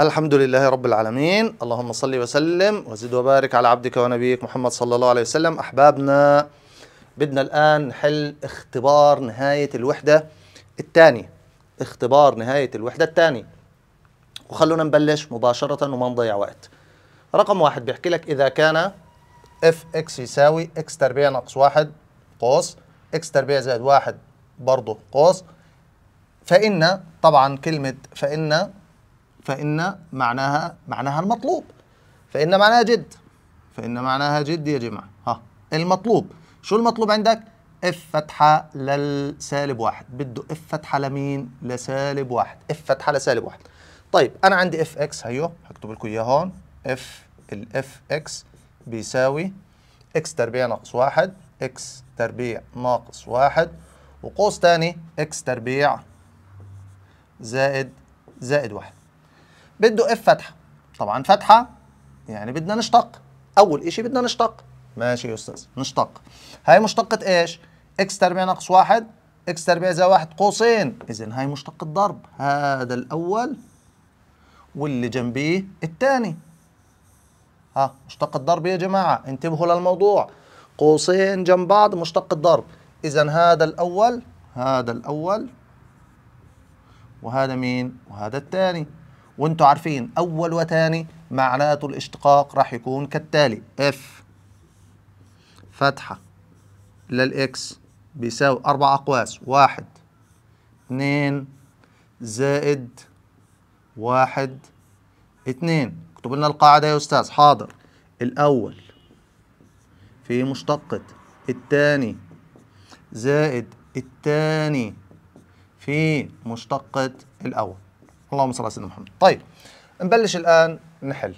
الحمد لله رب العالمين اللهم صل وسلم وزد وبارك على عبدك ونبيك محمد صلى الله عليه وسلم أحبابنا بدنا الآن نحل اختبار نهاية الوحدة الثانية اختبار نهاية الوحدة الثانية وخلونا نبلش مباشرة وما نضيع وقت رقم واحد بيحكي لك إذا كان اف اكس يساوي x تربيع ناقص واحد قوس x تربيع زائد واحد برضه قوس فإن طبعا كلمة فإن فإن معناها معناها المطلوب فإن معناها جد فإن معناها جد يا جماعة ها المطلوب شو المطلوب عندك اف فتحة للسالب واحد بده اف فتحة لمين لسالب واحد اف فتحة لسالب واحد طيب أنا عندي اف اكس هيو هكتب لكم إياه هون اف الاف اكس بيساوي اكس تربيع ناقص واحد اكس تربيع ناقص واحد وقوس تاني اكس تربيع زائد زائد واحد بده اف فتحه طبعا فتحه يعني بدنا نشتق اول شيء بدنا نشتق ماشي يا استاذ نشتق هاي مشتقه ايش اكس تربيع ناقص واحد اكس تربيع زائد واحد قوسين اذا هاي مشتقه ضرب هذا الاول واللي جنبيه الثاني ها آه، مشتقه ضرب يا جماعه انتبهوا للموضوع قوسين جنب بعض مشتقه ضرب اذا هذا الاول هذا الاول وهذا مين وهذا الثاني وانتم عارفين اول وثاني معناته الاشتقاق راح يكون كالتالي اف فتحه للاكس بيساوي اربع اقواس واحد اتنين زائد واحد اتنين اكتب لنا القاعده يا استاذ حاضر الاول في مشتقة التاني زائد التاني في مشتقة الأول اللهم صل على سيدنا محمد طيب نبلش الآن نحل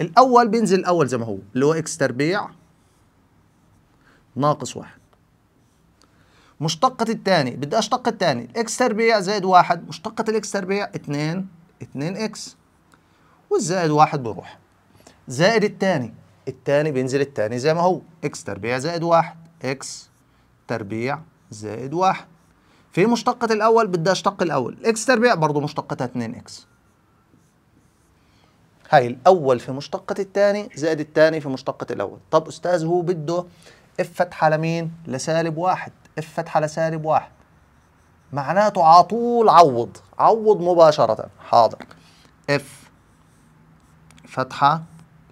الأول بينزل الأول زي ما هو اللي هو إكس تربيع ناقص واحد مشتقة الثاني بدي أشتق الثاني إكس تربيع زائد واحد مشتقة الإكس تربيع اثنين اثنين إكس والزائد واحد بروح زائد الثاني الثاني بينزل الثاني زي ما هو إكس تربيع زائد واحد إكس تربيع زائد واحد في مشتقة الأول بدي أشتق الأول إكس تربيع برضه مشتقتها 2 إكس هاي الأول في مشتقة الثاني زائد الثاني في مشتقة الأول طب أستاذ هو بده اف فتحة لمين؟ لسالب واحد اف فتحة لسالب واحد معناته على طول عوض عوض مباشرة حاضر اف فتحة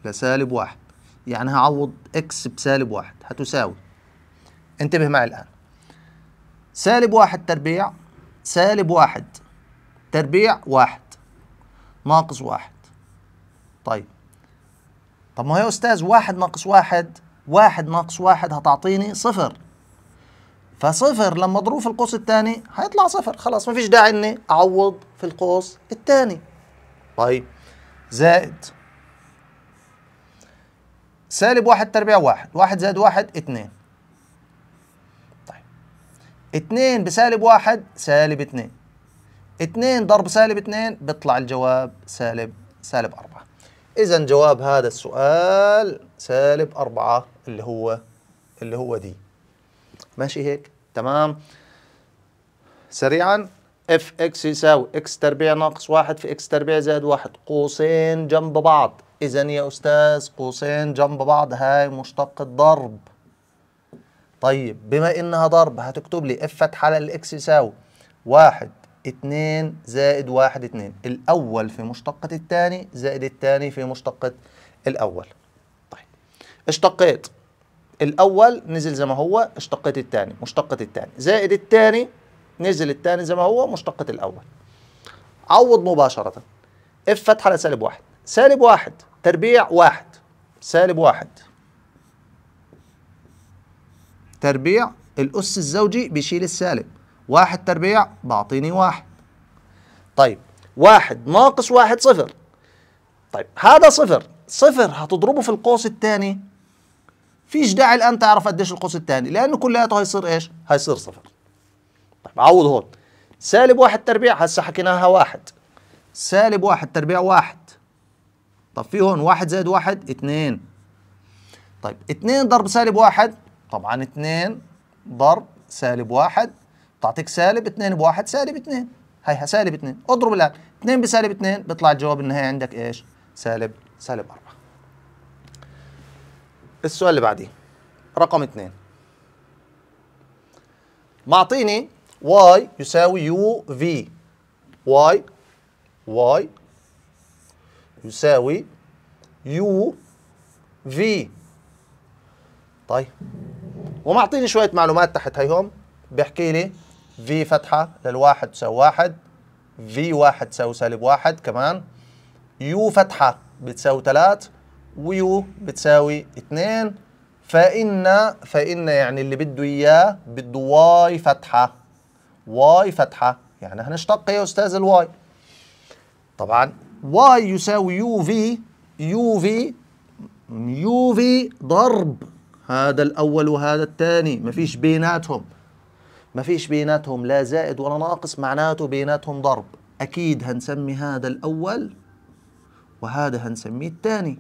لسالب واحد يعني هعوض اكس بسالب واحد هتساوي انتبه معي الآن سالب واحد تربيع سالب واحد تربيع واحد ناقص واحد طيب طب ما هي يا أستاذ واحد ناقص واحد واحد ناقص واحد هتعطيني صفر فصفر لما ضروب في القوس الثاني هيطلع صفر خلاص ما فيش داعي اني اعوض في القوس الثاني طيب زائد سالب واحد تربيع واحد واحد زائد واحد اثنين 2 بسالب 1 سالب 2 2 ضرب سالب 2 بيطلع الجواب سالب سالب 4 إذا جواب هذا السؤال سالب 4 اللي هو اللي هو دي ماشي هيك تمام سريعا اف اكس يساوي اكس تربيع ناقص 1 في اكس تربيع زائد 1 قوسين جنب بعض إذا يا أستاذ قوسين جنب بعض هاي مشتقة ضرب طيب بما انها ضرب هتكتب لي اف فتحه على الاكس يساوي واحد اتنين زائد واحد اتنين الاول في مشتقة الثاني زائد الثاني في مشتقة الاول طيب اشتقيت الاول نزل زي ما هو اشتقيت الثاني مشتقة الثاني زائد الثاني نزل الثاني زي ما هو مشتقة الاول عوض مباشرة اف فتحة على سالب واحد سالب واحد تربيع واحد سالب واحد تربيع الأس الزوجي بيشيل السالب واحد تربيع بعطيني واحد طيب واحد ناقص واحد صفر طيب هذا صفر صفر هتضربه في القوس الثاني فيش داعي الآن تعرف قديش القوس الثاني لأنه كلياته هيصير إيش؟ هيصير صفر طيب عوض هون سالب واحد تربيع هسا حكيناها واحد سالب واحد تربيع واحد طب في هون واحد زائد واحد اثنين طيب اثنين ضرب سالب واحد طبعا 2 ضرب سالب 1 بتعطيك سالب 2 بواحد سالب 2 هيها سالب 2 اضرب الآن 2 بسالب 2 بيطلع الجواب النهائي عندك ايش؟ سالب سالب 4 السؤال اللي بعديه رقم 2 معطيني y يساوي يو في y y يساوي يو في طيب ومعطيني شويه معلومات تحت هيهم بيحكي لي في فتحه للواحد تساوي واحد في واحد تساوي سالب واحد كمان يو فتحه بتساوي ثلاث ويو بتساوي اثنين فإن فإن يعني اللي بده إياه بده واي فتحة واي فتحة يعني هنشتق يا أستاذ الواي طبعا واي يساوي يو في يو في يو في ضرب هذا الأول وهذا الثاني ما فيش بيناتهم ما فيش بيناتهم لا زائد ولا ناقص معناته بيناتهم ضرب أكيد هنسمي هذا الأول وهذا هنسميه الثاني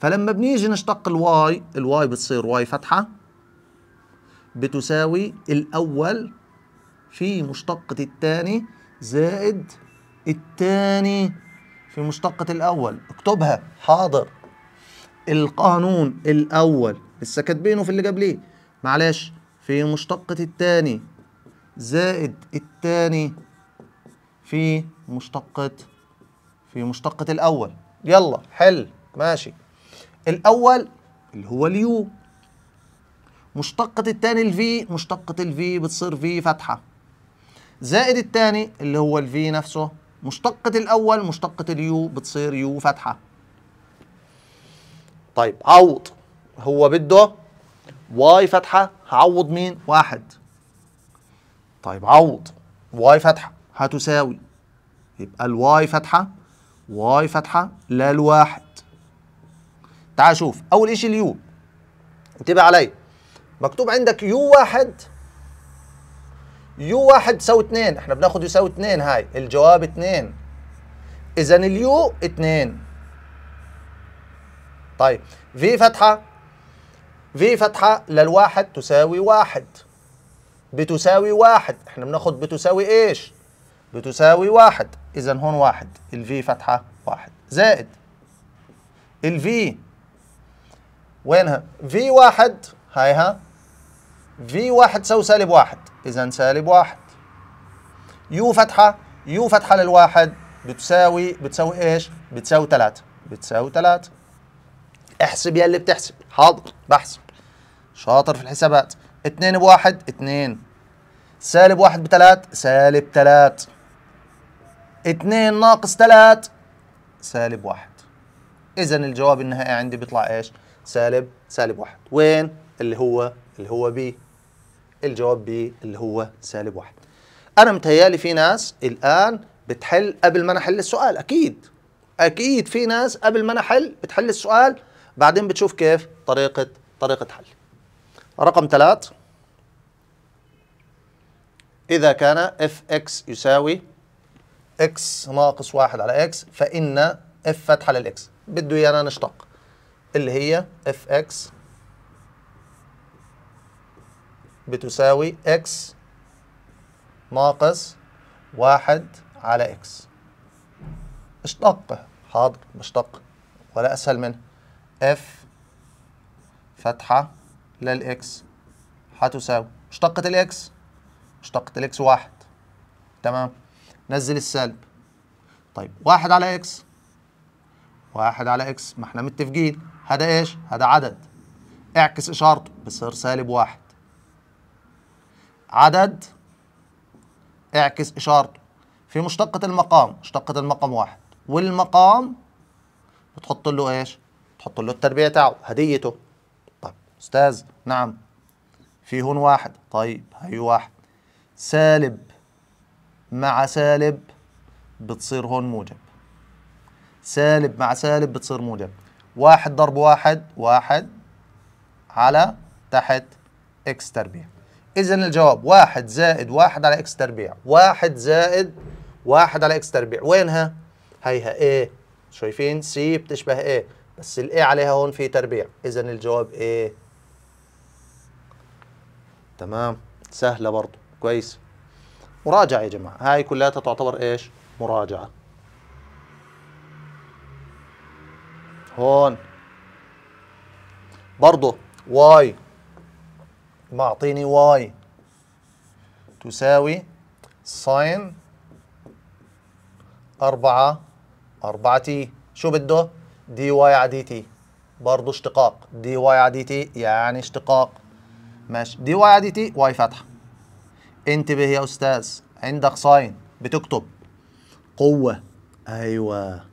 فلما بنيجي نشتق الواي الواي بتصير واي فتحة بتساوي الأول في مشتقة الثاني زائد الثاني في مشتقة الأول اكتبها حاضر القانون الأول لسه كاتبينه في اللي قبليه معلش في مشتقة التاني زائد التاني في مشتقة في مشتقة الأول يلا حل ماشي الأول اللي هو اليو مشتقة التاني الفي مشتقة الفي بتصير في فتحة زائد التاني اللي هو الفي نفسه مشتقة الأول مشتقة اليو بتصير يو فتحة طيب عوض هو بده واي فتحة هعوض مين؟ واحد طيب عوض واي فتحة هتساوي يبقى الواي فتحة واي فتحة للواحد تعال شوف أول إشي اليو انتبه علي مكتوب عندك يو واحد يو واحد تساوي اثنين احنا بناخد يساوي اثنين هاي الجواب اثنين اذا اليو اثنين طيب في فتحة في فتحة للواحد تساوي واحد بتساوي واحد احنا بناخد بتساوي ايش بتساوي واحد اذا هون واحد الفي فتحة واحد زائد الفي وينها في واحد هايها في واحد سو سالب واحد اذا سالب واحد يو فتحة يو فتحة للواحد بتساوي بتساوي ايش بتساوي ثلاثة بتساوي ثلاثة احسب يا اللي بتحسب حاضر بحسب شاطر في الحسابات 2 1 2 سالب ب 3 سالب 3 2 ناقص 3 سالب 1 اذا الجواب النهائي عندي بيطلع ايش سالب سالب 1 وين اللي هو اللي هو ب الجواب ب اللي هو سالب 1 انا متهيالي في ناس الان بتحل قبل ما انا احل السؤال اكيد اكيد في ناس قبل ما انا احل بتحل السؤال بعدين بتشوف كيف طريقة طريقة حل رقم ثلاث إذا كان fx يساوي x ناقص واحد على x فإن f فتحة للx بده إيانا نشتق اللي هي fx بتساوي x ناقص واحد على x اشتق حاضر مشتق ولا أسهل منه اف فتحة للإكس هتساوي مشتقة الإكس مشتقة الإكس واحد تمام نزل السالب طيب واحد على إكس واحد على إكس ما احنا متفقين هذا إيش؟ هذا عدد اعكس إشارته بصير سالب واحد عدد اعكس إشارته في مشتقة المقام مشتقة المقام واحد والمقام بتحط له إيش؟ حط له التربيه تاعه هديته طيب استاذ نعم في هون واحد طيب هي واحد سالب مع سالب بتصير هون موجب سالب مع سالب بتصير موجب واحد ضرب واحد واحد على تحت اكس تربيع اذا الجواب واحد زائد واحد على اكس تربيع واحد زائد واحد على اكس تربيع وينها هيها ايه شايفين سي بتشبه ايه بس الايه عليها هون في تربيع اذا الجواب ايه تمام سهله برضه كويس مراجعه يا جماعه هاي كلها تعتبر ايش مراجعه هون برضه واي معطيني واي تساوي ساين أربعة أربعة تي شو بده؟ دي واي على دي تي برضه اشتقاق دي واي على دي تي يعني اشتقاق ماشي دي واي على دي تي واي فتحه انتبه يا استاذ عندك ساين بتكتب قوه ايوه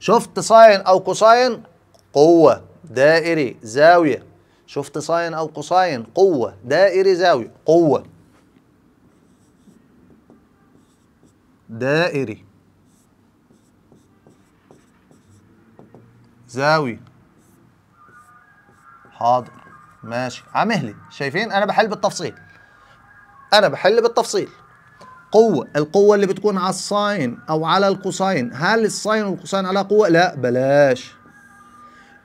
شفت ساين او كوساين قوه دائري زاويه شفت ساين او كوساين قوه دائري زاويه قوه دائري زاوية حاضر ماشي عمهلي شايفين انا بحل بالتفصيل انا بحل بالتفصيل قوة القوة اللي بتكون على الساين او على القوسين هل الساين والقوسين على قوة لا بلاش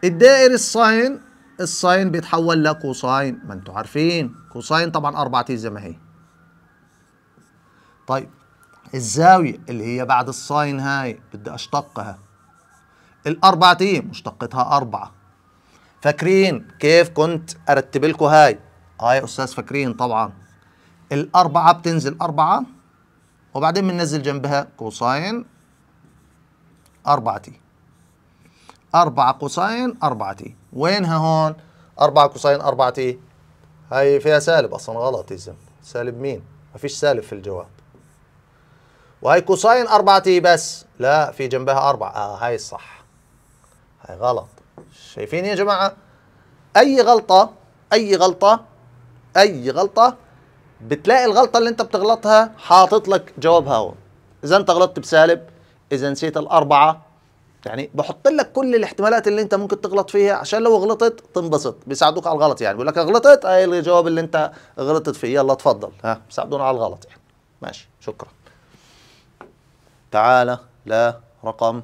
الدائر الساين الساين بيتحول لكوساين ما انتوا عارفين كوساين طبعا أربعة زي ما هي طيب الزاوية اللي هي بعد الساين هاي بدي اشتقها الأربعة ايام مشتقتها اربعه فاكرين كيف كنت ارتب لكم هاي اه يا استاذ فاكرين طبعا الاربعه بتنزل اربعه وبعدين بننزل جنبها كوساين اربعة تي اربعة كوساين اربعة تي وينها هون اربعة كوساين اربعة تي هاي فيها سالب اصلا غلط يا سالب مين ما فيش سالب في الجواب وهي كوساين اربعة تي بس لا في جنبها اربعة اه هاي الصح هاي غلط شايفين يا جماعة أي غلطة أي غلطة أي غلطة بتلاقي الغلطة اللي أنت بتغلطها حاطط لك جوابها هون إذا أنت غلطت بسالب إذا نسيت الأربعة يعني بحط لك كل الاحتمالات اللي أنت ممكن تغلط فيها عشان لو غلطت تنبسط بيساعدوك على الغلط يعني بيقول لك غلطت أي الجواب اللي أنت غلطت فيه يلا تفضل ها بيساعدونا على الغلط يعني ماشي شكرا تعالى لرقم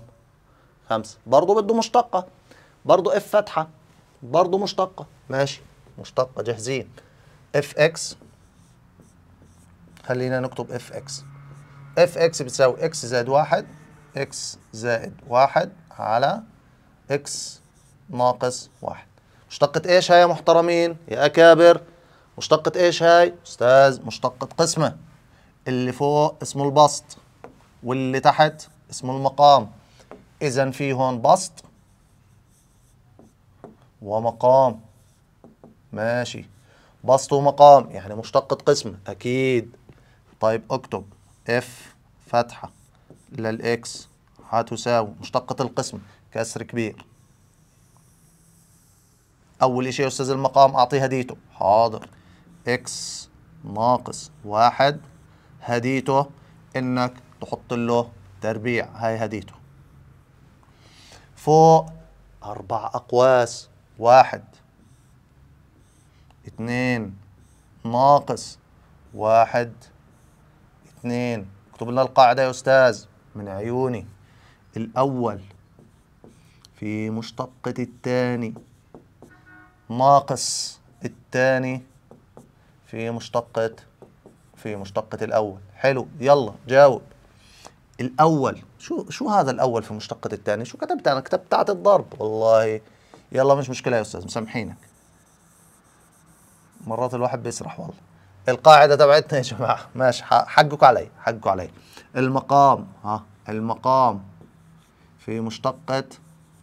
خمسة برضه بده مشتقة برضه اف فتحة برضه مشتقة ماشي مشتقة جاهزين اف اكس خلينا نكتب اف اكس اف اكس بتساوي اكس زائد واحد اكس زائد واحد على اكس ناقص واحد مشتقة ايش هاي يا محترمين يا اكابر مشتقة ايش هاي استاذ مشتقة قسمة اللي فوق اسمه البسط واللي تحت اسمه المقام إذا في هون بسط ومقام ماشي بسط ومقام يعني مشتقة قسم أكيد طيب اكتب اف فتحة للإكس هتساوي مشتقة القسم كسر كبير أول اشي يا أستاذ المقام أعطيه هديته حاضر إكس ناقص واحد هديته إنك تحط له تربيع هاي هديته فوق أربع أقواس واحد اتنين ناقص واحد اتنين اكتب لنا القاعدة يا أستاذ من عيوني الأول في مشتقة الثاني ناقص الثاني في مشتقة في مشتقة الأول حلو يلا جاوب الأول شو شو هذا الاول في مشتقة الثاني شو كتبت انا كتبت تحت الضرب والله يلا مش مشكله يا استاذ مسامحينك مرات الواحد بيسرح والله القاعده تبعتنا يا جماعه ماشي حقك علي حقك علي المقام ها المقام في مشتقة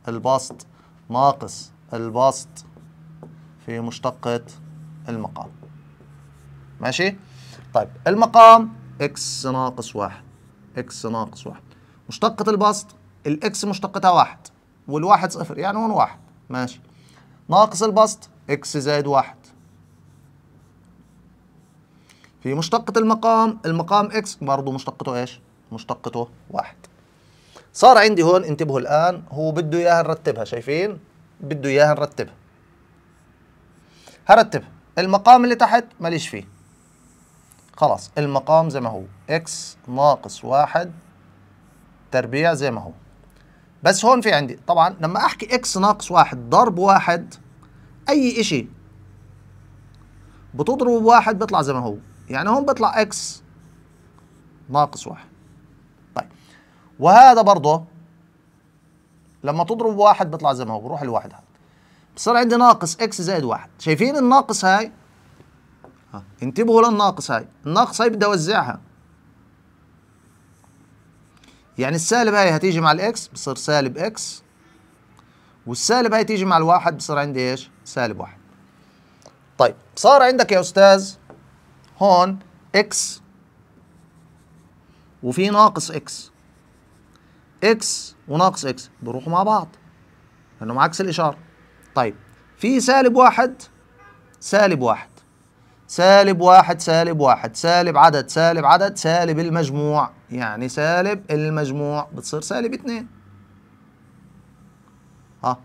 البسط ناقص البسط في مشتقة المقام ماشي طيب المقام اكس ناقص واحد اكس ناقص واحد مشتقة البسط الاكس مشتقتها واحد والواحد صفر يعني هون واحد ماشي ناقص البسط اكس زائد واحد في مشتقة المقام المقام اكس برضه مشتقته ايش؟ مشتقته واحد صار عندي هون انتبهوا الآن هو بده إياها نرتبها شايفين؟ بده إياها نرتبها هرتبها المقام اللي تحت ماليش فيه خلاص المقام زي ما هو اكس ناقص واحد التربيع زي ما هو بس هون في عندي طبعا لما احكي اكس ناقص واحد ضرب واحد اي اشي بتضرب واحد بيطلع زي ما هو يعني هون بيطلع اكس ناقص واحد طيب وهذا برضه لما تضرب واحد بيطلع زي ما هو بروح الواحد هذا بصير عندي ناقص اكس زائد واحد شايفين الناقص هاي انتبهوا للناقص هاي الناقص هاي بدي اوزعها يعني السالب هاي هتيجي مع الاكس بصير سالب اكس والسالب هاي تيجي مع الواحد بصير عندي ايش؟ سالب واحد. طيب صار عندك يا استاذ هون اكس وفي ناقص اكس اكس وناقص اكس بيروحوا مع بعض لانهم عكس الاشاره. طيب في سالب واحد سالب واحد سالب واحد سالب واحد سالب عدد سالب عدد سالب المجموع يعني سالب المجموع بتصير سالب اثنين ها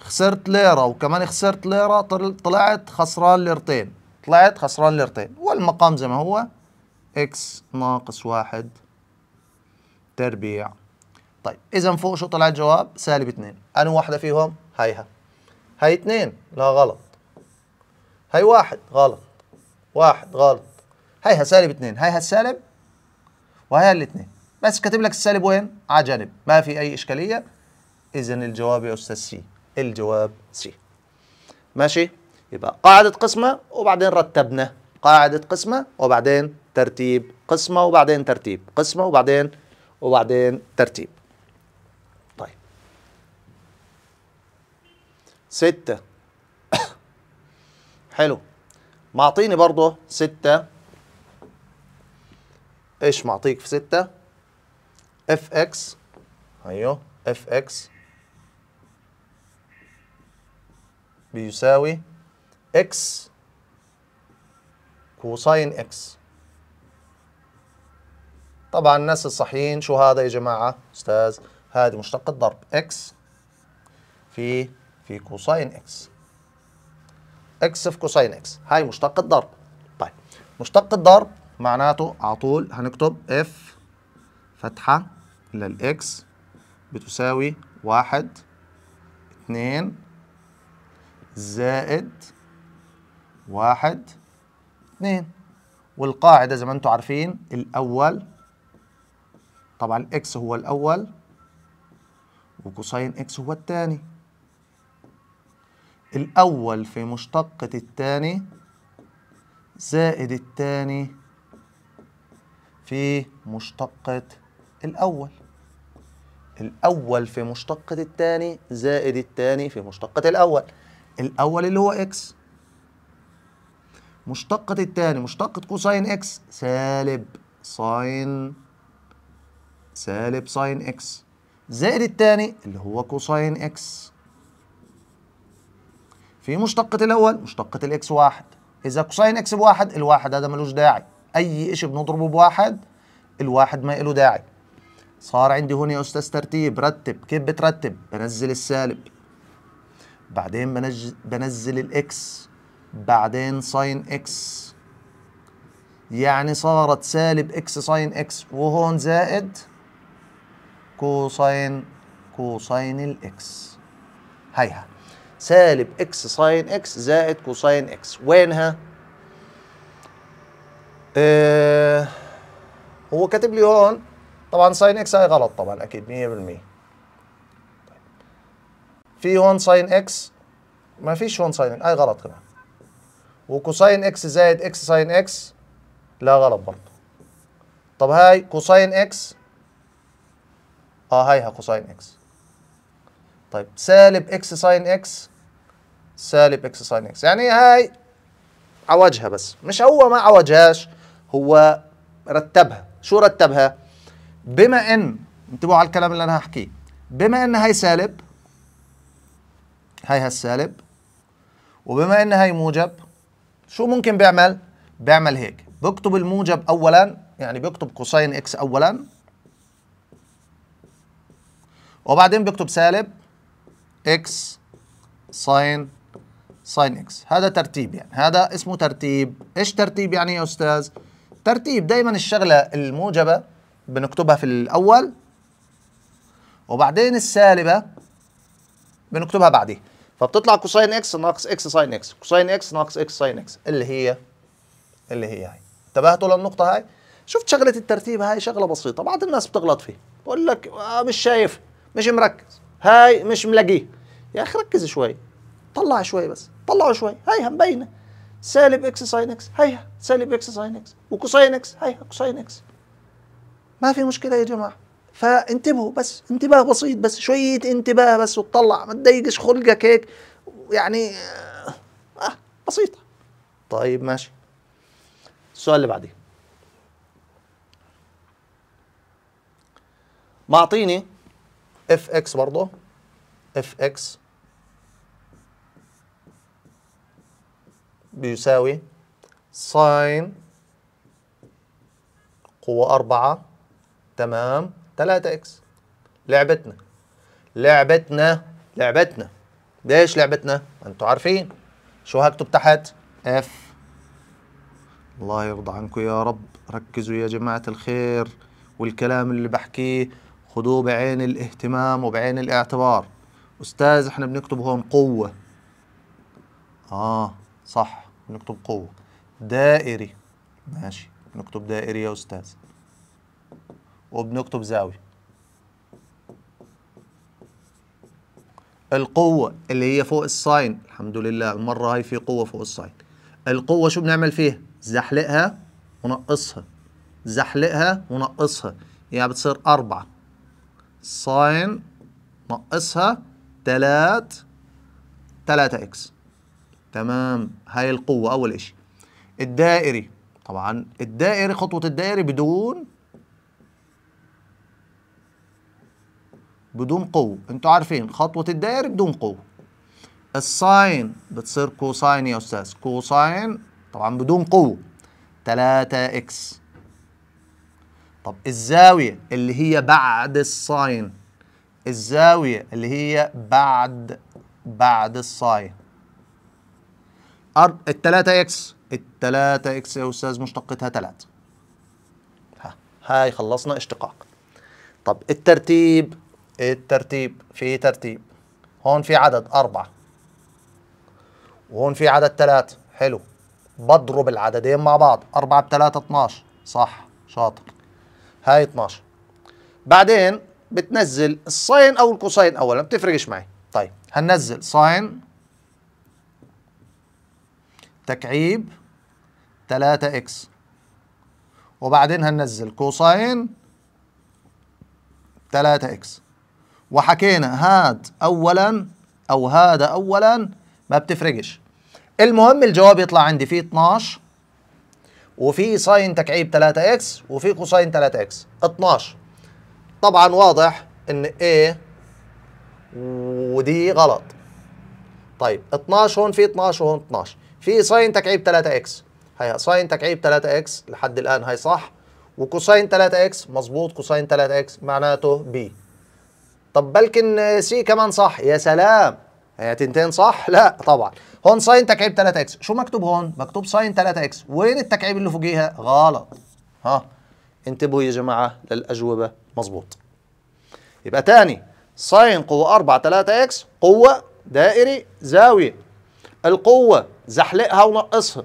خسرت ليرة وكمان خسرت ليرة طلعت خسران ليرتين طلعت خسران ليرتين والمقام زي ما هو اكس ناقص واحد تربيع طيب اذا فوق شو طلع الجواب سالب اثنين انا واحدة فيهم هيها هي اثنين لا غلط هي واحد غلط واحد غلط هيها سالب اثنين هيها السالب وهي الاثنين بس كاتب لك السالب وين على جانب ما في اي اشكاليه اذا الجواب يا استاذ سي الجواب سي ماشي يبقى قاعده قسمه وبعدين رتبنا قاعده قسمه وبعدين ترتيب قسمه وبعدين ترتيب قسمه وبعدين وبعدين ترتيب طيب ستة حلو معطيني برضه ستة ايش معطيك في 6 اف اكس ايوه اف اكس بيساوي اكس كوساين اكس طبعا الناس الصحيين شو هذا يا جماعه استاذ هذه مشتقه ضرب اكس في في كوساين اكس اكس في كوساين اكس هاي مشتقه ضرب طيب مشتقه ضرب معناته على طول هنكتب اف فتحة للإكس بتساوي واحد اتنين زائد واحد اتنين والقاعدة زي ما انتم عارفين الأول طبعا الإكس هو الأول وكوساين إكس هو الثاني الأول في مشتقة الثاني زائد الثاني في مشتقة الأول الأول في مشتقة الثاني زائد الثاني في مشتقة الأول الأول اللي هو إكس مشتقة الثاني مشتقة كوساين إكس سالب ساين سالب ساين إكس زائد الثاني اللي هو كوساين إكس في مشتقة الأول مشتقة الإكس واحد إذا كوساين إكس بواحد الواحد هذا ملوش داعي اي شيء بنضربه بواحد الواحد ما له داعي صار عندي هون يا استاذ ترتيب رتب كيف بترتب بنزل السالب بعدين بنج... بنزل الاكس بعدين ساين اكس يعني صارت سالب اكس ساين اكس وهون زائد كوساين كوساين الاكس هيها سالب اكس ساين اكس زائد كوساين اكس وينها آه هو كاتب لي هون طبعا ساين اكس هاي غلط طبعا اكيد 100% في هون ساين اكس ما فيش هون ساين اكس هاي غلط كمان وكوساين اكس زائد اكس ساين اكس لا غلط برضه طب هاي كوساين اكس اه هايها كوساين اكس طيب سالب اكس ساين اكس سالب اكس ساين اكس يعني هاي عوجها بس مش هو ما عوجهاش هو رتبها شو رتبها بما ان انتبهوا على الكلام اللي انا هحكيه بما ان هاي سالب هاي هالسالب وبما ان هاي موجب شو ممكن بيعمل بيعمل هيك بكتب الموجب اولا يعني بكتب كوساين اكس اولا وبعدين بكتب سالب اكس ساين ساين اكس هذا ترتيب يعني هذا اسمه ترتيب ايش ترتيب يعني يا استاذ ترتيب دايما الشغلة الموجبة بنكتبها في الأول وبعدين السالبة بنكتبها بعديه فبتطلع كوساين اكس ناقص اكس ساين اكس كوساين اكس ناقص اكس ساين اكس اللي هي اللي هي هاي انتبهتوا للنقطة هاي شفت شغلة الترتيب هاي شغلة بسيطة بعض الناس بتغلط فيه بقول لك آه مش شايف مش مركز هاي مش ملاقيه يا اخي ركز شوي طلع شوي بس طلعوا شوي هاي مبينة سالب اكس ساين اكس هيا سالب اكس ساين اكس وكوساين اكس هيا كوساين اكس ما في مشكله يا جماعه فانتبهوا بس انتباه بسيط بس شويه انتباه بس وتطلع ما تضايقش خلقك هيك يعني آه بسيطه طيب ماشي السؤال اللي بعديه معطيني اف اكس برضه اف اكس بيساوي ساين قوة أربعة تمام تلاتة إكس لعبتنا لعبتنا لعبتنا ليش لعبتنا؟ أنتوا عارفين شو هكتب تحت؟ اف الله يرضى عنكم يا رب ركزوا يا جماعة الخير والكلام اللي بحكيه خذوه بعين الاهتمام وبعين الاعتبار أستاذ احنا بنكتب هون قوة آه صح بنكتب قوة دائري ماشي بنكتب دائري يا أستاذ وبنكتب زاوية القوة اللي هي فوق الساين الحمد لله المرة هاي في قوة فوق الساين القوة شو بنعمل فيها؟ زحلقها ونقصها زحلقها ونقصها يعني بتصير أربعة ساين نقصها تلات تلاتة إكس تمام هاي القوة أول إشي الدائري طبعا الدائري خطوة الدائري بدون بدون قوة انتوا عارفين خطوة الدائري بدون قوة الساين بتصير كوساين يا أستاذ كوساين طبعا بدون قوة 3 اكس طب الزاوية اللي هي بعد الساين الزاوية اللي هي بعد بعد الساين ار التلاتة اكس التلاتة اكس يا استاذ مشتقتها تلاتة ها هاي خلصنا اشتقاق طب الترتيب الترتيب في ترتيب هون في عدد أربعة وهون في عدد ثلاثة حلو بضرب العددين مع بعض أربعة بتلاتة 12 صح شاطر هاي 12 بعدين بتنزل الساين أو الكوساين أولا بتفرقش معي طيب هننزل ساين تكعيب 3 اكس وبعدين هننزل كوساين 3 اكس وحكينا هاد اولا او هذا اولا ما بتفرقش المهم الجواب يطلع عندي في 12 وفي ساين تكعيب 3 اكس وفي كوساين 3 اكس 12 طبعا واضح ان A ودي غلط طيب 12 هون في 12 وهون 12 في ساين تكعيب 3 اكس هي ساين تكعيب 3 اكس لحد الان هي صح وكوساين 3 اكس مظبوط كوساين 3 اكس معناته بي طب بلكن سي كمان صح يا سلام هي تنتين صح لا طبعا هون ساين تكعيب 3 اكس شو مكتوب هون مكتوب ساين 3 اكس وين التكعيب اللي فوقيها غلط ها انتبهوا يا جماعه للاجوبه مظبوط يبقى تاني ساين قوة 4 3 اكس قوة دائري زاوية القوة زحلقها ونقصها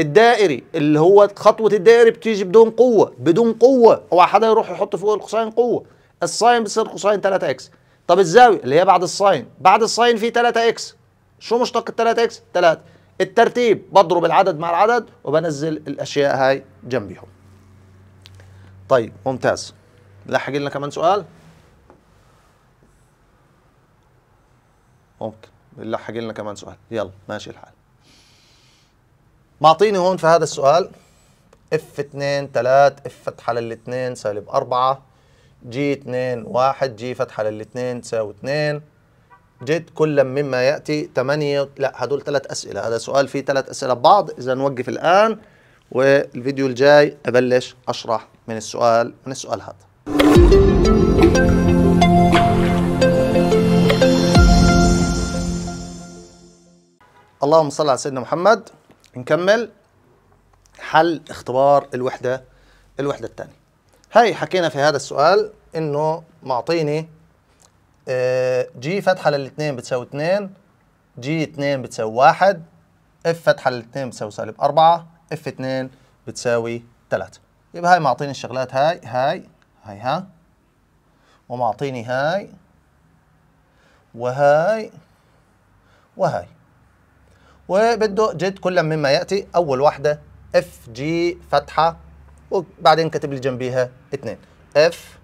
الدائري اللي هو خطوه الدائري بتيجي بدون قوه بدون قوه هو حدا يروح يحط فوق القصين قوه الصاين بتصير قصين 3 اكس طب الزاويه اللي هي بعد الصاين بعد الصاين في 3 اكس شو مشتق ال 3 اكس 3 الترتيب بضرب العدد مع العدد وبنزل الاشياء هاي جنبيهم طيب ممتاز لحق لنا كمان سؤال ممكن لحق لنا كمان سؤال يلا ماشي الحال معطيني هون في هذا السؤال اف 2 3 اف فتحه للاثنين سالب 4 جي 2 1 جي فتحه للاثنين تساوي 2 جد كلا مما ياتي 8 لا هدول ثلاث اسئله هذا سؤال فيه ثلاث اسئله ببعض اذا نوقف الان والفيديو الجاي ابلش اشرح من السؤال من السؤال هذا اللهم صل على سيدنا محمد نكمل حل اختبار الوحدة الوحدة الثانية هاي حكينا في هذا السؤال انه معطيني جي آه، فتحة للاثنين بتساوي اثنين جي اثنين بتساوي واحد اف فتحة للاثنين بتساوي سالب اربعة اف اثنين بتساوي ثلاثة يبقى هاي معطيني الشغلات هاي هاي هاي ها ومعطيني هاي وهاي وهاي وبده جد كل مما ياتي اول واحده اف جي فتحه وبعدين كاتب لي جنبيها اثنين اف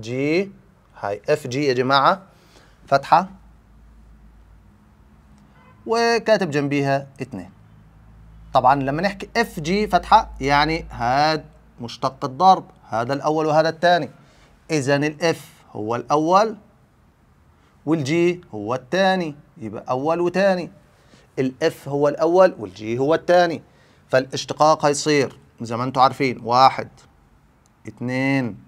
جي هاي اف جي يا جماعه فتحه وكاتب جنبيها اثنين طبعا لما نحكي اف جي فتحه يعني هاد مشتق الضرب هذا الاول وهذا الثاني اذا الاف هو الاول والجي هو الثاني يبقى اول وثاني الاف هو الاول والجي هو الثاني فالاشتقاق هيصير زي ما انتم عارفين واحد اتنين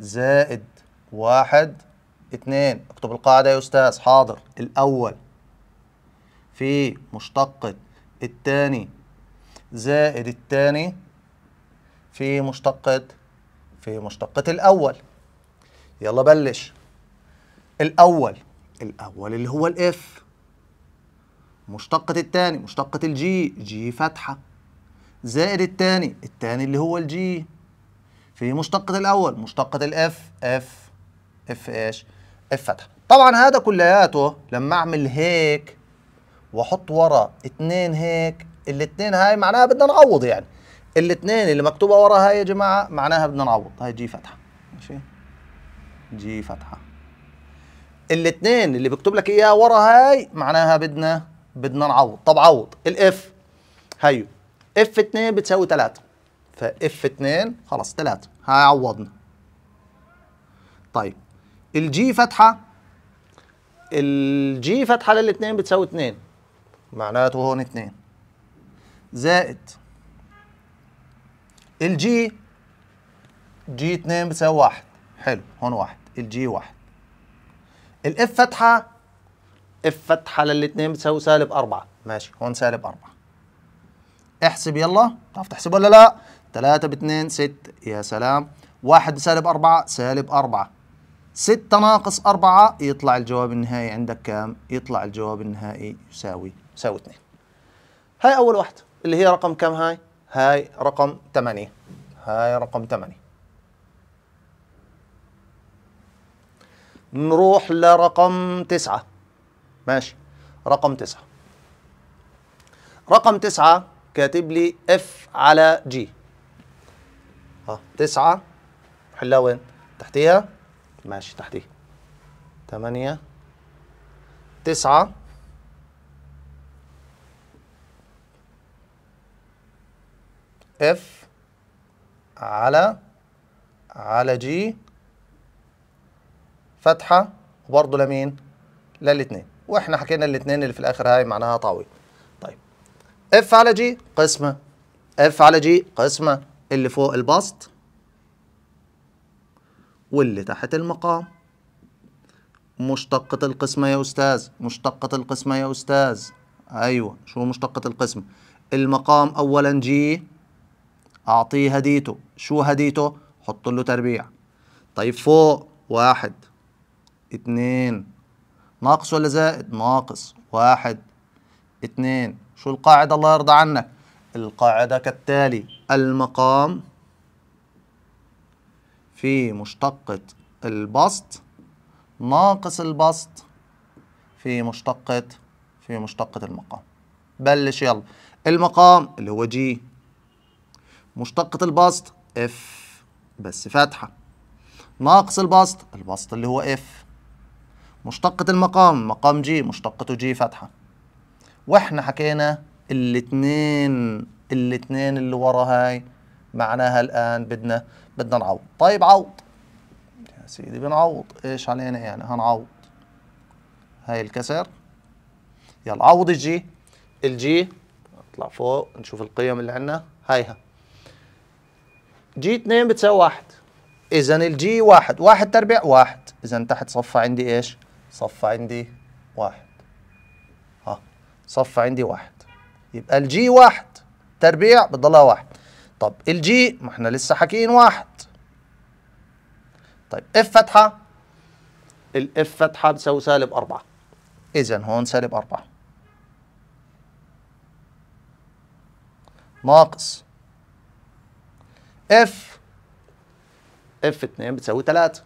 زائد واحد اتنين اكتب القاعدة يا أستاذ حاضر الأول في مشتقة الثاني زائد الثاني في مشتقة في مشتقة الأول يلا بلش الأول الأول اللي هو الإف مشتقة التاني مشتقة الجي جي فتحة زائد التاني التاني اللي هو الجي في مشتقة الأول مشتقة الإف إف إف إيش إف فتحة طبعا هذا كلياته لما أعمل هيك وأحط ورا اتنين هيك الاتنين هاي معناها بدنا نعوض يعني الاتنين اللي مكتوبة ورا هاي يا جماعة معناها بدنا نعوض هاي جي فتحة ماشي جي فتحة الاتنين اللي بكتب لك إياها ورا هاي معناها بدنا بدنا نعوض طب عوض الاف هيو اف 2 بتساوي 3 فاف 2 خلاص 3 هاي عوضنا طيب الجي فاتحه الجي فتحة للاثنين بتساوي 2 معناته هون 2 زائد الجي جي 2 بتساوي 1 حلو هون 1 الجي 1 الاف فتحة اف فتحه على الاثنين بتساوي سالب 4 ماشي هون سالب 4 احسب يلا بتعرف تحسب ولا لا 3 ب 2 6 يا سلام 1 بسالب 4 سالب 4 6 ناقص 4 يطلع الجواب النهائي عندك كام يطلع الجواب النهائي يساوي يساوي 2 هاي اول واحده اللي هي رقم كم هاي هاي رقم 8 هاي رقم 8 نروح لرقم 9 ماشي رقم تسعة رقم تسعة كاتب لي اف على جي اه تسعة حلها وين تحتيها ماشي تحتيها تمانية تسعة اف على على جي فتحة وبرضه لمين للاتنين واحنا حكينا الاثنين اللي في الاخر هاي معناها طاوي طيب اف على جي قسمه اف على جي قسمه اللي فوق البسط واللي تحت المقام مشتقة القسمة يا أستاذ مشتقة القسمة يا أستاذ أيوة شو مشتقة القسمة المقام أولا جي أعطيه هديته شو هديته حط له تربيع طيب فوق واحد اثنين ناقص ولا زائد ناقص واحد اتنين شو القاعدة الله يرضى عنك القاعدة كالتالي المقام في مشتقة البسط ناقص البسط في مشتقة في مشتقة المقام بلش يلا المقام اللي هو جي مشتقة البسط اف بس فاتحة ناقص البسط البسط اللي هو اف مشتقة المقام مقام جي مشتقته جي فتحة واحنا حكينا الاتنين الاتنين اللي ورا هاي معناها الآن بدنا بدنا نعوض طيب عوض يا سيدي بنعوض ايش علينا يعني هنعوض هاي الكسر يلا عوض الجي الجي نطلع فوق نشوف القيم اللي عندنا هايها جي 2 بتساوي واحد اذا الجي واحد واحد تربيع واحد اذا تحت صفة عندي ايش صف عندي واحد ها صف عندي واحد يبقى الجي واحد تربيع بتضلها واحد طب الجي ما احنا لسه حاكيين واحد طيب اف فتحه الاف فتحه بتساوي سالب اربعه اذا هون سالب اربعه ناقص اف اف اتنين بتساوي ثلاثه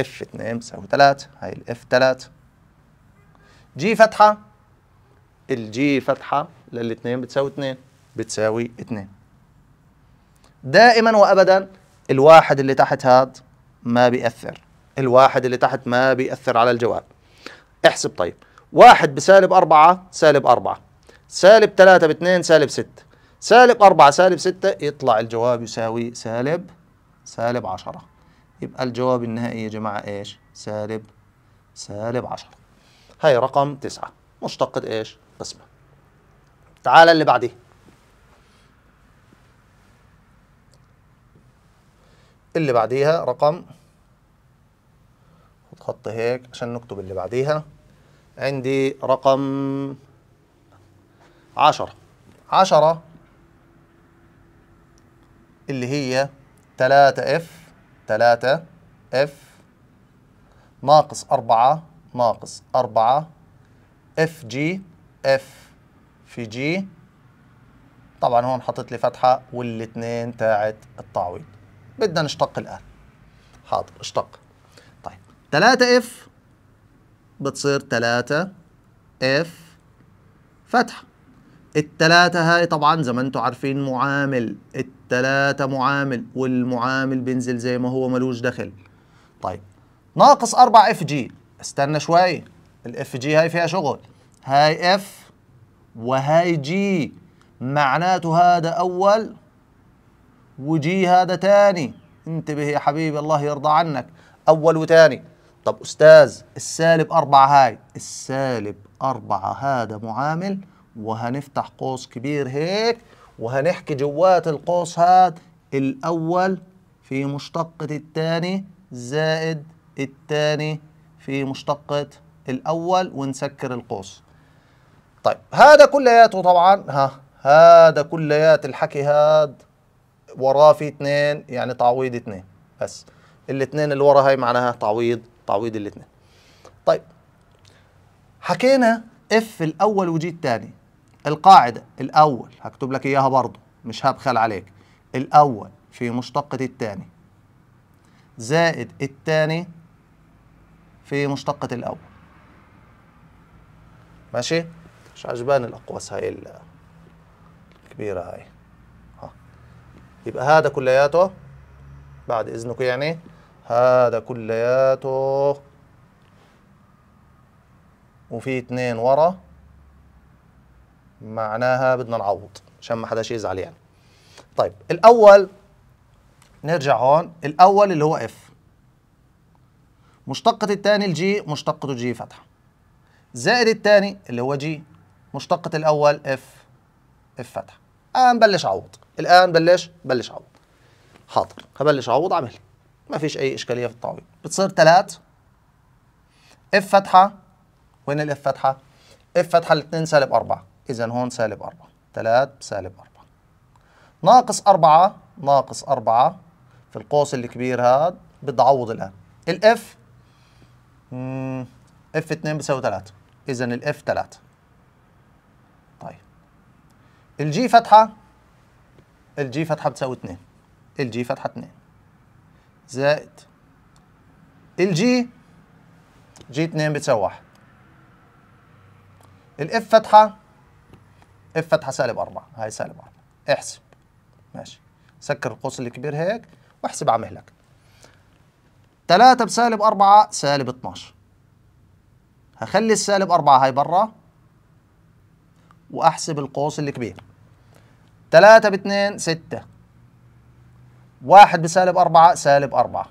اف 2 بتساوي 3 هاي الاف 3 جي فتحة الجي فتحة للاثنين بتساوي 2 بتساوي 2 دائما وابدا الواحد اللي تحت هاد ما بيأثر الواحد اللي تحت ما بيأثر على الجواب احسب طيب واحد بسالب أربعة سالب أربعة سالب ثلاثة باثنين سالب ستة سالب أربعة سالب ستة يطلع الجواب يساوي سالب سالب عشرة يبقى الجواب النهائي يا جماعة إيش؟ سالب سالب 10 هاي رقم 9 مشتقة إيش؟ قسمة تعال اللي بعديه اللي بعديها رقم خط هيك عشان نكتب اللي بعديها عندي رقم عشرة عشرة اللي هي تلاتة اف 3 اف ناقص 4 ناقص 4 اف جي اف في جي طبعا هون حطيت لي فتحه والاثنين تاعت التعويض بدنا نشتق الان حاضر اشتق طيب 3 اف بتصير 3 اف فتحه التلاتة هاي طبعا زي ما انتم عارفين معامل التلاتة معامل والمعامل بينزل زي ما هو ملوش دخل طيب ناقص 4 اف جي استنى شوي الاف جي هاي فيها شغل هاي اف وهاي جي معناته هذا اول وجي هذا تاني انتبه يا حبيبي الله يرضى عنك اول وتاني طب استاذ السالب أربعة هاي السالب أربعة هذا معامل وهنفتح قوس كبير هيك وهنحكي جوات القوس هاد الأول في مشتقة الثاني زائد الثاني في مشتقة الأول ونسكر القوس طيب هذا كلياته طبعا ها هذا كليات الحكي هاد وراه في اثنين يعني تعويض اثنين بس الاثنين اللي ورا هاي معناها تعويض تعويض الاثنين طيب حكينا اف الاول وجي الثاني القاعدة الأول هكتب لك إياها برضه مش هبخل عليك الأول في مشتقة الثاني زائد الثاني في مشتقة الأول ماشي مش عجبان الأقواس هاي الكبيرة هاي ها. يبقى هذا كلياته بعد إذنكم يعني هذا كلياته وفي اتنين ورا معناها بدنا نعوض عشان ما حداش يزعل يعني طيب الاول نرجع هون الاول اللي هو اف مشتقة الثاني الجي مشتقته جي فتحة زائد الثاني اللي هو جي مشتقة الأول اف اف فتحة الان بلش عوض الآن بلش بلش عوض حاضر هبلش عوض عمل ما فيش أي إشكالية في التعويض بتصير ثلاث اف فتحة وين الاف فتحة؟ اف فتحة الاثنين سالب 4 إذا هون سالب 4 3 سالب 4 ناقص 4 ناقص 4 في القوس الكبير هاد بدي أعوض الآن الإف إف 2 بيساوي 3 إذا الإف 3 طيب الجي فتحة الجي فتحة بتساوي 2 الجي فتحة 2 زائد الجي جي 2 بتساوي 1 الاف فتحه اف فتحه سالب 4 هاي سالب 4 احسب ماشي سكر القوس الكبير هيك واحسب على مهلك 3 بسالب 4 سالب 12 هخلي السالب 4 هاي برا واحسب القوس الكبير 3 ب 2 6 1 بسالب 4 سالب 4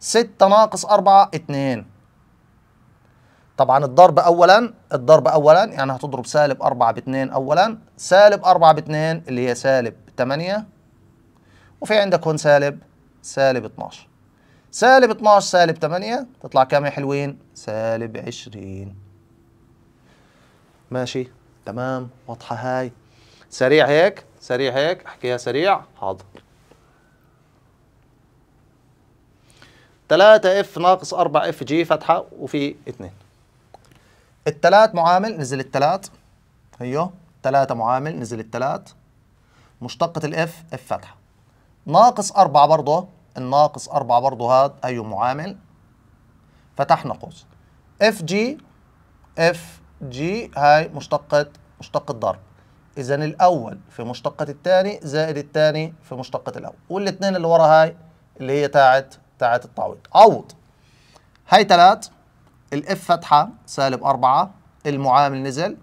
6 ناقص 4 2 طبعا الضرب اولا الضرب اولا يعني هتضرب سالب 4 ب 2 اولا سالب 4 ب 2 اللي هي سالب 8 وفي عندك هون سالب سالب 12 سالب 12 سالب 8 تطلع كام يا حلوين سالب 20 ماشي تمام واضحه هاي سريع هيك سريع هيك احكيها سريع حاضر 3 اف ناقص 4 اف جي فتحه وفي 2 الثلاث معامل نزل الثلاث هيو أيوه. ثلاثة معامل نزل الثلاث مشتقة الاف اف فتحة ناقص أربعة برضه الناقص أربعة برضه هاد أيو معامل فتحنا قوس اف جي اف جي هاي مشتقة مشتقة ضرب إذا الأول في مشتقة الثاني زائد الثاني في مشتقة الأول والاثنين اللي ورا هاي اللي هي تاعت تاعت التعويض عوض هاي ثلاث الاف فتحة سالب أربعة المعامل نزل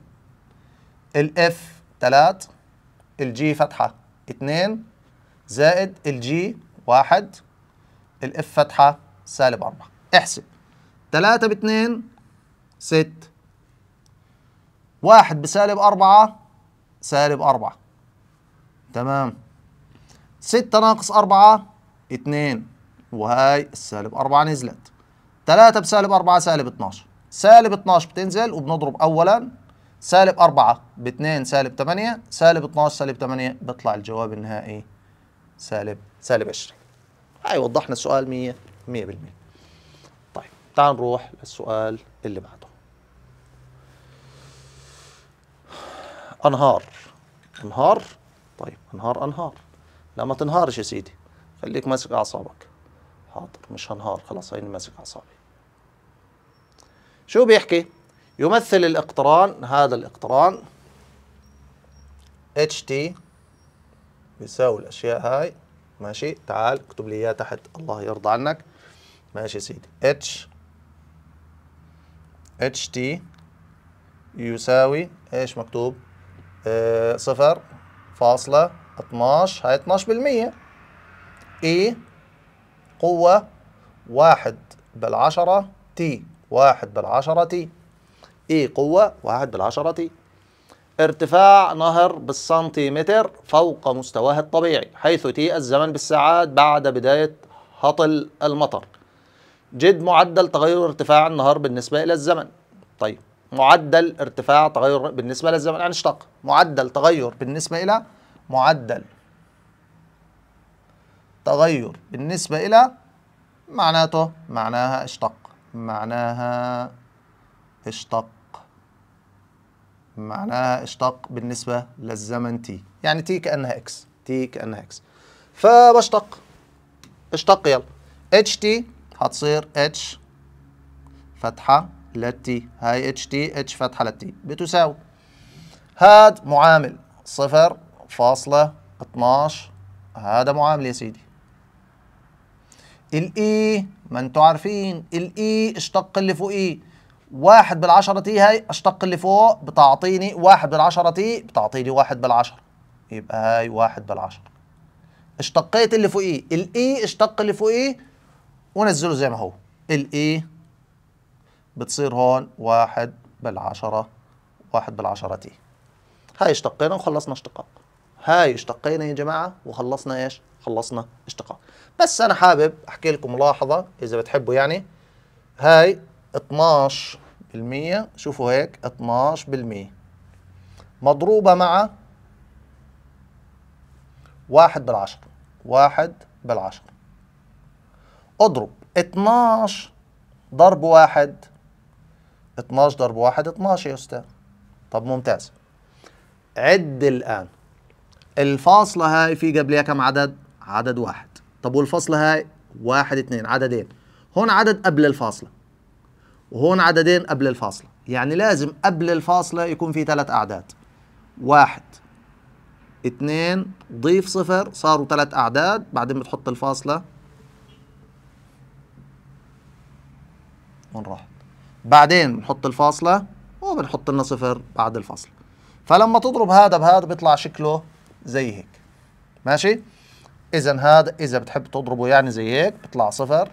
الاف تلات الجي فتحة اتنين زائد الجي واحد الاف فتحة سالب أربعة احسب تلاتة باتنين ست واحد بسالب أربعة سالب أربعة تمام ستة ناقص أربعة اتنين وهاي السالب أربعة نزلت 3 بسالب 4 سالب 12 سالب 12 بتنزل وبنضرب اولا سالب 4 ب 2 سالب 8 سالب 12 سالب 8 بيطلع الجواب النهائي سالب سالب 20 هاي وضحنا السؤال 100% 100% طيب تعال نروح للسؤال اللي بعده انهار انهار طيب انهار انهار لا ما تنهارش يا سيدي خليك ماسك اعصابك حاضر مش هنهار خلاص هيني ماسك اعصابي شو بيحكي يمثل الاقتران هذا الاقتران اتش تي بيساوي الاشياء هاي ماشي تعال اكتب لي اياها تحت الله يرضى عنك ماشي سيدي اتش اتش تي يساوي ايش مكتوب آه، صفر فاصلة 12 هاي 12 بالمية اي e القوة واحد بالعشرة تي واحد بالعشرة تي اي قوة واحد بالعشرة تي e ارتفاع نهر بالسنتيمتر فوق مستواه الطبيعي حيث تي الزمن بالساعات بعد بداية هطل المطر جد معدل تغير ارتفاع النهر بالنسبة إلى الزمن طيب معدل ارتفاع تغير بالنسبة للزمن يعني اشتق معدل تغير بالنسبة إلى معدل تغير بالنسبة إلى معناته معناها اشتق معناها اشتق معناها اشتق بالنسبة للزمن تي يعني تي كأنها اكس تي كأنها اكس فبشتق اشتق يلا اتش تي هتصير اتش فتحة للتي هاي اتش تي اتش فتحة للتي بتساوي هاد معامل صفر فاصلة 12 هذا معامل يا سيدي الاي ما انتوا عارفين الاي اشتق اللي فوق اي واحد بالعشرة تي هاي اشتق اللي فوق بتعطيني واحد بالعشرة تي بتعطيني واحد بالعشرة يبقى هاي واحد بالعشرة اشتقيت اللي فوق اي الاي اشتق اللي فوق اي ونزله زي ما هو الاي بتصير هون واحد بالعشرة واحد بالعشرة تي هاي اشتقينا وخلصنا اشتقاق هاي اشتقينا يا جماعة وخلصنا ايش خلصنا اشتقاق بس انا حابب احكي لكم ملاحظه اذا بتحبوا يعني هاي 12% شوفوا هيك 12% مضروبه مع واحد بالعشرة واحد بالعشرة اضرب 12 ضرب واحد 12 ضرب واحد 12 يا أستاذ طب ممتاز عد الآن الفاصلة هاي في قبلها كم عدد؟ عدد واحد طب والفاصلة هاي واحد اثنين عددين هون عدد قبل الفاصلة وهون عددين قبل الفاصلة يعني لازم قبل الفاصلة يكون في ثلاث أعداد واحد اثنين ضيف صفر صاروا ثلاث أعداد بعدين بتحط الفاصلة ونروح راحت بعدين بنحط الفاصلة وبنحط لنا صفر بعد الفاصلة فلما تضرب هذا بهذا بيطلع شكله زي هيك ماشي اذا هذا اذا بتحب تضربه يعني زي هيك بيطلع صفر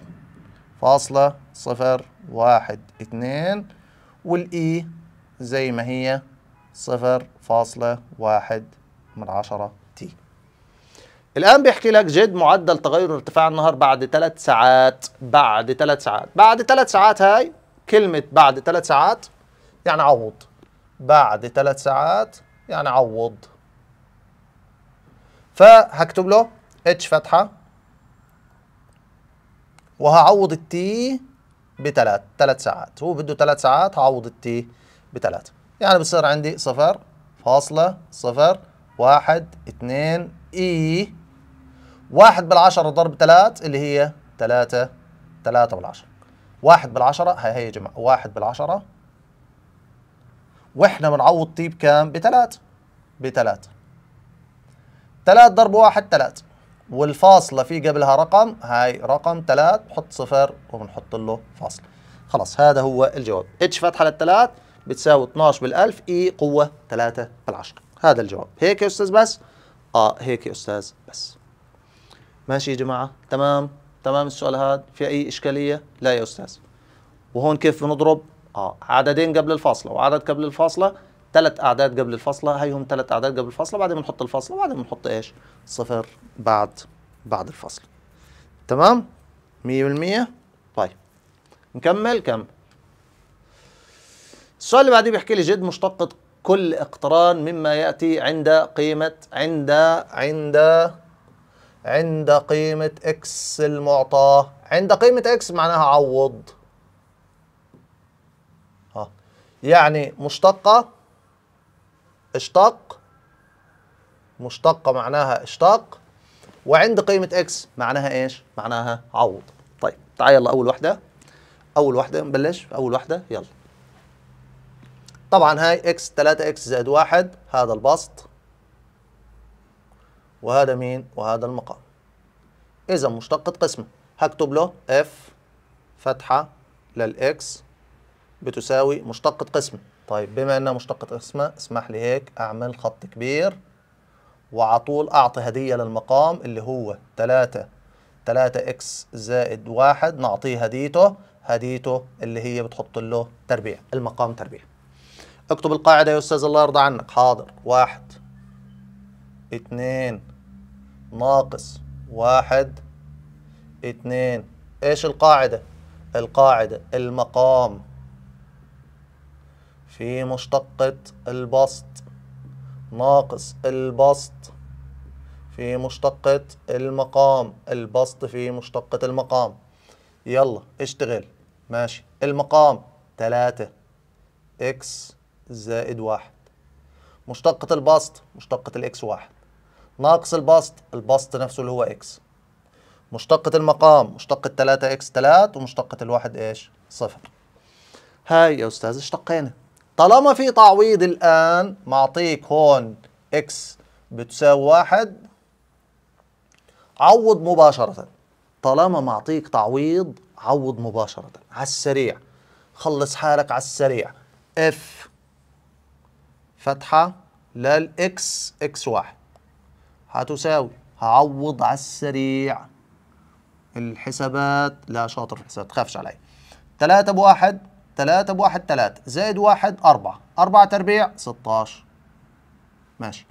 فاصلة صفر واحد اتنين والاي زي ما هي صفر فاصلة واحد من عشرة تي الآن بيحكي لك جد معدل تغير ارتفاع النهر بعد ثلاث ساعات بعد ثلاث ساعات بعد ثلاث ساعات هاي كلمة بعد ثلاث ساعات يعني عوض بعد ثلاث ساعات يعني عوض فهكتب له اتش فتحه وهعوض التي بتلات تلات ساعات هو بده تلات ساعات هعوض التي بتلات يعني بصير عندي صفر فاصلة صفر واحد اتنين اي e. واحد بالعشرة ضرب تلات اللي هي تلاتة تلاتة بالعشرة واحد بالعشرة هي هي يا جماعة واحد بالعشرة واحنا بنعوض تي بكام بتلات بتلات تلات ضرب واحد تلات والفاصلة في قبلها رقم هاي رقم 3 بحط صفر وبنحط له فاصلة خلاص هذا هو الجواب اتش فتحة للثلاث بتساوي 12 بالألف اي قوة 3 بالعشرة هذا الجواب هيك يا أستاذ بس اه هيك يا أستاذ بس ماشي يا جماعة تمام تمام السؤال هذا في أي إشكالية لا يا أستاذ وهون كيف بنضرب اه عددين قبل الفاصلة وعدد قبل الفاصلة ثلاث أعداد قبل الفاصلة هيهم ثلاث أعداد قبل الفاصلة بعدين بنحط الفاصلة وبعدين بنحط إيش صفر بعد بعد الفاصلة تمام 100% طيب نكمل كمل السؤال اللي بعديه بيحكي لي جد مشتقة كل اقتران مما يأتي عند قيمة عند عند عند قيمة اكس المعطاة عند قيمة اكس معناها عوض ها يعني مشتقة اشتق مشتقة معناها اشتق وعند قيمة اكس معناها ايش؟ معناها عوض طيب تعال يلا أول واحدة أول واحدة نبلش أول واحدة يلا طبعا هاي اكس 3 اكس زائد واحد هذا البسط وهذا مين؟ وهذا المقام إذا مشتقة قسمة هكتب له اف فتحة للإكس بتساوي مشتقة قسمة طيب بما انها مشتقة اسمها اسمح لي هيك اعمل خط كبير وعطول اعطي هدية للمقام اللي هو 3 3 اكس زائد واحد نعطيه هديته هديته اللي هي بتحط له تربيع المقام تربيع اكتب القاعدة يا استاذ الله يرضى عنك حاضر واحد اتنين ناقص واحد اتنين ايش القاعدة القاعدة المقام في مشتقة البسط ناقص البسط في مشتقة المقام البسط في مشتقة المقام يلا اشتغل ماشي المقام تلاتة اكس زائد واحد مشتقة البسط مشتقة الاكس واحد ناقص البسط البسط نفسه اللي هو اكس مشتقة المقام مشتقة تلاتة اكس تلات ومشتقة الواحد ايش صفر هاي يا استاذ اشتقينا طالما في تعويض الآن معطيك هون إكس بتساوي واحد عوض مباشرة طالما معطيك تعويض عوض مباشرة على السريع خلص حالك على السريع اف فتحة للإكس إكس واحد هتساوي هعوض على السريع الحسابات لا شاطر في الحسابات تخافش علي 3 بواحد 3 بواحد 3 زائد 1 4 4 تربيع 16 ماشي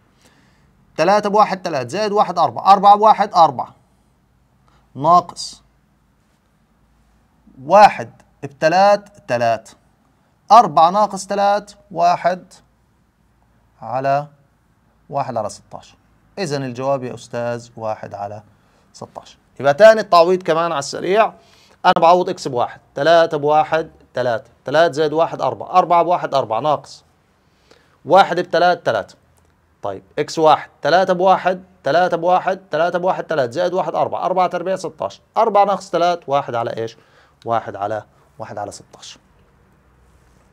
3 بواحد 3 زائد 1 4 4 بواحد 4 ناقص 1 ب 3 3 4 ناقص 3 1 على 1 على 16 إذا الجواب يا أستاذ 1 على 16 يبقى تاني التعويض كمان على السريع أنا بعوض إكس بواحد 3 بواحد 3 3 زائد 1 4 4 بواحد 4 ناقص 1 ب 3 3 طيب اكس 1 3 بواحد 3 بواحد 3 1 3 زائد 1 4 4 تربيع 16 4 ناقص 3 1 على ايش؟ 1 على 1 على 16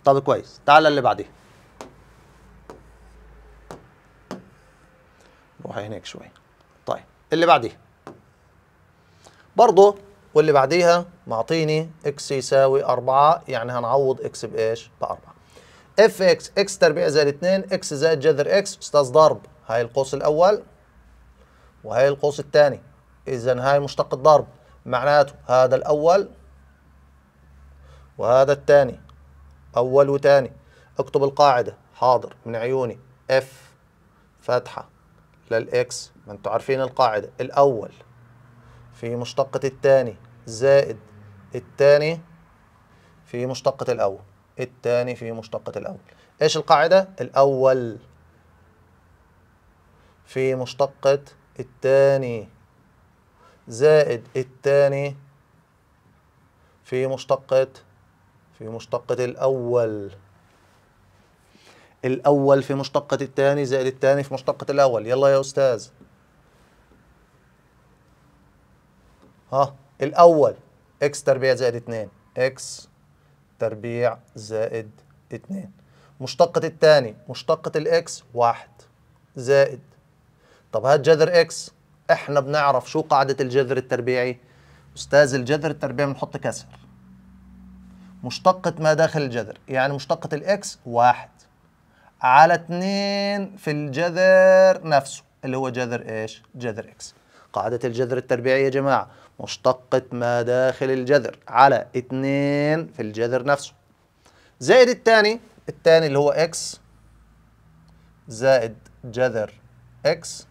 طب كويس تعال اللي بعديه نروح هناك شوي طيب اللي بعديه برضه واللي بعديها معطيني اكس يساوي 4 يعني هنعوض اكس بايش؟ ب 4 اف اكس اكس تربيع زائد 2 اكس زائد جذر اكس استاذ ضرب هاي القوس الاول وهي القوس الثاني اذا هاي مشتق الضرب معناته هذا الاول وهذا الثاني اول وثاني اكتب القاعده حاضر من عيوني اف فتحه للاكس ما انتم عارفين القاعده الاول في مشتقة الثاني زائد الثاني في مشتقة الأول الثاني في مشتقة الأول إيش القاعدة؟ الأول في مشتقة الثاني زائد الثاني في مشتقة في مشتقة الأول الأول في مشتقة الثاني زائد الثاني في مشتقة الأول يلا يا أستاذ ها الأول إكس تربيع زائد 2 إكس تربيع زائد 2 مشتقة الثاني مشتقة الإكس 1 زائد طب هات جذر إكس إحنا بنعرف شو قاعدة الجذر التربيعي أستاذ الجذر التربيعي بنحط كسر مشتقة ما داخل الجذر يعني مشتقة الإكس 1 على 2 في الجذر نفسه اللي هو جذر إيش؟ جذر إكس قاعدة الجذر التربيعي يا جماعة مشتقة ما داخل الجذر على 2 في الجذر نفسه زائد الثاني الثاني اللي هو اكس زائد جذر اكس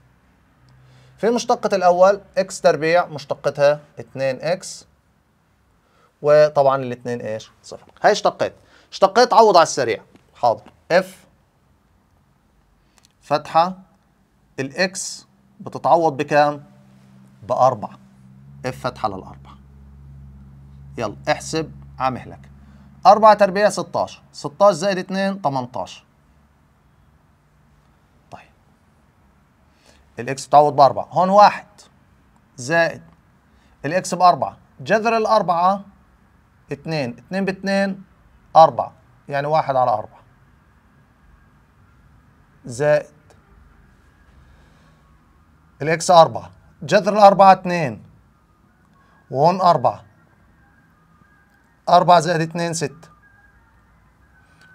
في مشتقة الأول اكس تربيع مشتقتها 2 اكس وطبعا الاثنين ايش؟ صفر. هاي اشتقيت، اشتقيت عوض على السريع، حاضر، اف فتحة الاكس بتتعوض بكام؟ بأربعة. اف فتحه على الاربع يلا احسب عام هلك 4 تربيع 16 16 زائد 2 18 طيب الاكس بتعوض باربعة هون واحد زائد الاكس باربعة جذر الاربعة 2 2 ب 2 4 يعني واحد على أربعة زائد الاكس أربعة جذر الأربعة 2 وهون أربعة أربعة زائد اتنين ستة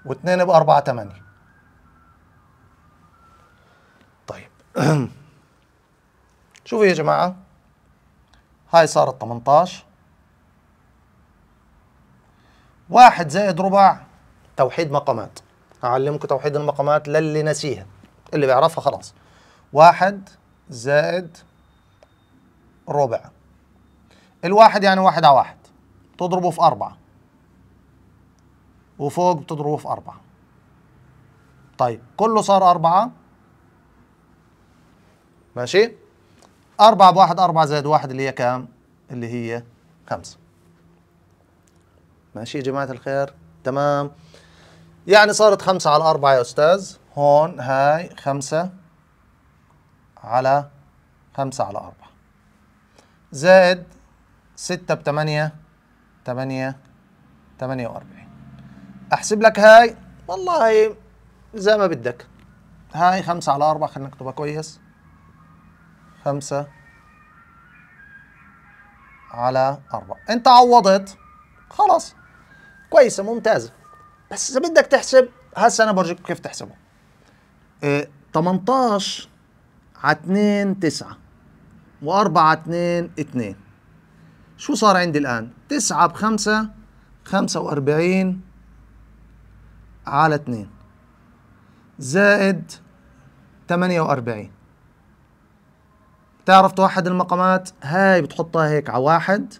واتنين بأربعة تمانية طيب شوفوا يا جماعة هاي صارت 18 واحد زائد ربع توحيد مقامات هعلمكم توحيد المقامات للي نسيها اللي بيعرفها خلاص واحد زائد ربع الواحد يعني واحد على واحد تضربه في أربعة وفوق تضربه في أربعة طيب كله صار أربعة ماشي أربعة بواحد أربعة زائد واحد اللي هي كام اللي هي خمسة ماشي يا جماعة الخير تمام يعني صارت خمسة على أربعة يا أستاذ هون هاي خمسة على خمسة على أربعة زائد 6 ب 8 8 48 احسب لك هاي والله زي ما بدك هاي 5 على 4 خلينا نكتبها كويس 5 على 4 انت عوضت خلاص كويسه ممتازه بس اذا بدك تحسب هسه انا برجيك كيف تحسبه إيه 18 على 2 9 و4 على 2 2 شو صار عندي الآن؟ تسعة بخمسة خمسة وأربعين على 2 زائد 48 وأربعين تعرف توحد المقامات هاي بتحطها هيك على واحد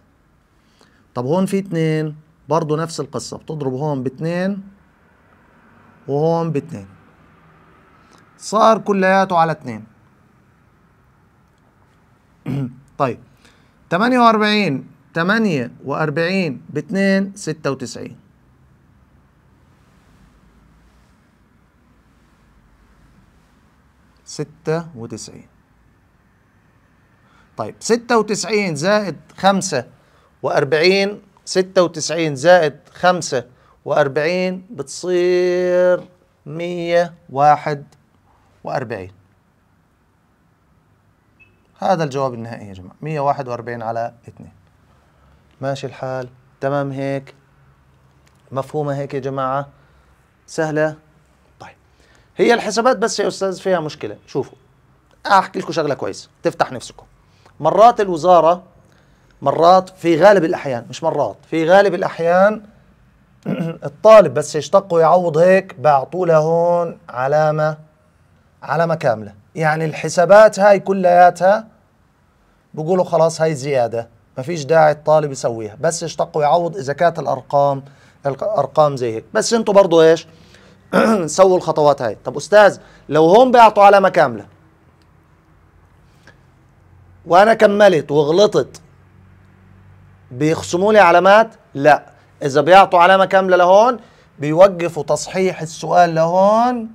طب هون في 2 برضو نفس القصة بتضرب هون 2 وهون 2 صار كلياته على 2 طيب 48 تمانية وأربعين باتنين ستة وتسعين ستة وتسعين طيب ستة وتسعين زائد خمسة وأربعين ستة وتسعين زائد خمسة وأربعين بتصير مية واحد وأربعين هذا الجواب النهائي يا جماعة مية واحد وأربعين على 2 ماشي الحال تمام هيك مفهومة هيك يا جماعة سهلة طيب هي الحسابات بس يا أستاذ فيها مشكلة شوفوا أحكي لكم شغلة كويسة تفتح نفسكم مرات الوزارة مرات في غالب الأحيان مش مرات في غالب الأحيان الطالب بس يشتق ويعوض هيك بعطوا له هون علامة علامة كاملة يعني الحسابات هاي كلياتها بقولوا خلاص هاي زيادة ما فيش داعي الطالب يسويها بس يشتق ويعوض اذا كانت الارقام ارقام زي هيك بس انتم برضو ايش سووا الخطوات هاي طب استاذ لو هون بيعطوا علامه كامله وانا كملت وغلطت بيخصموا لي علامات لا اذا بيعطوا علامه كامله لهون بيوقفوا تصحيح السؤال لهون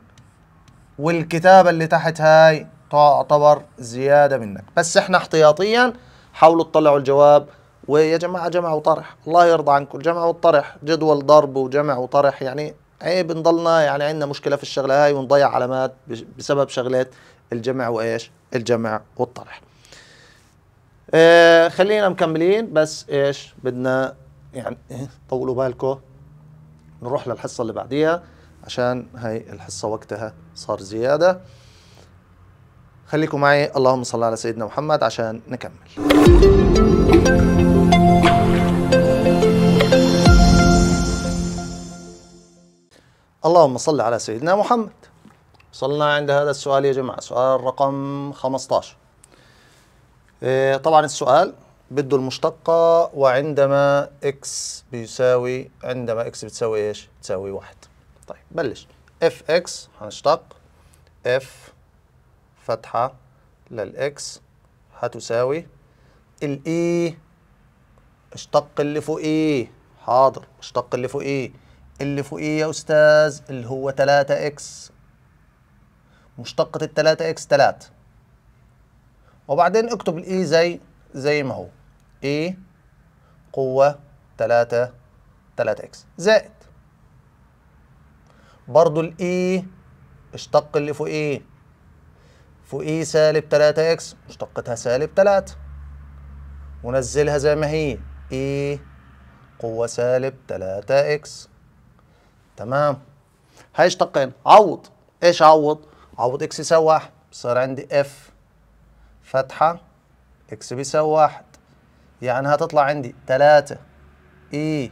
والكتابه اللي تحت هاي تعتبر زياده منك بس احنا احتياطيا حاولوا تطلعوا الجواب ويا جماعة جمع وطرح الله يرضى عنكم جمع وطرح جدول ضرب وجمع وطرح يعني عيب نضلنا يعني عندنا مشكلة في الشغلة هاي ونضيع علامات بسبب شغلات الجمع وإيش الجمع والطرح آه خلينا مكملين بس إيش بدنا يعني طولوا بالكم نروح للحصة اللي بعديها عشان هاي الحصة وقتها صار زيادة خليكم معي اللهم صل على سيدنا محمد عشان نكمل اللهم صل على سيدنا محمد وصلنا عند هذا السؤال يا جماعة سؤال رقم 15 إيه، طبعا السؤال بده المشتقة وعندما اكس بيساوي عندما اكس بتساوي ايش؟ بتساوي واحد طيب بلش اف اكس هنشتق اف فتحة للإكس هتساوي الإي e. اشتق اللي فوق إي e. حاضر اشتق اللي فوق إي e. اللي فوق إي يا أستاذ اللي هو 3 إكس مشتقة ال 3 إكس 3 وبعدين اكتب الإي زي زي ما هو إي قوة 3 3 إكس زائد برضو الإي اشتق اللي فوق إيه فوق اي سالب 3 اكس مشتقتها سالب 3 ونزلها زي ما هي اي قوة سالب 3 اكس تمام هاي اشتقين عوض ايش عوض عوض اكس يساوي واحد صار عندي اف فتحة اكس بيساوي واحد يعني هتطلع عندي 3 اي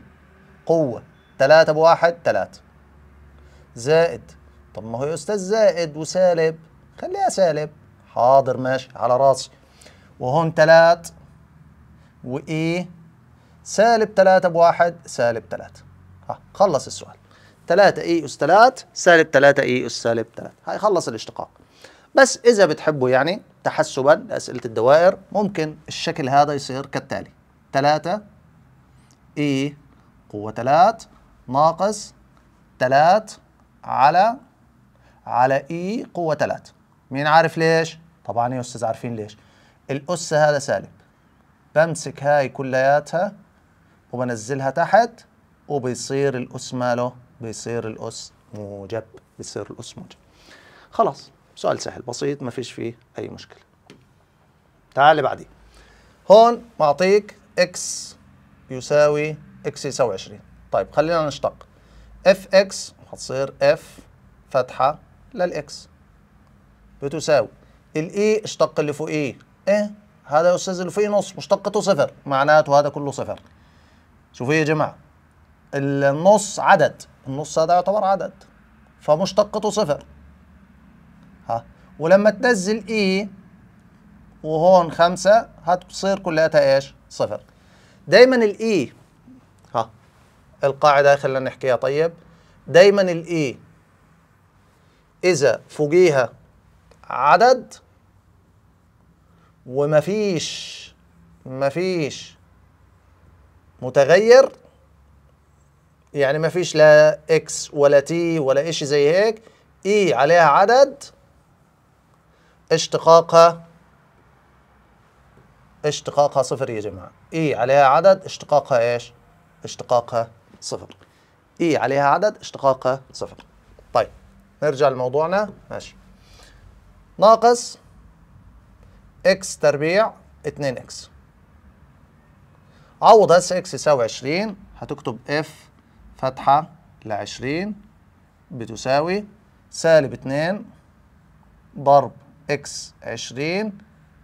قوة 3 بواحد 3 زائد طب ما هو يا استاذ زائد وسالب خليها سالب حاضر ماشي على راسي وهون 3 وإيه سالب 3 بواحد سالب 3 ها خلص السؤال 3 إي أس 3 سالب 3 إي أس سالب 3 خلص الاشتقاق بس إذا بتحبوا يعني تحسبا لأسئلة الدوائر ممكن الشكل هذا يصير كالتالي 3 إي قوة 3 ناقص 3 على على إي قوة 3 مين عارف ليش؟ طبعا يا استاذ عارفين ليش الاس هذا سالب بمسك هاي كلياتها وبنزلها تحت وبيصير الاس ماله بيصير الاس موجب بيصير الاس موجب خلاص سؤال سهل بسيط ما فيش فيه اي مشكله تعال بعدي هون معطيك اكس يساوي اكس يساوي 20 طيب خلينا نشتق اف اكس هتصير اف فتحه للاكس بتساوي الاي اشتق اللي فوق ايه هذا يا استاذ اللي فوق نص مشتقته صفر معناته هذا كله صفر شوفوا يا جماعه النص عدد النص هذا يعتبر عدد فمشتقته صفر ها ولما تنزل اي e وهون خمسة هتصير كلها ايش صفر دايما الاي e، ها القاعدة خلينا نحكيها طيب دايما الاي e اذا فوقيها عدد ومفيش مفيش متغير يعني مفيش لا اكس ولا تي ولا ايش زي هيك اي e عليها عدد اشتقاقها اشتقاقها صفر يا جماعة اي e عليها عدد اشتقاقها ايش اشتقاقها صفر اي e عليها عدد اشتقاقها صفر طيب نرجع لموضوعنا ماشي ناقص اكس تربيع 2 اكس عوض هسه اكس يساوي 20 هتكتب اف فتحة ل 20 بتساوي سالب 2 ضرب اكس 20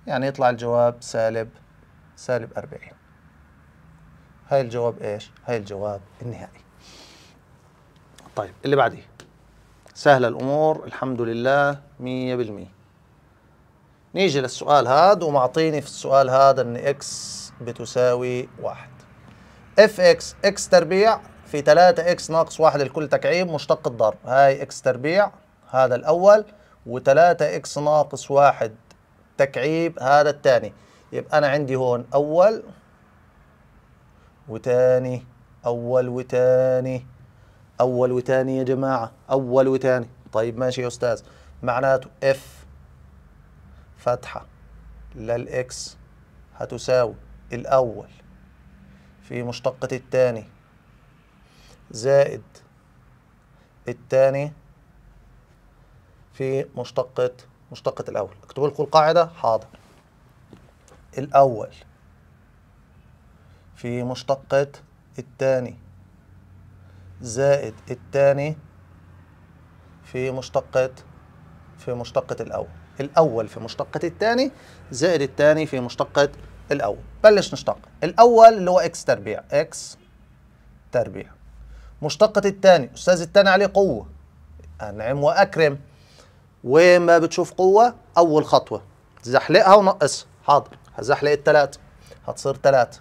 يعني يطلع الجواب سالب سالب 40 هاي الجواب ايش؟ هاي الجواب النهائي طيب اللي بعديه سهلة الأمور الحمد لله 100% نيجي للسؤال هذا ومعطيني في السؤال هذا ان اكس بتساوي واحد اف اكس اكس تربيع في 3 اكس ناقص واحد الكل تكعيب مشتق الضرب هاي اكس تربيع هذا الاول و3 اكس ناقص واحد تكعيب هذا الثاني يبقى انا عندي هون اول وتاني اول وتاني اول وتاني يا جماعه اول وتاني طيب ماشي يا استاذ معناته اف فتحة للإكس هتساوي الأول في مشتقة التاني زائد التاني في مشتقة مشتقة الأول اكتبوا لكم القاعدة حاضر الأول في مشتقة التاني زائد التاني في مشتقة في مشتقة الأول الأول في مشتقة الثاني زائد الثاني في مشتقة الأول بلش نشتق الأول اللي هو إكس تربيع إكس تربيع مشتقة الثاني أستاذ الثاني عليه قوة أنعم وأكرم وين ما بتشوف قوة أول خطوة زحلقها ونقصها حاضر هزحلق التلاتة هتصير تلاتة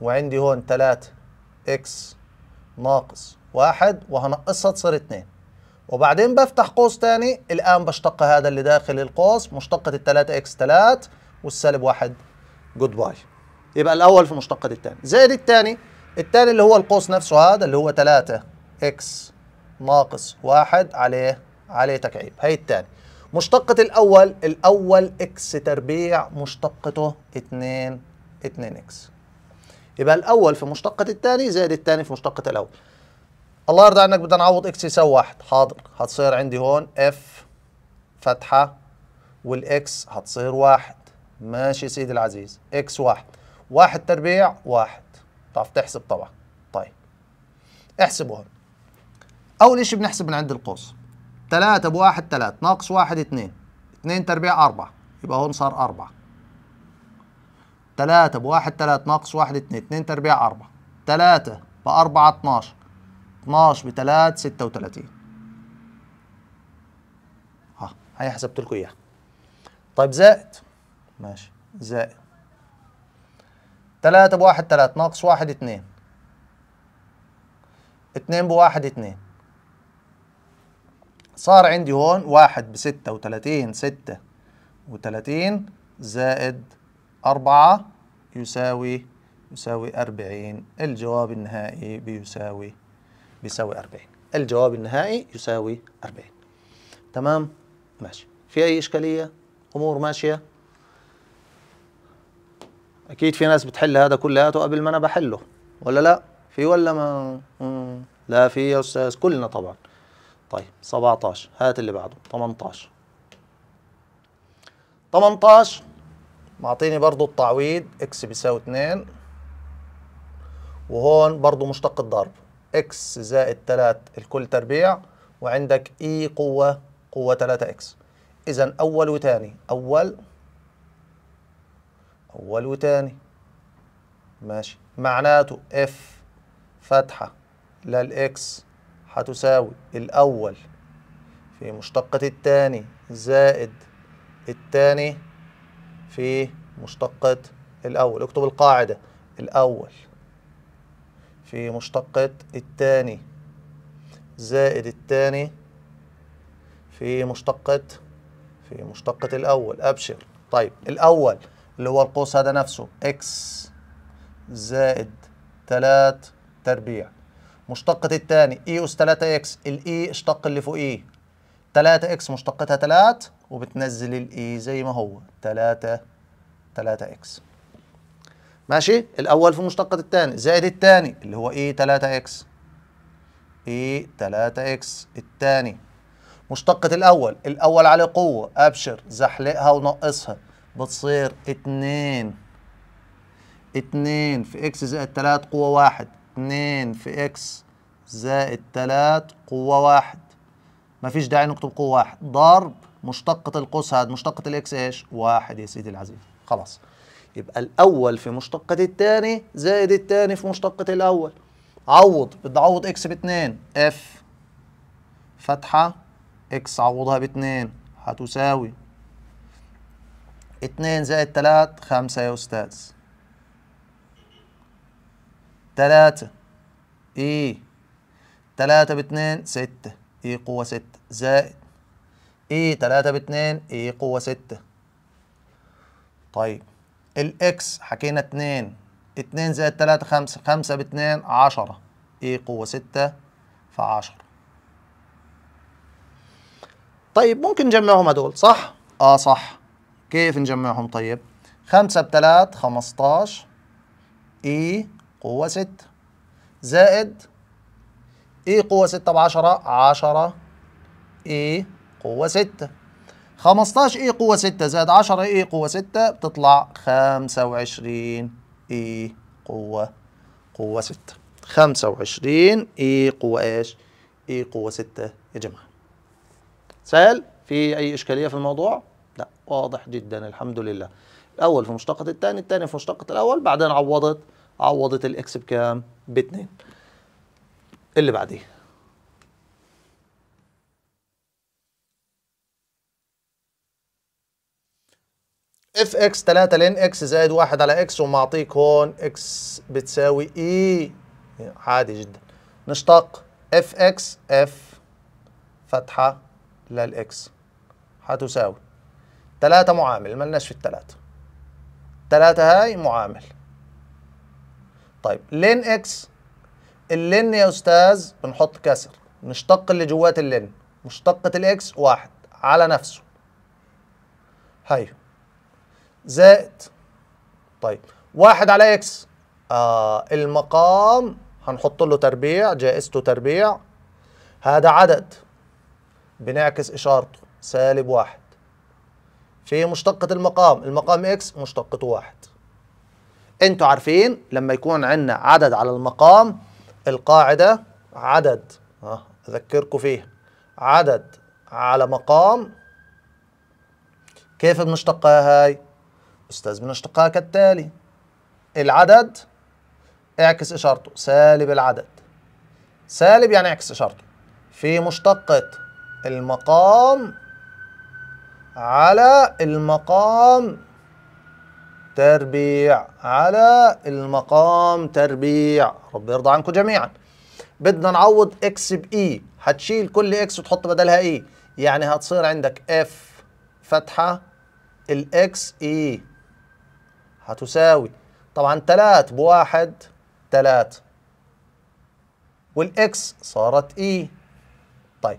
وعندي هون تلاتة إكس ناقص واحد وهنقصها تصير اتنين وبعدين بفتح قوس تاني الآن بشتق هذا اللي داخل القوس مشتقة التلاتة اكس تلات والسالب واحد جود باي يبقى الأول في مشتقة التاني زائد التاني التاني اللي هو القوس نفسه هذا اللي هو تلاتة اكس ناقص واحد عليه عليه تكعيب هي التاني مشتقة الأول الأول اكس تربيع مشتقته اتنين اتنين اكس يبقى الأول في مشتقة التاني زائد التاني في مشتقة الأول الله يرضى عنك بدنا نعوض اكس يساوي واحد حاضر هتصير عندي هون اف فتحه والاكس هتصير واحد ماشي يا سيدي العزيز اكس واحد واحد تربيع واحد تعرف تحسب طبعا طيب احسبوا هون اول اشي بنحسب من عند القوس تلاته بواحد تلات ناقص واحد اثنين اثنين تربيع اربعه يبقى هون صار اربعه تلاته بواحد تلات ناقص واحد اثنين اثنين تربيع اربعه تلاته باربعه اتناشر 12 ب 3 36 ها هي حسبت لكم اياها طيب زائد ماشي زائد 3 بواحد 3 ناقص 1 2 2 بواحد 2 صار عندي هون 1 ب 36 36 زائد 4 يساوي يساوي 40 الجواب النهائي بيساوي بيساوي 40 الجواب النهائي يساوي 40 تمام ماشي في أي إشكالية أمور ماشية أكيد في ناس بتحل هذا كلياته قبل ما أنا بحله ولا لا في ولا ما مم. لا في يا أستاذ كلنا طبعا طيب 17 هات اللي بعده 18 18 معطيني برضه التعويض اكس بيساوي 2 وهون برضه مشتق الضرب اكس زائد 3 الكل تربيع وعندك اي e قوة قوة 3 اكس اذا اول وتاني اول اول وتاني ماشي معناته اف فتحة للاكس هتساوي الاول في مشتقة التاني زائد التاني في مشتقة الأول اكتب القاعدة الأول في مشتقة الثاني زائد الثاني في مشتقة في مشتقة الأول أبشر طيب الأول اللي هو القوس هذا نفسه إكس زائد 3 تربيع مشتقة الثاني إي أس 3 إكس الإي اشتق اللي فوق إي 3 إكس مشتقتها 3 وبتنزل الإي e زي ما هو 3 3 إكس ماشي الاول في مشتقة الثاني زائد الثاني اللي هو ايه 3 اكس ايه 3 اكس الثاني مشتقة الاول الاول عليه قوة ابشر زحلقها ونقصها بتصير 2 2 في اكس زائد 3 قوة 1 2 في اكس زائد 3 قوة 1 مفيش داعي نكتب قوة 1 ضرب مشتقة القوس هاد مشتقة الاكس ايش؟ 1 يا سيدي العزيز خلاص يبقى الأول في مشتقة التاني زائد التاني في مشتقة الأول عوض بدي اعوض إكس باتنين إف فتحة إكس عوضها باتنين هتساوي اتنين زائد تلات خمسة يا أستاذ تلاتة اي e تلاتة باتنين ستة اي e قوة ستة زائد اي e تلاتة باتنين اي قوة ستة طيب الاكس حكينا 2 2 زائد 3 5 5 ب 2 10 اي قوة 6 في 10 طيب ممكن نجمعهم هدول صح؟ اه صح كيف نجمعهم طيب؟ 5 ب 3 15 اي قوة 6 زائد اي قوة 6 ب 10 10 اي قوة 6 15 اي قوة 6 زائد 10 اي قوة 6 بتطلع 25 اي قوة قوة 6 25 اي قوة ايش؟ اي قوة 6 يا جماعة سهل؟ في اي اشكالية في الموضوع؟ لا واضح جدا الحمد لله الاول في مشتقة الثاني الثاني في مشتقة الاول بعدين عوضت عوضت الاكس بكام؟ باتنين اللي بعديه اف اكس 3 لين اكس زائد 1 على اكس ومعطيك هون اكس بتساوي اي e. عادي جدا نشتق اف اكس اف فتحة للاكس هتساوي 3 معامل ملناش في التلاتة 3 هاي معامل طيب لين اكس اللين يا استاذ بنحط كسر نشتق اللي جوات اللين مشتقة الاكس واحد على نفسه هاي زائد طيب واحد على اكس آه المقام هنحط له تربيع جائزته تربيع هذا عدد بنعكس إشارته سالب واحد في مشتقة المقام المقام إكس مشتقته واحد انتوا عارفين لما يكون عندنا عدد على المقام القاعدة عدد آه أذكركم فيها عدد على مقام كيف المشتقة هاي استاذ اشتقها كالتالي العدد اعكس اشارته سالب العدد سالب يعني اعكس اشارته في مشتقة المقام على المقام تربيع على المقام تربيع رب يرضى عنكم جميعا بدنا نعوض اكس باي e. هتشيل كل اكس وتحط بدلها اي e. يعني هتصير عندك اف فتحه الاكس اي هتساوي طبعا 3 بواحد 3 والاكس صارت اي طيب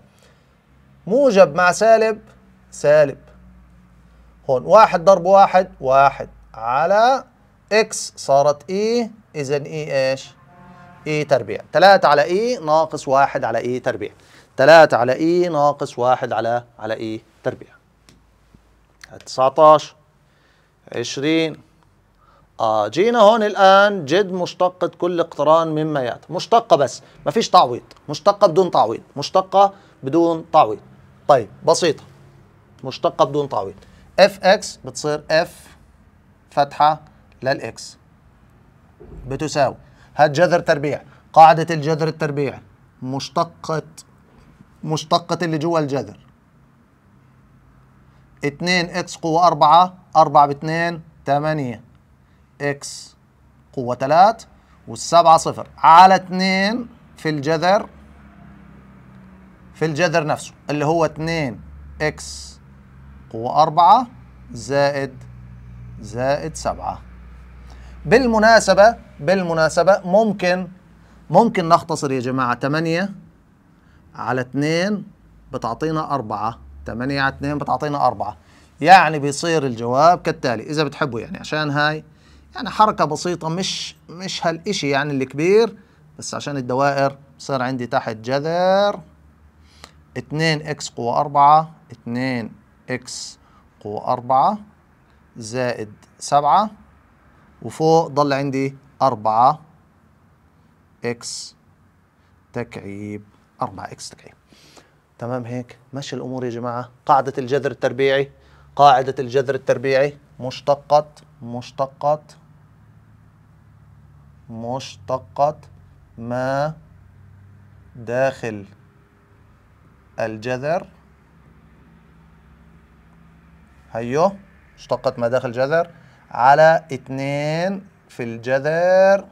موجب مع سالب سالب هون واحد ضرب واحد واحد على اكس صارت اي اذا اي ايش؟ اي تربيع 3 على اي ناقص واحد على اي تربيع 3 على اي ناقص واحد على على اي تربيع 19 20 آه جينا هون الآن جد مشتقة كل اقتران مما يأتي مشتقة بس ما فيش تعويض مشتقة بدون تعويض مشتقة بدون تعويض طيب بسيطة مشتقة بدون تعويض اف اكس بتصير اف فتحة للإكس بتساوي هات جذر تربيع قاعدة الجذر التربيع مشتقة مشتقة اللي جوا الجذر 2 اكس قوة 4 4 ب 2 8 اكس قوة 3 والسبعة صفر على 2 في الجذر في الجذر نفسه اللي هو 2 اكس قوة 4 زائد زائد 7 بالمناسبة بالمناسبة ممكن ممكن نختصر يا جماعة 8 على 2 بتعطينا 4 8 على 2 بتعطينا 4 يعني بيصير الجواب كالتالي إذا بتحبوا يعني عشان هاي يعني حركة بسيطة مش مش هالإشي يعني الكبير بس عشان الدوائر صار عندي تحت جذر 2 اكس قوة 4 2 اكس قوة 4 زائد 7 وفوق ضل عندي 4 اكس تكعيب 4 اكس تكعيب تمام هيك ماشي الامور يا جماعه قاعده الجذر التربيعي قاعده الجذر التربيعي مشتقه مشتقه مشتقة ما داخل الجذر هيو مشتقة ما داخل الجذر على اتنين في الجذر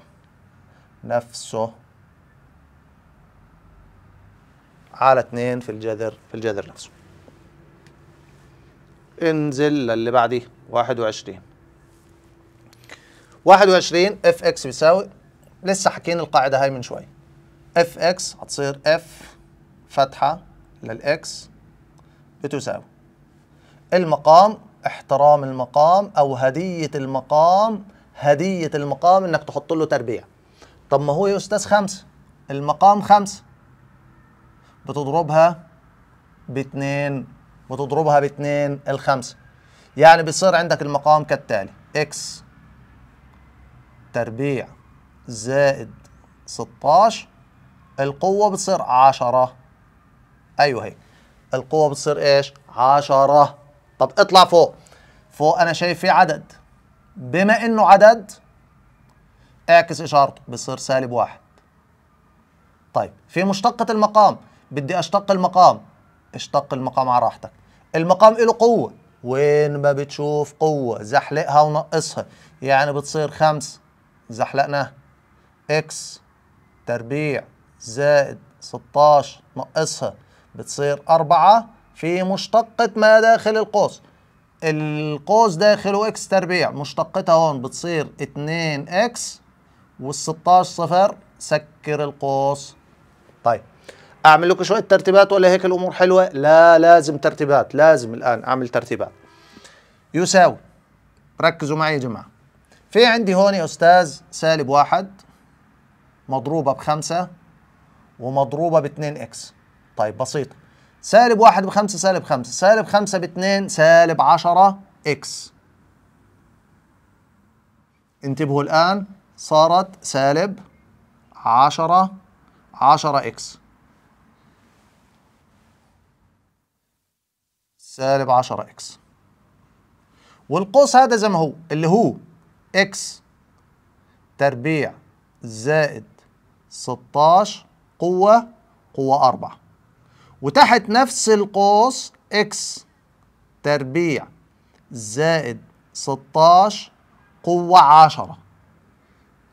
نفسه على اتنين في الجذر في الجذر نفسه انزل للي بعده واحد وعشرين 21 اف اكس بيساوي لسه حكينا القاعده هاي من شويه اف اكس هتصير اف فتحه للاكس بتساوي المقام احترام المقام او هديه المقام هديه المقام انك تحط له تربيع طب ما هو يا استاذ خمسه المقام خمسه بتضربها باتنين وتضربها باتنين الخمسه يعني بيصير عندك المقام كالتالي اكس تربيع زائد 16 القوة بتصير 10 أيوه هي القوة بتصير إيش؟ 10 طب اطلع فوق فوق أنا شايف في عدد بما إنه عدد اعكس إشارته بصير سالب واحد طيب في مشتقة المقام بدي أشتق المقام اشتق المقام على راحتك المقام له قوة وين ما بتشوف قوة زحلقها ونقصها يعني بتصير خمس زحلقنا اكس تربيع زائد 16 ناقصها بتصير 4 في مشتقة ما داخل القوس القوس داخله اكس تربيع مشتقتها هون بتصير 2 اكس وال16 صفر سكر القوس طيب اعمل لكم شويه ترتيبات ولا هيك الامور حلوه لا لازم ترتيبات لازم الان اعمل ترتيبات يساوي ركزوا معي يا جماعه في عندي هون يا أستاذ سالب واحد مضروبة بخمسة ومضروبة باتنين إكس طيب بسيط سالب واحد بخمسة سالب خمسة سالب خمسة باتنين سالب عشرة إكس انتبهوا الآن صارت سالب عشرة عشرة إكس سالب عشرة اكس والقوس هذا زي ما هو اللي هو اكس تربيع زائد 16 قوة قوة 4 وتحت نفس القوس اكس تربيع زائد 16 قوة 10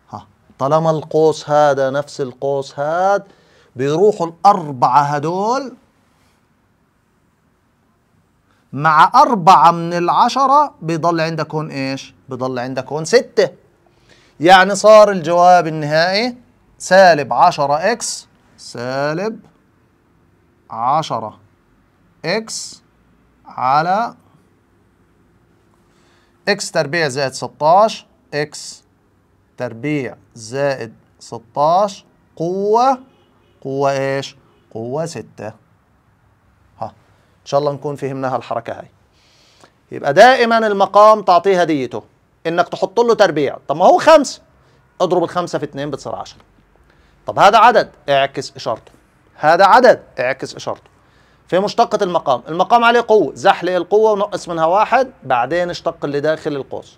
ها طالما القوس هذا نفس القوس هذا بيروحوا الأربعة هدول مع أربعة من العشرة بيضل عندك هون إيش؟ بيضل عندك هون ستة يعني صار الجواب النهائي سالب عشرة إكس سالب عشرة إكس على إكس تربيع زائد 16 إكس تربيع زائد 16 قوة قوة إيش؟ قوة ستة شاء الله نكون فهمناها الحركه هاي يبقى دائما المقام تعطيه هديته انك تحط له تربيع طب ما هو خمسه اضرب الخمسه في اتنين بتصير عشرة طب هذا عدد اعكس اشارته هذا عدد اعكس اشارته في مشتقة المقام المقام عليه قوة زحلق القوة ونقص منها واحد بعدين اشتق اللي داخل القوس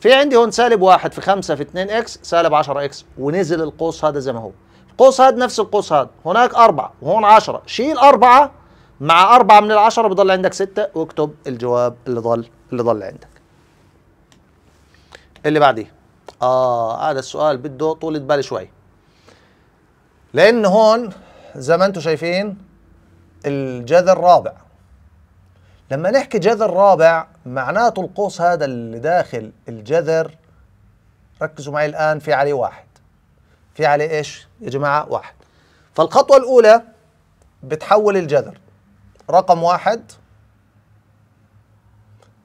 في عندي هون سالب واحد في خمسة في اتنين اكس سالب عشرة اكس ونزل القوس هذا زي ما هو القوس هذا نفس القوس هذا هناك أربعة وهون عشرة شيل أربعة مع أربعة من العشرة بضل عندك ستة واكتب الجواب اللي ضل اللي ضل عندك اللي بعديه آه هذا السؤال بده طولة بال شوي لأن هون زي ما أنتم شايفين الجذر الرابع لما نحكي جذر رابع معناته القوس هذا اللي داخل الجذر ركزوا معي الآن في عليه واحد في عليه إيش يا جماعة واحد فالخطوة الأولى بتحول الجذر رقم واحد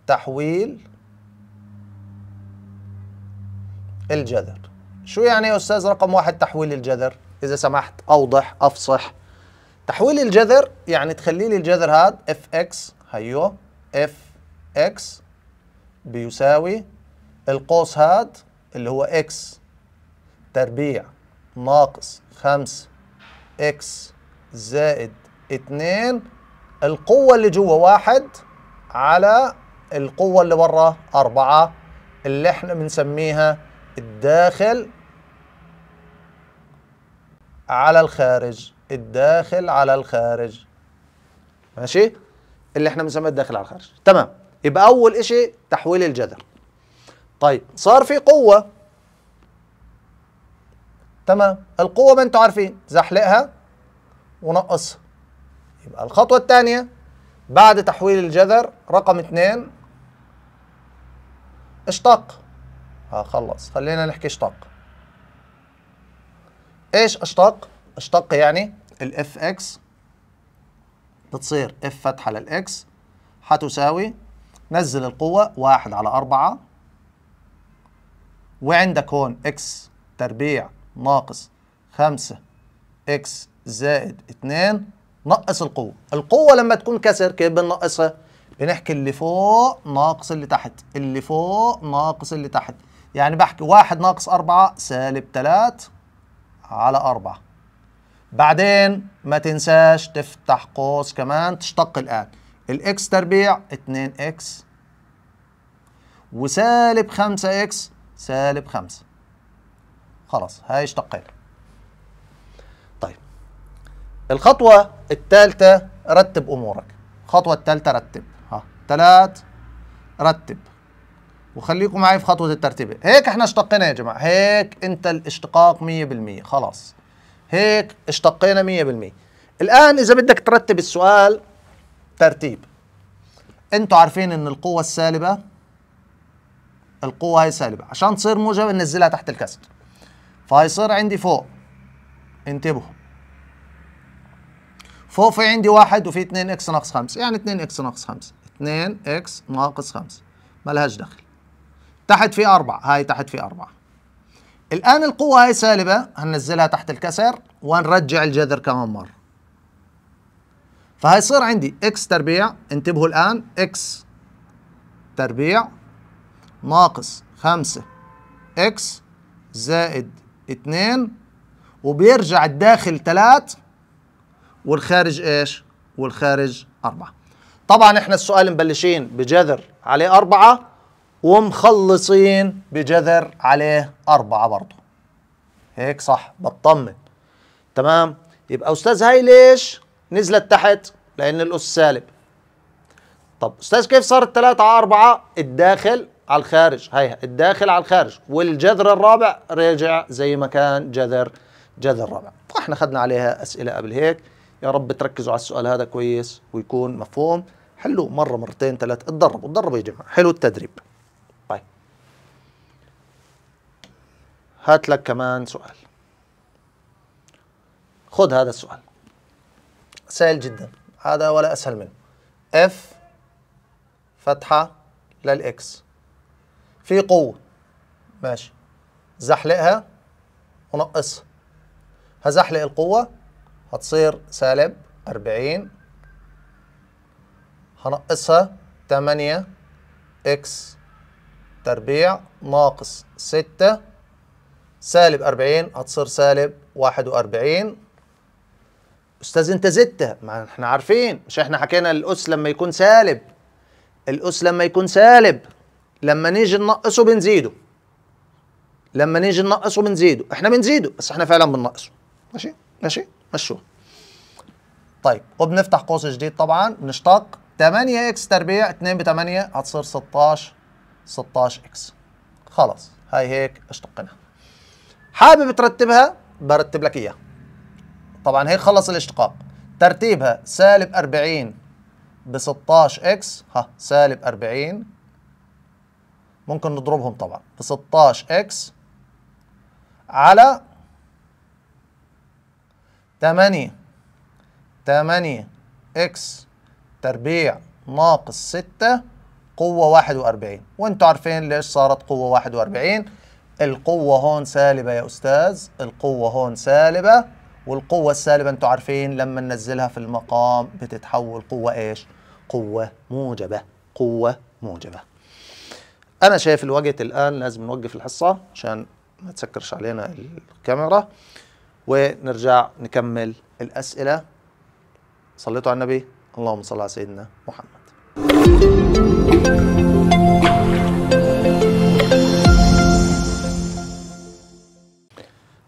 تحويل الجذر شو يعني يا أستاذ رقم واحد تحويل الجذر إذا سمحت أوضح أفصح تحويل الجذر يعني تخلي لي الجذر هاد اف اكس هيو اف اكس بيساوي القوس هاد اللي هو اكس تربيع ناقص 5 اكس زائد 2 القوة اللي جوا واحد على القوة اللي برا أربعة اللي احنا بنسميها الداخل على الخارج الداخل على الخارج ماشي اللي احنا بنسميه الداخل على الخارج تمام يبقى أول إشي تحويل الجذر طيب صار في قوة تمام القوة ما انتوا عارفين زحلقها ونقصها يبقى الخطوة الثانية بعد تحويل الجذر رقم اتنين اشتق آه، خلص خلينا نحكي اشتق ايش اشتق؟ اشتق يعني الاف اكس بتصير اف فتحة للاكس هتساوي نزل القوة واحد على أربعة وعندك هون اكس تربيع ناقص خمسة اكس زائد اتنين نقص القوة القوة لما تكون كسر كيف بنقصها؟ بنحكي اللي فوق ناقص اللي تحت اللي فوق ناقص اللي تحت يعني بحكي واحد ناقص أربعة سالب تلات على أربعة بعدين ما تنساش تفتح قوس كمان تشتق الآن الإكس تربيع 2 إكس وسالب 5 إكس سالب 5 خلاص هاي اشتقينا الخطوة الثالثة رتب أمورك الخطوة الثالثة رتب ها ثلاث رتب وخليكم معي في خطوة الترتيب هيك احنا اشتقينا يا جماعة هيك انت الاشتقاق 100% خلاص هيك اشتقينا 100% الآن إذا بدك ترتب السؤال ترتيب انتوا عارفين ان القوة السالبة القوة هي سالبة عشان تصير موجبة ننزلها تحت الكسر فهيصير عندي فوق انتبهوا فوق في عندي واحد وفي 2 اكس ناقص 5 يعني 2 اكس ناقص 5 2 اكس ناقص 5 لهاش دخل تحت في 4 هاي تحت في 4 الآن القوة هاي سالبة هننزلها تحت الكسر ونرجع الجذر كمان مرة فهيصير عندي اكس تربيع انتبهوا الآن اكس تربيع ناقص 5 اكس زائد 2 وبيرجع الداخل 3 والخارج ايش والخارج أربعة طبعا احنا السؤال مبلشين بجذر عليه أربعة ومخلصين بجذر عليه أربعة برضه هيك صح بطمن تمام يبقى أستاذ هاي ليش نزلت تحت لأن الأس سالب طب أستاذ كيف صارت 3 على 4 الداخل على الخارج هيها الداخل على الخارج والجذر الرابع رجع زي ما كان جذر جذر رابع فاحنا خدنا عليها أسئلة قبل هيك يا رب تركزوا على السؤال هذا كويس ويكون مفهوم حلوه مره مرتين ثلاث اتدربوا اتدربوا يا جماعه حلو التدريب طيب هات لك كمان سؤال خذ هذا السؤال سهل جدا هذا ولا اسهل منه اف فتحه للاكس في قوه ماشي زحلقها ونقصها هزحلق القوه هتصير سالب 40 هنقصها 8 اكس تربيع ناقص 6 سالب 40 هتصير سالب 41 استاذ انت زدت ما احنا عارفين مش احنا حكينا الاس لما يكون سالب الاس لما يكون سالب لما نيجي ننقصه بنزيده لما نيجي ننقصه بنزيده احنا بنزيده بس احنا فعلا بننقصه ماشي ماشي مشوه طيب وبنفتح قوس جديد طبعا بنشتق 8 اكس تربيع 2 ب 8 هتصير 16 16 اكس خلص هاي هيك اشتقناها حابب ترتبها برتب لك اياها طبعا هيك خلص الاشتقاق ترتيبها سالب 40 ب 16 اكس ها سالب 40 ممكن نضربهم طبعا ب 16 اكس على 8 8 اكس تربيع ناقص 6 قوة 41 وانتوا عارفين ليش صارت قوة 41 القوة هون سالبة يا أستاذ القوة هون سالبة والقوة السالبة انتوا عارفين لما ننزلها في المقام بتتحول قوة ايش؟ قوة موجبة قوة موجبة أنا شايف الوقت الآن لازم نوقف الحصة عشان ما تسكرش علينا الكاميرا ونرجع نكمل الأسئلة صليتوا على النبي اللهم صل على سيدنا محمد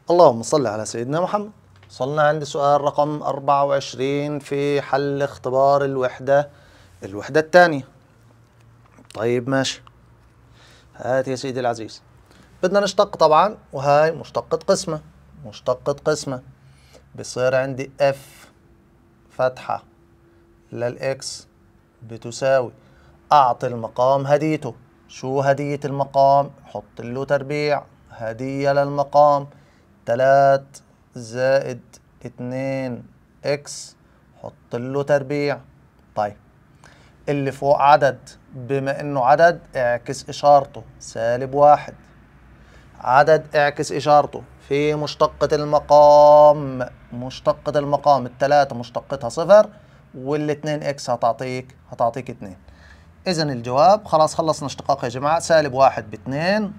اللهم صل على سيدنا محمد وصلنا عند سؤال رقم 24 في حل اختبار الوحدة الوحدة الثانية طيب ماشي هات يا سيدي العزيز بدنا نشتق طبعا وهاي مشتقة قسمة مشتقة قسمة بصير عندي اف فتحة للإكس بتساوي أعطي المقام هديته شو هدية المقام؟ حط له تربيع هدية للمقام تلات زائد اتنين إكس حط له تربيع طيب اللي فوق عدد بما إنه عدد اعكس إشارته سالب واحد عدد اعكس إشارته في مشتقة المقام مشتقة المقام الثلاثة مشتقتها صفر والاثنين اكس هتعطيك هتعطيك اثنين إذا الجواب خلاص خلصنا اشتقاق يا جماعة سالب واحد باثنين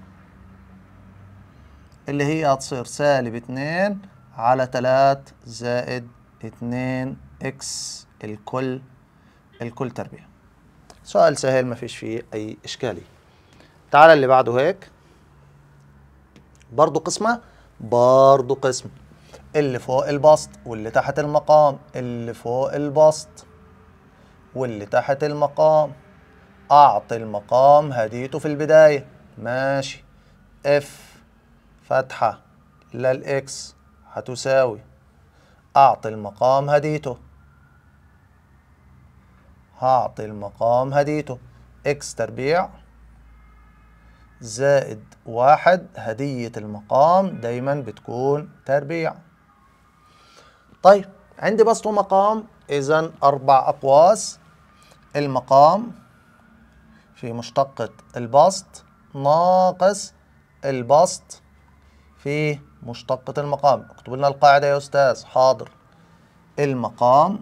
اللي هي هتصير سالب اثنين على ثلاث زائد اثنين اكس الكل الكل تربيع سؤال سهل ما فيش فيه أي إشكالية تعال اللي بعده هيك برضو قسمة برضو قسم اللي فوق البسط واللي تحت المقام اللي فوق البسط واللي تحت المقام أعطي المقام هديته في البداية ماشي اف فتحة للإكس هتساوي أعطي المقام هديته هعطي المقام هديته إكس تربيع زائد واحد هدية المقام دايما بتكون تربيع طيب عندي بسط ومقام إذا أربع أقواس المقام في مشتقة البسط ناقص البسط في مشتقة المقام اكتب لنا القاعدة يا أستاذ حاضر المقام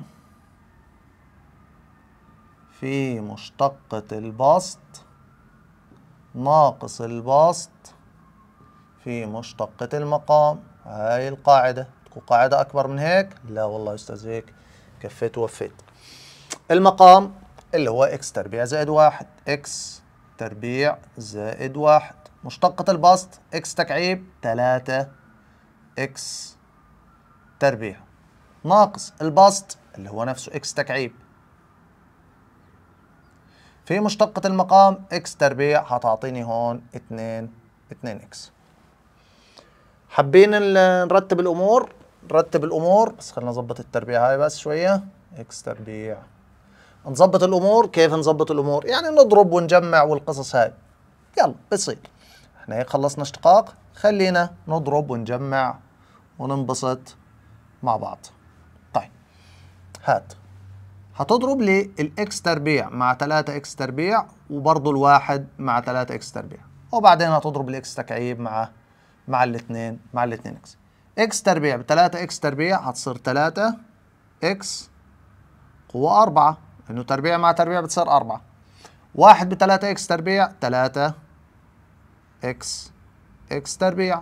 في مشتقة البسط ناقص البسط في مشتقة المقام هاي القاعدة تكون قاعدة أكبر من هيك لا والله يا أستاذ هيك كفيت ووفيت المقام اللي هو إكس تربيع زائد واحد إكس تربيع زائد واحد مشتقة البسط إكس تكعيب تلاتة إكس تربيع ناقص البسط اللي هو نفسه إكس تكعيب في مشتقة المقام x تربيع هتعطيني هون 2 2x حابين نرتب الامور نرتب الامور بس خلينا نظبط التربيع هاي بس شويه x تربيع نظبط الامور كيف نظبط الامور يعني نضرب ونجمع والقصص هاي يلا بصير احنا هيك خلصنا اشتقاق خلينا نضرب ونجمع وننبسط مع بعض طيب هات هتضرب لي الاكس تربيع مع 3 إكس تربيع وبرضه الواحد مع 3 إكس تربيع وبعدين هتضرب الإكس تكعيب مع مع الاثنين مع الاثنين إكس إكس تربيع ب 3 إكس تربيع هتصير 3 إكس قوة 4 لأنه تربيع مع تربيع بتصير 4 واحد ب 3 إكس تربيع 3 إكس إكس تربيع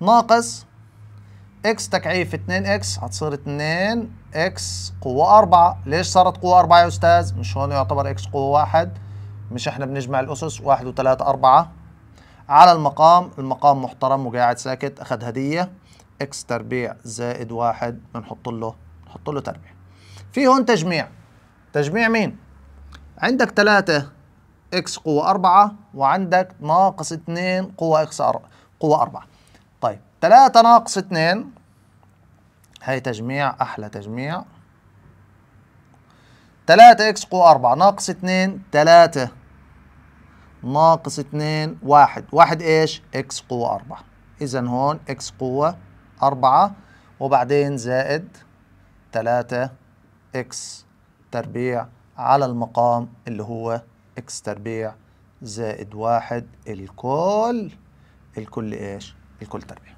ناقص إكس تكعيب في 2 إكس هتصير 2 اكس قوة أربعة، ليش صارت قوة أربعة يا أستاذ؟ مش هون يعتبر اكس قوة واحد، مش احنا بنجمع الأسس واحد وثلاثة أربعة، على المقام، المقام محترم وقاعد ساكت أخذ هدية، اكس تربيع زائد واحد بنحط له بنحط له تربيع. في هون تجميع، تجميع مين؟ عندك ثلاثة اكس قوة أربعة وعندك ناقص اثنين قوة اكس قوة أربعة. طيب، ثلاثة ناقص اثنين هاي تجميع أحلى تجميع 3 إكس قوة 4 ناقص 2 3 ناقص 2 1 1 إيش؟ إكس قوة 4 إذا هون إكس قوة 4 وبعدين زائد 3 إكس تربيع على المقام اللي هو إكس تربيع زائد واحد الكل الكل إيش؟ الكل تربيع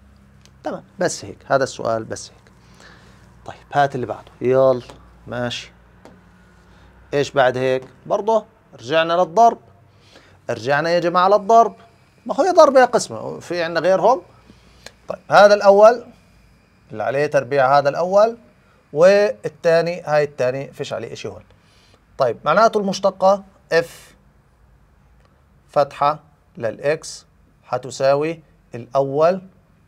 تمام بس هيك هذا السؤال بس هيك طيب هات اللي بعده يلا ماشي ايش بعد هيك برضه رجعنا للضرب رجعنا يا جماعه للضرب ما هو ضربه قسمه في عندنا غيرهم طيب هذا الاول اللي عليه تربيع هذا الاول والثاني هاي الثاني فيش عليه شيء هون طيب معناته المشتقه اف فتحه للاكس حتساوي الاول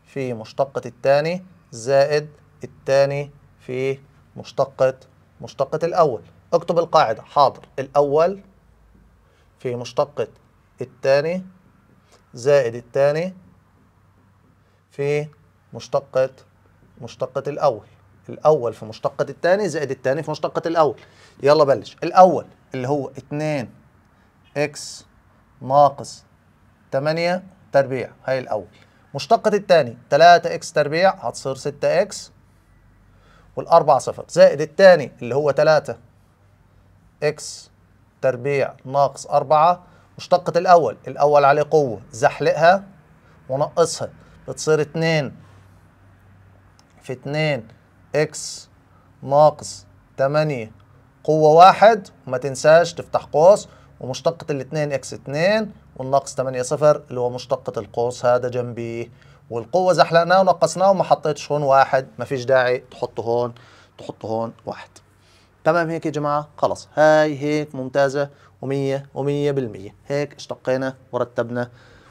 في مشتقه الثاني زائد الثاني في مشتقة مشتقة الأول اكتب القاعدة حاضر الأول في مشتقة الثاني زائد الثاني في مشتقة مشتقة الأول الأول في مشتقة الثاني زائد الثاني في مشتقة الأول يلا بلش الأول اللي هو 2 إكس ناقص 8 تربيع هاي الأول مشتقة الثاني 3 إكس تربيع هتصير 6 إكس والأربع صفر زائد الثاني اللي هو 3 إكس تربيع ناقص 4 مشتقة الأول الأول عليه قوة زحلقها ونقصها بتصير 2 في 2 إكس ناقص 8 قوة واحد وما تنساش تفتح قوس ومشتقة الاتنين اكس اتنين والناقص تمانية صفر اللي هو مشتقة القوس هذا جنبيه والقوه زحلقناه ونقصناه وما حطيتش هون واحد ما فيش داعي تحط هون تحط هون واحد تمام هيك يا جماعه خلص هاي هيك ممتازه و100 و100% هيك اشتقينا ورتبنا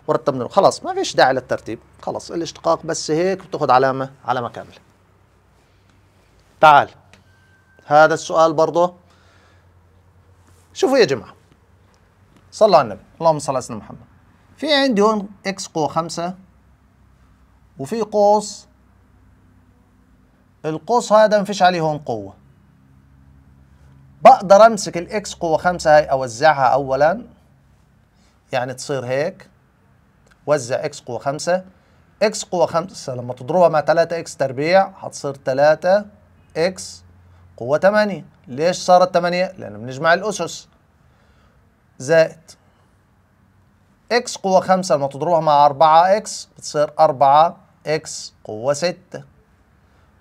ورتبنا خلص ما فيش داعي للترتيب خلص الاشتقاق بس هيك بتاخد علامه علامه كامله تعال هذا السؤال برضه شوفوا يا جماعه صلوا على النبي اللهم صل على سيدنا محمد في عندي هون اكس قوه خمسة وفي قوس القوس هذا مفيش عليه هون قوة بقدر امسك الاكس قوة خمسة هاي اوزعها اولا يعني تصير هيك وزع اكس قوة خمسة اكس قوة خمسة لما تضربها مع تلاتة اكس تربيع هتصير تلاتة اكس قوة تمانية ليش صارت تمانية؟ لأن بنجمع الأسس زائد اكس قوة خمسة لما تضربها مع أربعة اكس بتصير أربعة اكس قوة ستة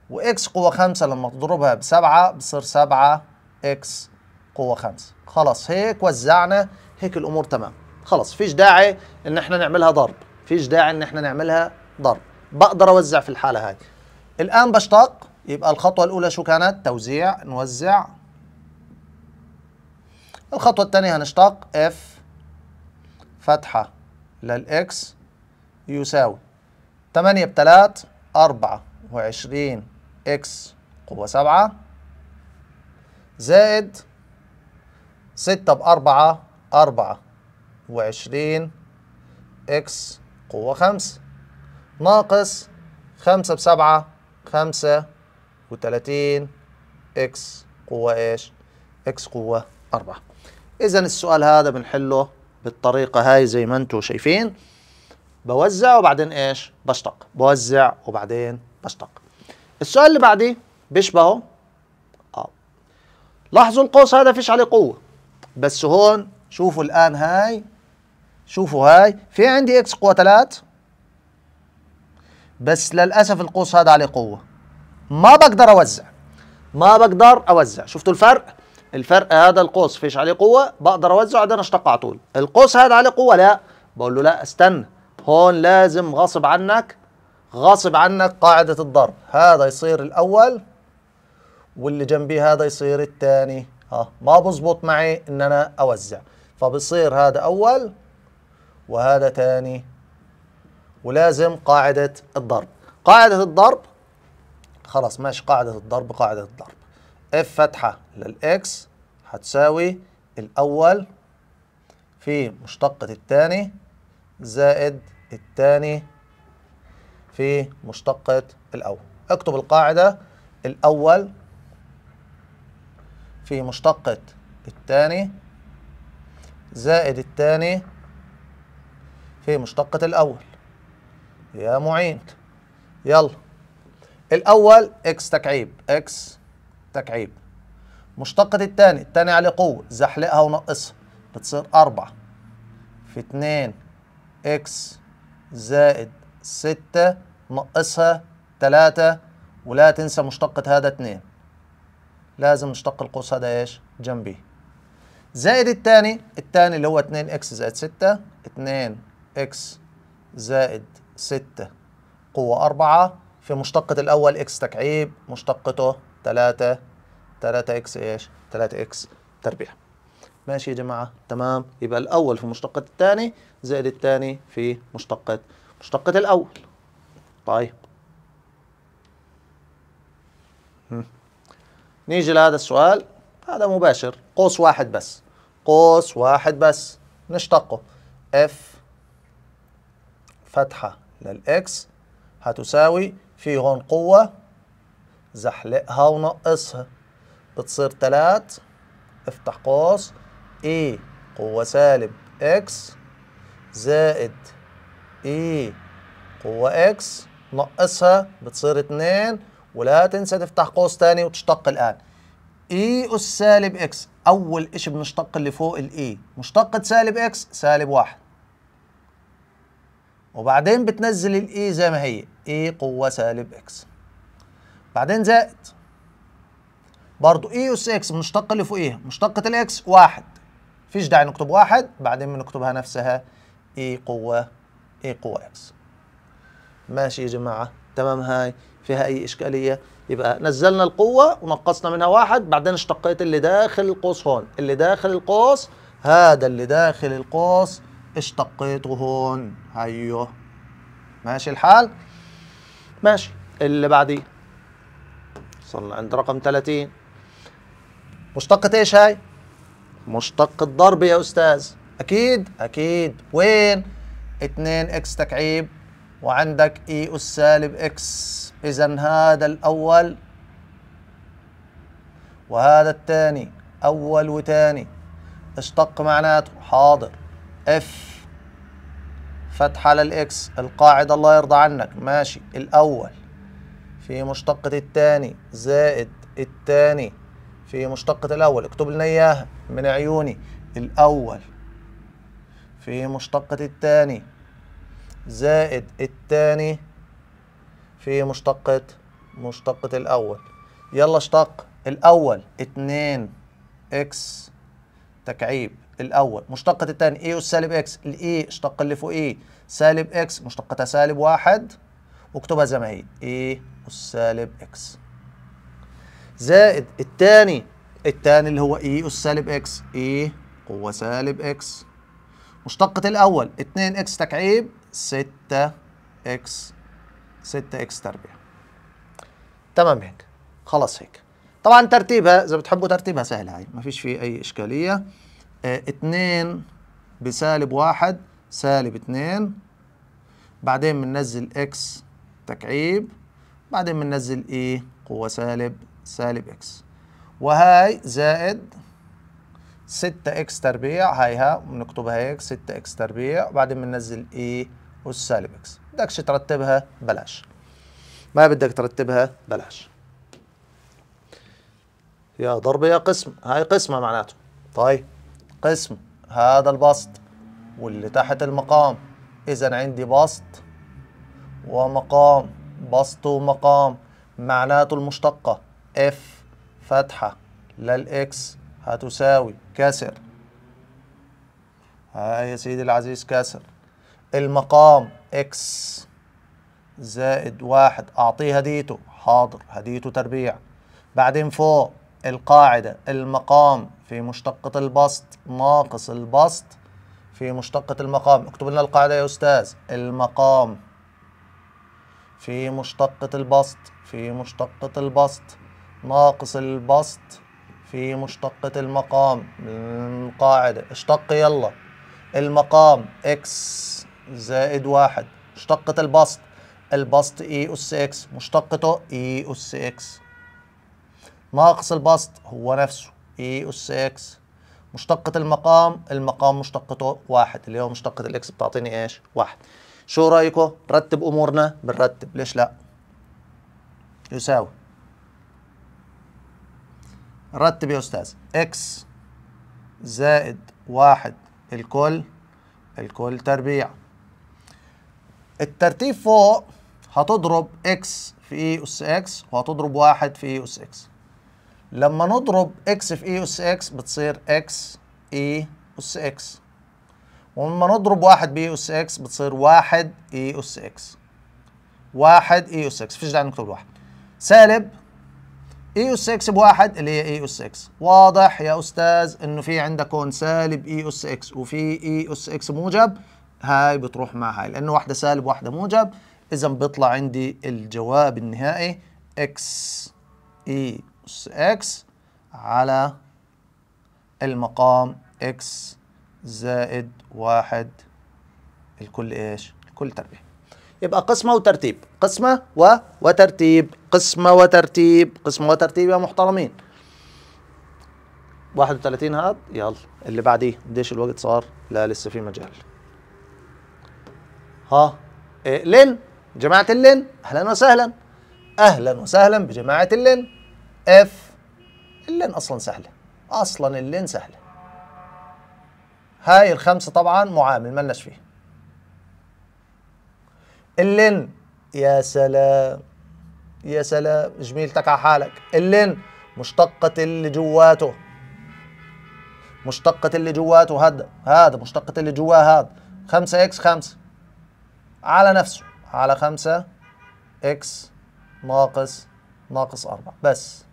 واكس قوة خمسة لما تضربها بسبعة بتصير سبعة اكس قوة خمسة خلاص هيك وزعنا هيك الامور تمام خلاص فيش داعي ان احنا نعملها ضرب فيش داعي ان احنا نعملها ضرب بقدر اوزع في الحالة هاي الان بشتق يبقى الخطوة الاولى شو كانت توزيع نوزع الخطوة الثانية هنشتق اف فتحة للإكس يساوي 8 بتلات 3 وعشرين إكس قوة 7 زائد ستة بأربعة أربعة وعشرين إكس قوة 5 ناقص خمسة بسبعة خمسة وتلاتين إكس قوة إيش؟ إكس قوة 4 إذا السؤال هذا بنحله بالطريقة هاي زي ما أنتم شايفين بوزع وبعدين ايش بشتق بوزع وبعدين بشتق السؤال اللي بعديه بيشبهه اه لاحظوا القوس هذا فيش عليه قوه بس هون شوفوا الان هاي شوفوا هاي في عندي اكس قوه 3 بس للاسف القوس هذا عليه قوه ما بقدر اوزع ما بقدر اوزع شفتوا الفرق الفرق هذا القوس فيش عليه قوه بقدر أوزع وبعدين اشتق على طول القوس هذا عليه قوه لا بقول له لا استنى هون لازم غصب عنك غصب عنك قاعدة الضرب هذا يصير الأول واللي جنبي هذا يصير الثاني ها ما بزبط معي إن أنا أوزع فبصير هذا أول وهذا ثاني ولازم قاعدة الضرب قاعدة الضرب خلاص ماشي قاعدة الضرب قاعدة الضرب اف فتحة للإكس هتساوي الأول في مشتقة الثاني زائد الثاني في مشتقة الأول اكتب القاعدة الأول في مشتقة الثاني زائد الثاني في مشتقة الأول يا معين يلا الأول اكس تكعيب اكس تكعيب مشتقة الثاني الثاني عليه قوة زحلقها ونقصها بتصير أربعة في اتنين اكس زائد ستة نقصها تلاتة ولا تنسى مشتقة هذا اتنين لازم نشتق القوس هذا ايش جنبي زائد الثاني الثاني اللي هو 2 اكس زائد 6 2 اكس زائد 6 قوة 4 في مشتقة الأول اكس تكعيب مشتقته 3 3 اكس ايش 3 اكس تربيع ماشي يا جماعة تمام يبقى الأول في مشتقة الثاني زائد الثاني في مشتقة مشتقة الأول طيب نيجي لهذا السؤال هذا مباشر قوس واحد بس قوس واحد بس نشتقه اف فتحة للإكس هتساوي في هون قوة زحلقها ونقصها بتصير تلات افتح قوس اي قوة سالب X زائد اي قوة X نقصها بتصير 2 ولا تنسى تفتح قوس تاني وتشتق الآن اي e أس سالب X أول إشي بنشتق اللي فوق الاي e. مشتقة سالب X سالب واحد وبعدين بتنزل الاي e زي ما هي اي قوة سالب X بعدين زائد برضو اي اس اكس بنشتق اللي فوقيها مشتقة الاكس واحد فيش داعي نكتب واحد بعدين بنكتبها نفسها اي قوة اي قوة اكس ماشي يا جماعة تمام هاي فيها اي اشكالية يبقى نزلنا القوة ونقصنا منها واحد بعدين اشتقيت اللي داخل القوس هون اللي داخل القوس هذا اللي داخل القوس اشتقيته هون هيو ماشي الحال ماشي اللي بعديه وصلنا عند رقم 30 مشتقة ايش هاي مشتق الضرب يا أستاذ أكيد أكيد وين 2 إكس تكعيب وعندك إي أس سالب إكس إذا هذا الأول وهذا الثاني أول وثاني اشتق معناته حاضر اف فتحة للإكس القاعدة الله يرضى عنك ماشي الأول في مشتقة الثاني زائد الثاني في مشتقة الأول اكتب لنا إياها من عيوني الأول في مشتقة الثاني زائد الثاني في مشتقة مشتقة الأول يلا اشتق الأول اتنين إكس تكعيب الأول مشتقة الثاني إيه e والسالب إكس الإي اشتق اللي فوق إيه سالب إكس مشتقتها سالب واحد واكتبها زي ما هي إيه e والسالب إكس زائد الثاني الثاني اللي هو e اي اس سالب اكس اي e قوه سالب اكس مشتقة الاول 2 اكس تكعيب 6 اكس 6 اكس تربيع تمام هيك خلاص هيك طبعا ترتيبها اذا بتحبوا ترتيبها سهل هاي مفيش فيه اي اشكاليه 2 اه بسالب 1 سالب 2 بعدين بننزل اكس تكعيب بعدين بننزل اي e قوة سالب سالب اكس وهاي زائد 6 اكس تربيع هايها بنكتبها هيك 6 اكس تربيع وبعدين بننزل e اي اس سالب اكس بدكش ترتبها بلاش ما بدك ترتبها بلاش يا ضرب يا قسم هاي قسمة معناته طيب قسم هذا البسط واللي تحت المقام إذا عندي بسط ومقام بسط ومقام معناته المشتقة اف فتحة للإكس هتساوي كسر ها يا سيدي العزيز كسر المقام إكس زائد واحد أعطيه هديته حاضر هديته تربيع بعدين فوق القاعدة المقام في مشتقة البسط ناقص البسط في مشتقة المقام اكتب لنا القاعدة يا أستاذ المقام في مشتقة البسط في مشتقة البسط ناقص البسط في مشتقة المقام من القاعدة اشتق يلا المقام اكس زائد واحد مشتقة البسط البسط اي e اس اكس مشتقته اي e اس اكس ناقص البسط هو نفسه اي e اس اكس مشتقة المقام المقام مشتقته واحد اللي هو مشتقة الاكس بتعطيني ايش واحد شو رأيكم رتب امورنا بنرتب ليش لا يساوي رتب يا استاذ اكس زائد واحد الكل الكل تربيع الترتيب فوق هتضرب اكس في اي اس اكس وهتضرب واحد في اي اس اكس لما نضرب اكس في اي اس اكس بتصير اكس اي اس اكس ولما نضرب واحد بي اس اكس بتصير واحد اي اس اكس واحد اي اس اكس فيش داعي نكتب واحد سالب اي اس اكس بواحد اللي هي اي اس اكس واضح يا استاذ انه في عندك هون سالب اي اس اكس وفي اي اس اكس موجب هاي بتروح مع هاي لانه واحده سالب واحده موجب اذا بيطلع عندي الجواب النهائي اكس اي اس اكس على المقام اكس زائد واحد الكل ايش الكل تربيه يبقى قسمة وترتيب قسمة و... وترتيب قسمة وترتيب قسمة وترتيب يا محترمين 31 هاد يلا اللي بعديه قديش الوقت صار لا لسه في مجال ها إيه لين جماعة اللين أهلا وسهلا أهلا وسهلا بجماعة اللين اف اللين أصلا سهلة أصلا اللين سهلة هاي الخمسة طبعا معامل ملناش فيه اللين يا سلام يا سلام جميلتك على حالك اللين مشتقة اللي جواته مشتقة اللي جواته هذا هذا مشتقة اللي جواه هذا خمسة إكس خمسة على نفسه على خمسة إكس ناقص ناقص أربعة بس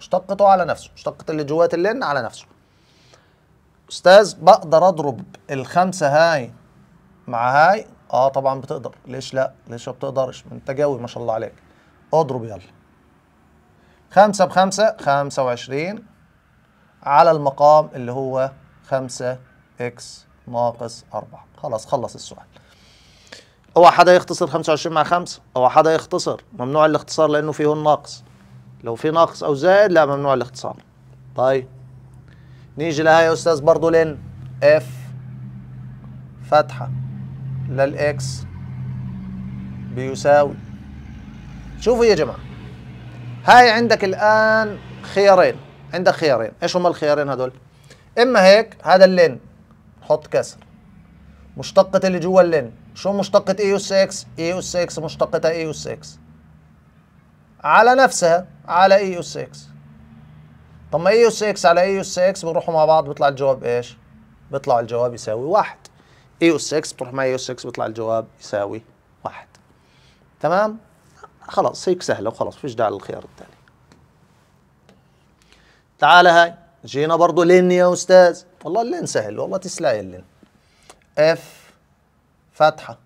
مشتقته على نفسه مشتقة اللي جوات اللين على نفسه أستاذ بقدر أضرب الخمسة هاي مع هاي اه طبعا بتقدر ليش لا ليش ما بتقدرش انت جاوب ما شاء الله عليك اضرب يلا خمسة بخمسة خمسة وعشرين على المقام اللي هو خمسة اكس ناقص أربعة خلاص خلص السؤال اوعى حدا يختصر 25 مع 5 اوعى حدا يختصر ممنوع الاختصار لانه فيه ناقص لو في ناقص او زائد لا ممنوع الاختصار طيب نيجي لها يا استاذ برضه لين اف فتحه للإكس بيساوي شوفوا يا جماعة هاي عندك الآن خيارين عندك خيارين إيش هما الخيارين هدول إما هيك هذا اللين حط كسر مشتقة اللي جوا اللين شو مشتقة اي اس اكس اي اس اكس مشتقتها اي اس اكس على نفسها على اي اس اكس طب ما اي اس اكس على اي اس اكس بيروحوا مع بعض بيطلع الجواب ايش بيطلع الجواب يساوي واحد اي اس 6 بتروح مع اي اس 6 بيطلع الجواب يساوي واحد تمام خلاص هيك سهله وخلاص فيش داعي للخيار الثاني تعال هاي جينا برضه لين يا استاذ والله اللين سهل والله تسلاي اللين اف فتحه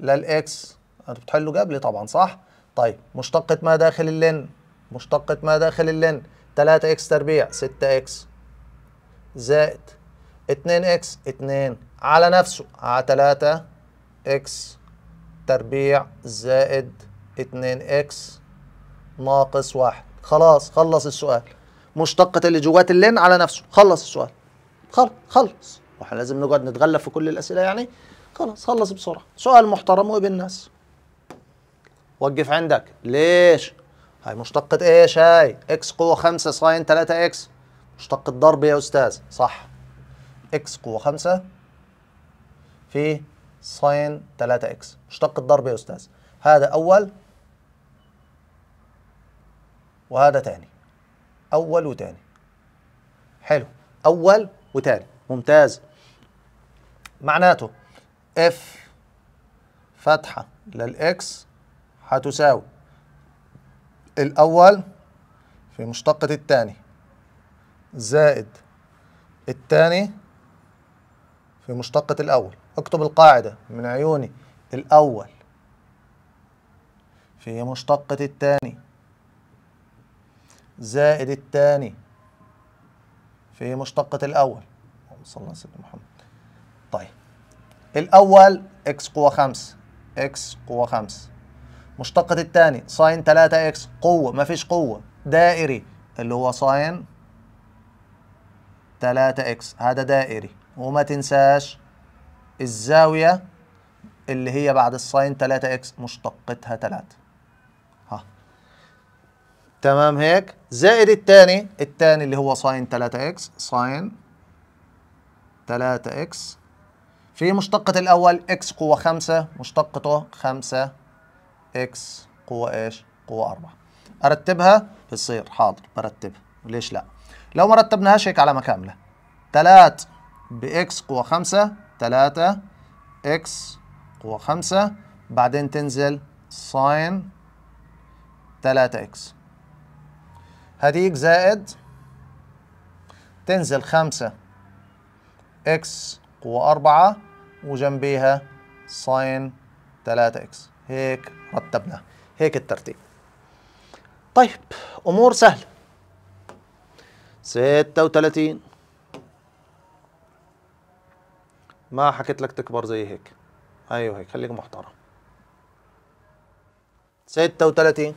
للاكس انت بتحلوا قبلي طبعا صح طيب مشتقة ما داخل اللين مشتقة ما داخل اللين 3 اكس تربيع 6 اكس زائد 2 اكس 2 على نفسه على 3 اكس تربيع زائد 2 اكس ناقص واحد خلاص خلص السؤال مشتقة اللي جوات اللين على نفسه خلص السؤال خلص خلص واحنا لازم نقعد نتغلب في كل الأسئلة يعني خلص خلص بسرعة سؤال محترم وابن الناس وقف عندك ليش هاي مشتقة ايش هاي اكس قوة 5 ساين 3 اكس مشتقة ضرب يا أستاذ صح اكس قوة 5 في ساين 3 اكس مشتق الضرب يا استاذ هذا اول وهذا ثاني اول وثاني حلو اول وثاني ممتاز معناته اف فتحه للاكس هتساوي الاول في مشتقة الثاني زائد الثاني في مشتقة الأول اكتب القاعدة من عيوني الأول في مشتقة الثاني زائد الثاني في مشتقة الأول صلى الله عليه محمد طيب الأول x قوة 5 x قوة 5 مشتقة الثاني ساين 3 x قوة ما فيش قوة دائري اللي هو ساين 3 x هذا دائري وما تنساش الزاوية اللي هي بعد الساين 3 اكس مشتقتها 3 ها تمام هيك زائد الثاني الثاني اللي هو ساين 3 اكس ساين 3 اكس في مشتقة الأول اكس قوة 5 مشتقته 5 اكس قوة ايش؟ قوة 4 أرتبها بتصير حاضر برتبها ليش لا؟ لو ما رتبناهاش هيك على مكاملة 3 بإكس قوة 5 3 اكس قوة 5 بعدين تنزل ساين 3 اكس هديك زائد تنزل 5 اكس قوة 4 وجنبيها ساين 3 اكس هيك رتبناها هيك الترتيب طيب امور سهله 36 ما حكيت لك تكبر زي هيك ايوه هيك خليك محترم 36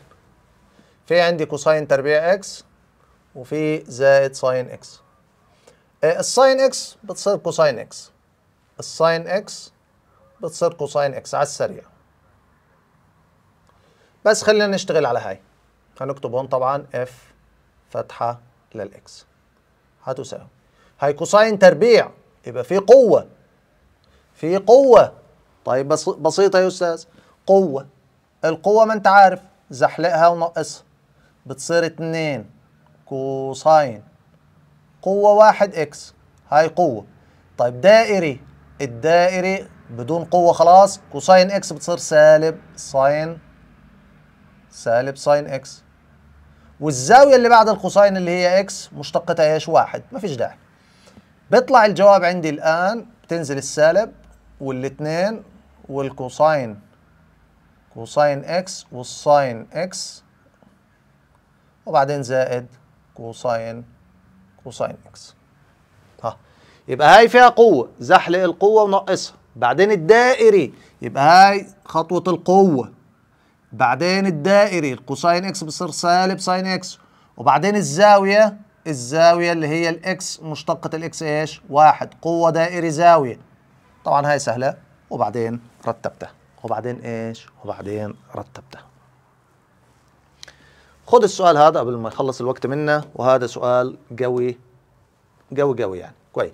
في عندي كوساين تربيع اكس وفي زائد ساين اكس الساين اكس بتصير كوساين اكس الساين اكس بتصير كوساين اكس على السريع بس خلينا نشتغل على هاي هنكتب هون طبعا اف فتحه للاكس هتساوي هاي كوساين تربيع يبقى في قوه في قوة طيب بس بسيطة يا أستاذ قوة القوة ما أنت عارف زحلقها ونقصها بتصير اتنين كوساين قوة واحد إكس هاي قوة طيب دائري الدائري بدون قوة خلاص كوساين إكس بتصير سالب ساين سالب ساين إكس والزاوية اللي بعد الكوساين اللي هي إكس مشتقتها إيش واحد ما فيش داعي بيطلع الجواب عندي الآن بتنزل السالب والاثنين والكوساين كوساين اكس والساين اكس وبعدين زائد كوساين كوساين اكس ها يبقى هاي فيها قوة زحلق القوة ونقصها بعدين الدائري يبقى هاي خطوة القوة بعدين الدائري الكوساين اكس بصير سالب ساين اكس وبعدين الزاوية الزاوية اللي هي الاكس مشتقة الاكس ايش؟ واحد قوة دائري زاوية طبعا هاي سهله وبعدين رتبتها وبعدين ايش وبعدين رتبتها خد السؤال هذا قبل ما يخلص الوقت منا وهذا سؤال قوي قوي قوي يعني كويس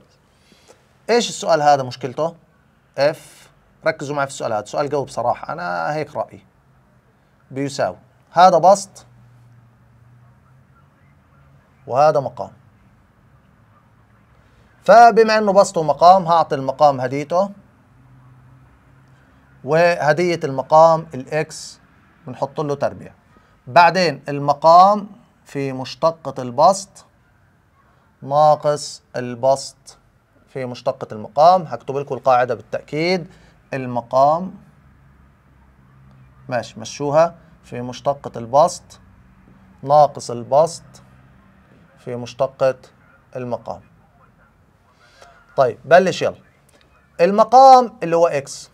ايش السؤال هذا مشكلته اف ركزوا معي في السؤال هذا سؤال قوي بصراحه انا هيك رايي بيساوي هذا بسط وهذا مقام فبما انه بسطوا مقام هعطي المقام هديته وهدية المقام الاكس بنحط له تربيع بعدين المقام في مشتقة البسط ناقص البسط في مشتقة المقام هكتب لكم القاعدة بالتأكيد المقام ماشي مشوها في مشتقة البسط ناقص البسط في مشتقة المقام طيب بلش يلا المقام اللي هو اكس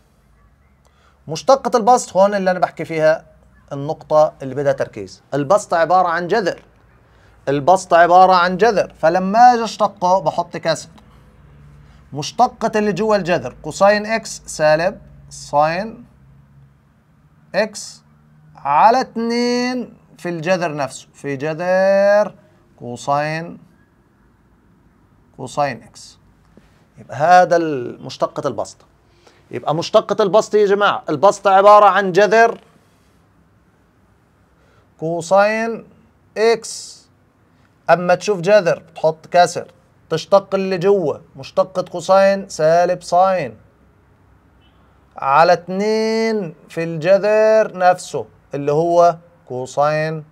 مشتقة البسط هون اللي انا بحكي فيها النقطة اللي بدها تركيز البسط عبارة عن جذر البسط عبارة عن جذر فلما اجي اشتقه بحط كسر مشتقة اللي جوا الجذر كوساين اكس سالب ساين اكس على اتنين في الجذر نفسه في جذر كوساين كوساين اكس يبقى هذا مشتقة البسط يبقى مشتقة البسط يا جماعة البسط عبارة عن جذر كوساين اكس اما تشوف جذر بتحط كسر تشتق اللي جوه مشتقة كوساين سالب ساين على اتنين في الجذر نفسه اللي هو كوساين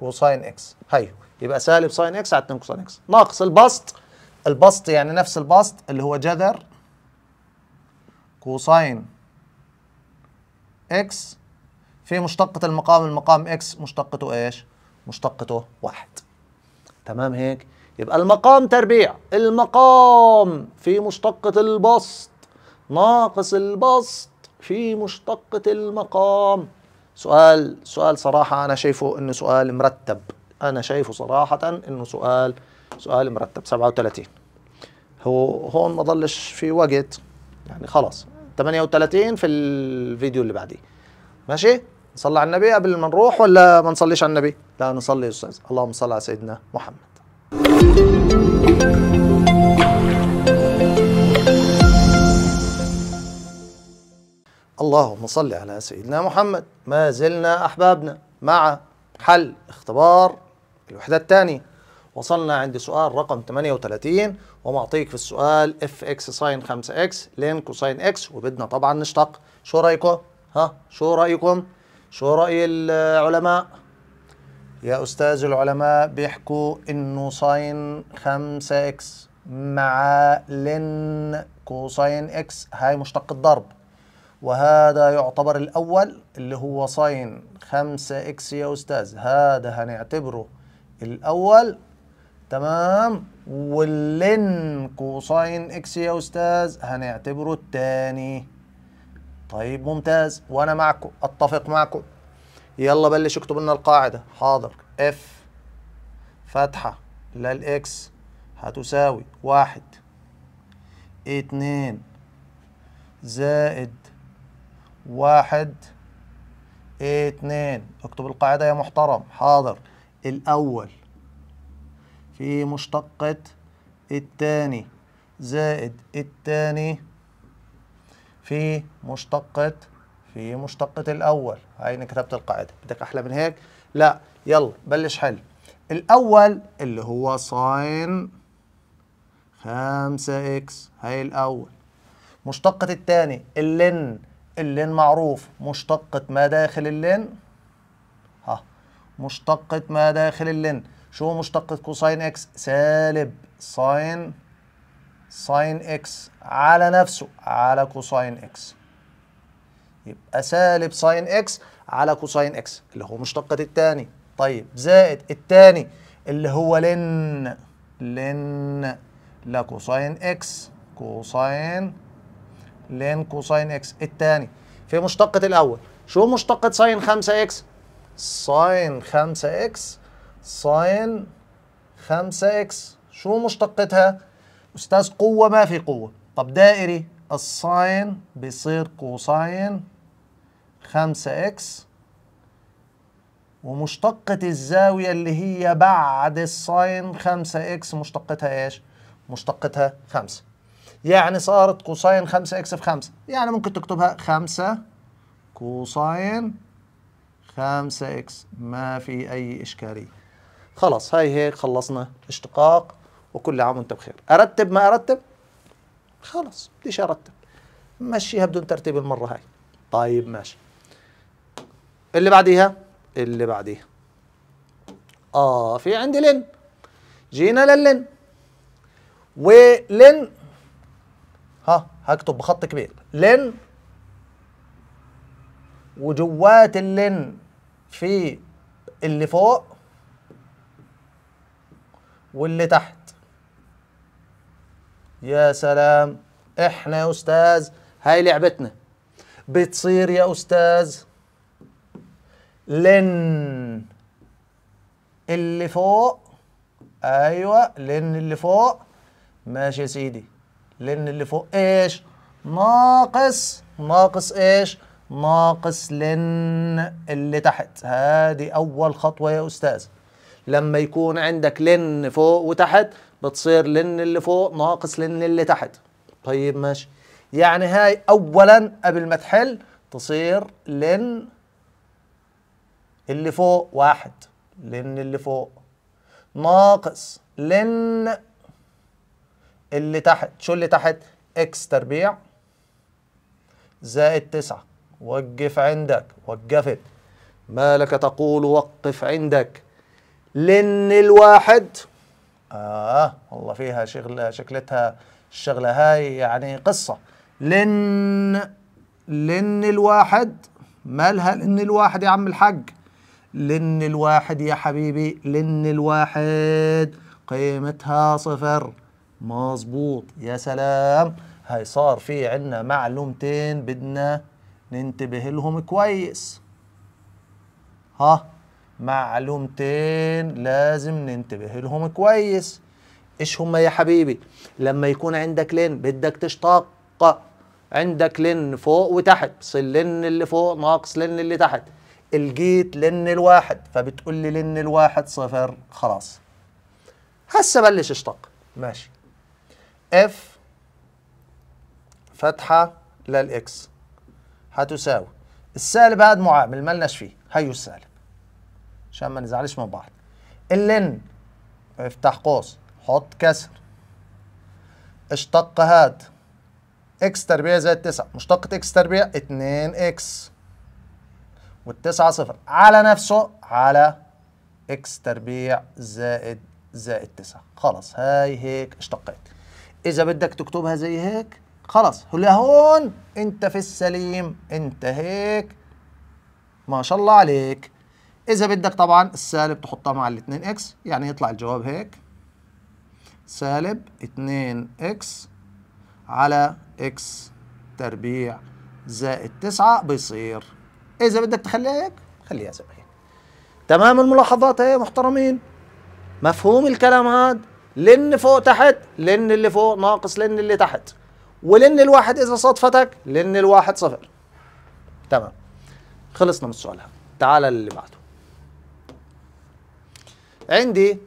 كوساين اكس هاي يبقى سالب ساين اكس على اتنين كوساين اكس ناقص البسط البسط يعني نفس البسط اللي هو جذر كوساين اكس في مشتقة المقام المقام اكس مشتقته ايش؟ مشتقته واحد تمام هيك؟ يبقى المقام تربيع المقام في مشتقة البسط ناقص البسط في مشتقة المقام سؤال سؤال صراحة أنا شايفه إنه سؤال مرتب أنا شايفه صراحة إنه سؤال سؤال مرتب 37 هو هون ما ضلش في وقت يعني خلاص 38 في الفيديو اللي بعديه ماشي نصلي على النبي قبل ما نروح ولا ما نصليش على النبي لا نصلي يا استاذ اللهم صل على سيدنا محمد اللهم صل على سيدنا محمد ما زلنا احبابنا مع حل اختبار الوحده الثانيه وصلنا عند سؤال رقم 38 ومعطيك في السؤال اف اكس ساين 5 اكس لين كوساين اكس وبدنا طبعا نشتق شو رايكم ها شو رايكم شو راي العلماء يا استاذ العلماء بيحكوا انه ساين 5 اكس مع لين كوساين اكس هاي مشتق الضرب وهذا يعتبر الاول اللي هو ساين 5 اكس يا استاذ هذا هنعتبره الاول تمام واللين كوساين اكس يا استاذ هنعتبره التاني طيب ممتاز وانا معكم اتفق معكم يلا بلش اكتب لنا القاعده حاضر اف فتحه للاكس هتساوي واحد اتنين زائد واحد اتنين اكتب القاعده يا محترم حاضر الاول في مشتقة التاني زائد التاني في مشتقة في مشتقة الأول هاي أنا كتبت القاعدة بدك أحلى من هيك لا يلا بلش حل الأول اللي هو ساين خمسة إكس هاي الأول مشتقة التاني اللن اللن معروف مشتقة ما داخل اللن ها مشتقة ما داخل اللن شو مشتقة كوساين اكس سالب ساين ساين اكس على نفسه على كوساين اكس يبقى سالب ساين اكس على كوساين اكس اللي هو مشتقة التاني طيب زائد التاني اللي هو لن لن لكوساين اكس كوساين لن كوساين اكس الثاني في مشتقة الأول شو مشتقة ساين 5 اكس؟ ساين 5 اكس ساين 5 اكس شو مشتقتها استاذ قوه ما في قوه طب دائري الساين بيصير كوساين 5 اكس ومشتقة الزاوية اللي هي بعد الساين 5 اكس مشتقتها ايش؟ مشتقتها 5 يعني صارت كوساين 5 اكس في 5 يعني ممكن تكتبها 5 كوساين 5 اكس ما في اي اشكالية خلص هاي هيك خلصنا اشتقاق وكل عام وانت بخير ارتب ما ارتب خلص بديش ارتب مشيها بدون ترتيب المره هاي طيب ماشي اللي بعديها اللي بعديها اه في عندي لن جينا للن ولن ها هكتب بخط كبير لن وجوات اللن في اللي فوق واللي تحت يا سلام احنا يا استاذ هاي لعبتنا بتصير يا استاذ لن اللي فوق ايوه لن اللي فوق ماشي يا سيدي لن اللي فوق ايش ناقص ناقص ايش ناقص لن اللي تحت هذه اول خطوه يا استاذ لما يكون عندك لن فوق وتحت بتصير لن اللي فوق ناقص لن اللي تحت طيب ماشي يعني هاي اولا قبل ما تحل تصير لن اللي فوق واحد لن اللي فوق ناقص لن اللي تحت شو اللي تحت اكس تربيع زائد تسعة وقف عندك وقفت ما لك تقول وقف عندك لن الواحد آه والله فيها شغلة شكلتها الشغلة هاي يعني قصة لن لن الواحد مالها لن الواحد يا عم الحاج لن الواحد يا حبيبي لن الواحد قيمتها صفر مظبوط يا سلام هاي صار في عنا معلومتين بدنا ننتبه لهم كويس ها معلومتين لازم ننتبه لهم كويس ايش هما يا حبيبي لما يكون عندك لين بدك تشتق عندك لن فوق وتحت بس لين اللي فوق ناقص لن اللي تحت الجيت لن الواحد فبتقول لي لن الواحد صفر خلاص هسه بلش اشتق ماشي اف فتحه للاكس هتساوي السالب هاد معامل لناش فيه هيو السالب عشان ما نزعلش من بعض اللن افتح قوس حط كسر اشتق هاد اكس تربيع زائد 9 مشتقة اكس تربيع 2 اكس والتسعة صفر على نفسه على اكس تربيع زائد زائد 9 خلاص هاي هيك اشتقيت اذا بدك تكتبها زي هيك خلاص لهون انت في السليم انت هيك ما شاء الله عليك إذا بدك طبعا السالب تحطها مع ال 2 إكس يعني يطلع الجواب هيك سالب 2 إكس على إكس تربيع زائد 9 بيصير إذا بدك تخليها هيك خليها زي ما هي تمام الملاحظات يا إيه، محترمين مفهوم الكلام هذا لن فوق تحت لن اللي فوق ناقص لن اللي تحت ولن الواحد إذا صادفتك لن الواحد صفر تمام خلصنا من السؤال هذا تعال اللي بعده عندي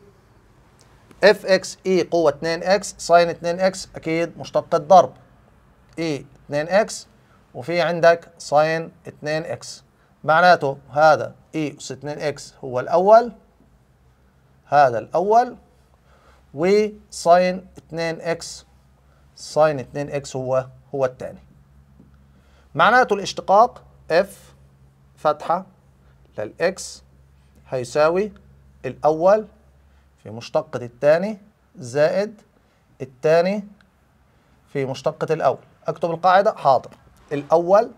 اف اكس اي قوة 2 اكس ساين 2 اكس اكيد مشتقة ضرب اي 2 اكس وفي عندك ساين 2 اكس معناته هذا اي اس 2 اكس هو الاول هذا الاول وساين 2 اكس ساين 2 اكس هو هو الثاني معناته الاشتقاق اف فتحة للاكس هيساوي الأول في مشتقة الثاني زائد الثاني في مشتقة الأول أكتب القاعدة حاضر الأول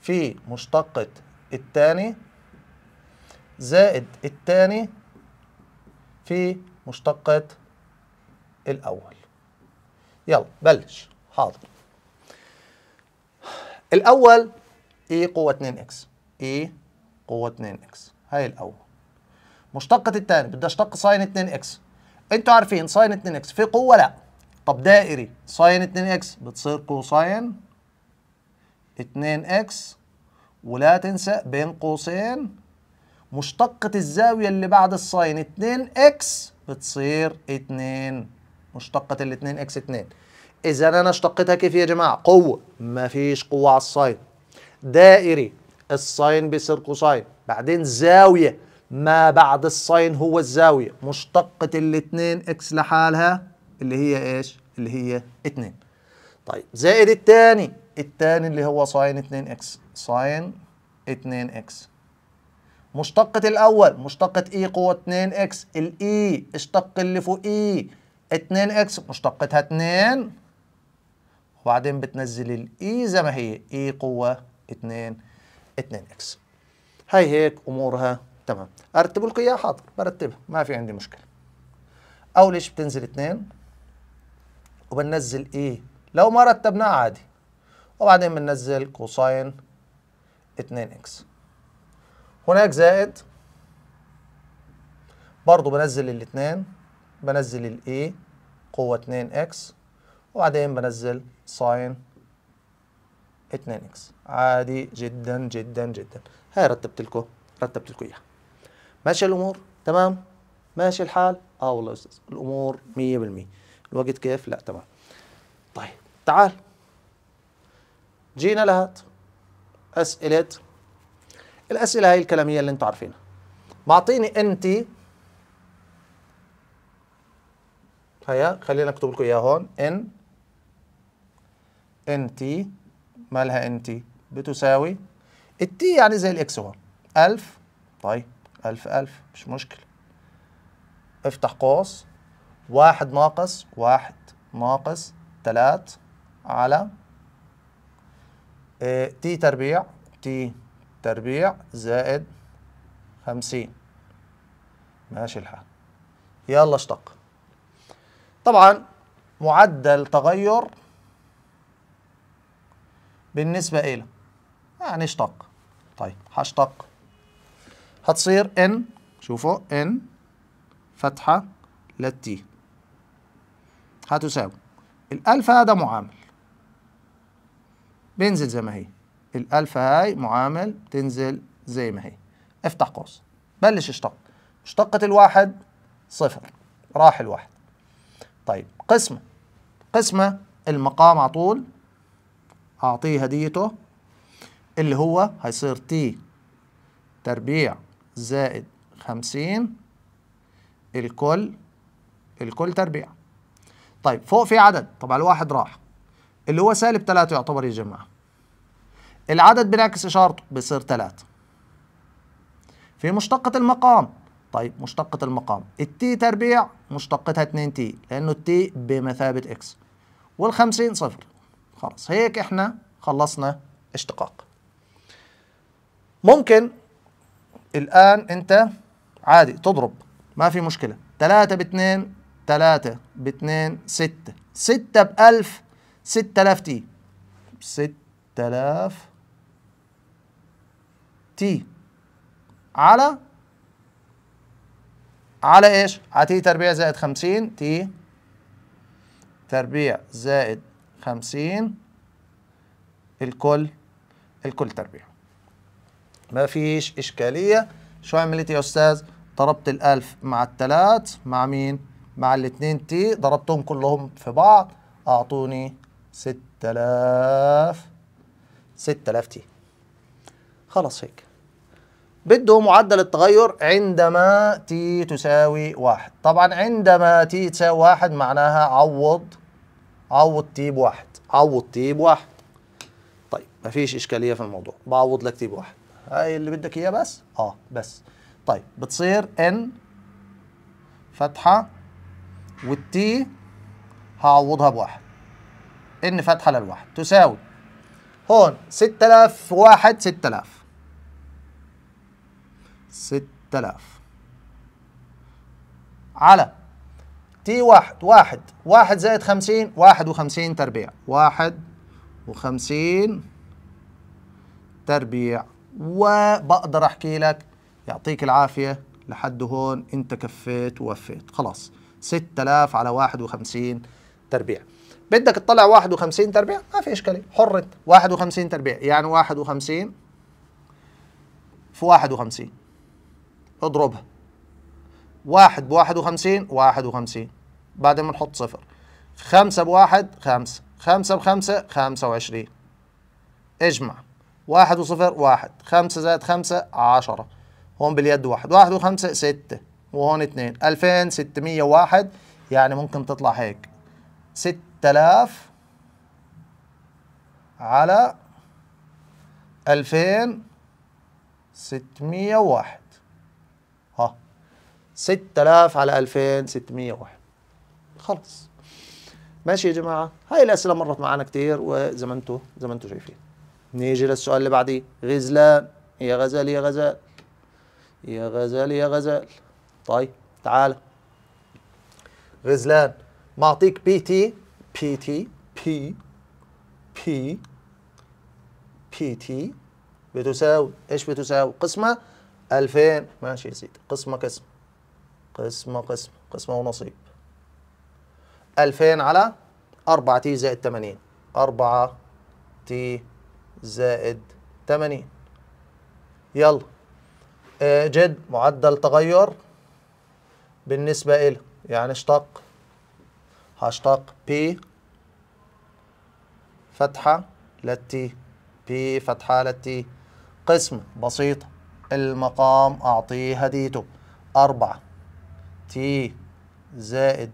في مشتقة الثاني زائد الثاني في مشتقة الأول يلا بلش حاضر الأول إي e قوة إكس إي e قوة إكس هاي الاول مشتقة الثاني بدي اشتق ساين 2 اكس انتوا عارفين ساين 2 اكس في قوة لا طب دائري ساين 2 اكس بتصير قوسين 2 اكس ولا تنسى بين قوسين مشتقة الزاوية اللي بعد الساين 2 اكس بتصير 2 مشتقة ال 2 اكس 2 إذا أنا اشتقتها كيف يا جماعة؟ قوة مفيش قوة على الساين دائري الساين بيصير كوساين بعدين زاوية ما بعد الساين هو الزاوية مشتقة الاثنين اكس لحالها اللي هي ايش؟ اللي هي اثنين طيب زائد الثاني الثاني اللي هو ساين 2 اكس ساين 2 اكس مشتقة الأول مشتقة اي e قوة 2 اكس الاي اشتق اللي فوق اي 2 اكس مشتقتها 2 وبعدين بتنزل الاي e زي ما هي اي e قوة 2 2 اكس هاي هيك امورها تمام ارتب لكم اياها حاضر برتبها ما في عندي مشكله اول شيء بتنزل اثنين وبننزل اي لو ما رتبناها عادي وبعدين بننزل كوساين 2 اكس هناك زائد برضه بنزل الاثنين بنزل الاي قوه 2 اكس وبعدين بنزل ساين 2 اكس عادي جدا جدا جدا هاي رتبت لكم رتبت لكم اياها ماشي الامور تمام ماشي الحال اه والله يا استاذ الامور 100% الوقت كيف لا تمام طيب تعال جينا لهات اسئله الاسئله هاي الكلاميه اللي انتم عارفينها معطيني انت هيا خلينا اكتب لكم اياها هون ان ان تي مالها ان تي بتساوي التي يعني زي الاكس 1 1000 طيب 1000 1000 مش مشكلة افتح قوس واحد ناقص واحد ناقص تلات على تي آه، تربيع تي تربيع زائد خمسين ماشي الحال يلا اشتق طبعا معدل تغير بالنسبة إلى يعني اشتق طيب هشتق هتصير ان شوفوا ان فتحة للتي هتساوي الألفا ده معامل بينزل زي ما هي الألفا هاي معامل تنزل زي ما هي افتح قوس بلش اشتق اشتقت الواحد صفر راح الواحد طيب قسمة قسمة المقام على طول أعطيه هديته اللي هو هيصير تي تربيع زائد خمسين الكل الكل تربيع طيب فوق في عدد طبعا الواحد راح اللي هو سالب تلاتة يعتبر يا جماعة العدد بنعكس إشارته بيصير تلاتة في مشتقة المقام طيب مشتقة المقام التي تربيع مشتقتها 2 تي لأنه التي بمثابة إكس والخمسين صفر خلاص هيك إحنا خلصنا اشتقاق ممكن الآن أنت عادي تضرب ما في مشكلة 3 ب 2 3 ب 2 6 6 ب 1000 6000 تي 6000 تي على على ايش؟ على تي تربيع زائد 50 تي تربيع زائد 50 الكل الكل تربيع ما فيش إشكالية شو عملت يا أستاذ؟ ضربت الألف مع التلات مع مين؟ مع الاتنين تي ضربتهم كلهم في بعض أعطوني ستة آلاف ستة آلاف تي خلاص هيك بده معدل التغير عندما تي تساوي واحد طبعا عندما تي تساوي واحد معناها عوض عوض تي بواحد عوض تي بواحد طيب مفيش إشكالية في الموضوع بعوض لك تي بواحد هاي اللي بدك اياه بس اه بس طيب بتصير ان فتحه والتي هعوضها بواحد ان فتحه للواحد تساوي هون 6000 واحد 6000 6000 على تي واحد واحد واحد زائد خمسين واحد وخمسين تربيع واحد وخمسين تربيع وبقدر احكي لك يعطيك العافيه لحد هون انت كفيت ووفيت خلاص 6000 على 51 تربيع بدك تطلع 51 تربيع ما في اشكاليه حر 51 تربيع يعني 51 في 51 اضربها 1 ب 51 51 بعدين بنحط صفر 5 ب 1 5 5 ب 5 25 اجمع واحد وصفر واحد خمسة زائد خمسة عشرة هون باليد واحد واحد وخمسة ستة وهون اتنين ألفين ستمية واحد يعني ممكن تطلع هيك ستة آلاف على ألفين ستمية واحد ها ستة آلاف على ألفين ستمية واحد خلص ماشي يا جماعة هاي الأسئلة مرت معنا كتير وزي ما انتوا زي ما انتوا شايفين نيجي للسؤال اللي بعديه غزلان يا غزال يا غزال يا غزال يا غزال طيب تعالى غزلان معطيك بي تي بي تي بي بي بي تي بتساوي ايش بتساوي قسمة 2000 ماشي يا سيدي قسمة قسم قسمة قسمة قسمة ونصيب 2000 على 4 تي زائد 80 4 تي زائد 80 يلا آه، جد معدل تغير بالنسبة إلى يعني اشتق هشتق بي فتحة للتي بي فتحة للتي قسم بسيطة المقام أعطيه هديته أربعة تي زائد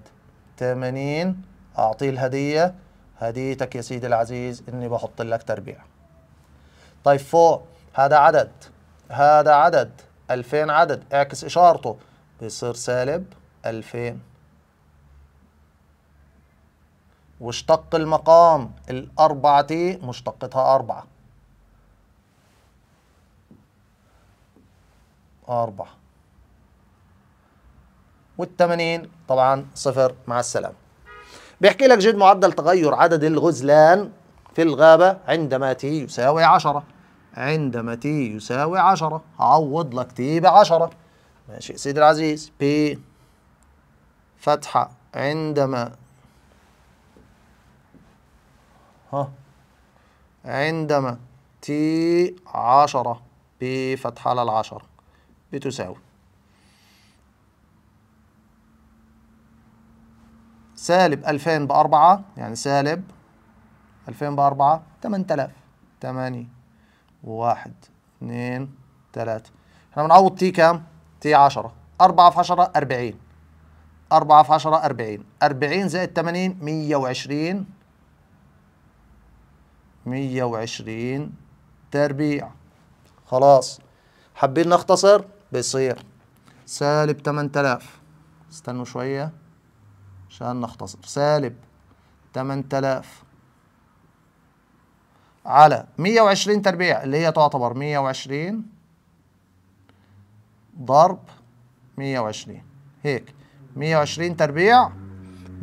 تمانين أعطيه الهدية هديتك يا سيدي العزيز إني بحط لك تربيع طيب فوق هذا عدد هذا عدد 2000 عدد اعكس إشارته بيصير سالب 2000 واشتق المقام الأربعة تي مشتقتها أربعة أربعة والثمانين طبعا صفر مع السلامة بيحكي لك جد معدل تغير عدد الغزلان في الغابة عندما تي يساوي عشرة عندما T يساوي 10 هعوض لك T ب 10 ماشي يا سيدي العزيز P فتحة عندما ها عندما T 10 P فتحة على العشرة بتساوي سالب 2000 ب 4 يعني سالب 2000 ب 4 8000 80 واحد اثنين ثلاثة احنا بنعوض تي كام؟ تي 10 4 في 10 40 4 في 10 40 40 زائد 80 120 120 تربيع خلاص حابين نختصر بيصير سالب 8000 استنوا شوية عشان نختصر سالب 8000 على 120 تربيع اللي هي تعتبر 120 ضرب 120 هيك 120 تربيع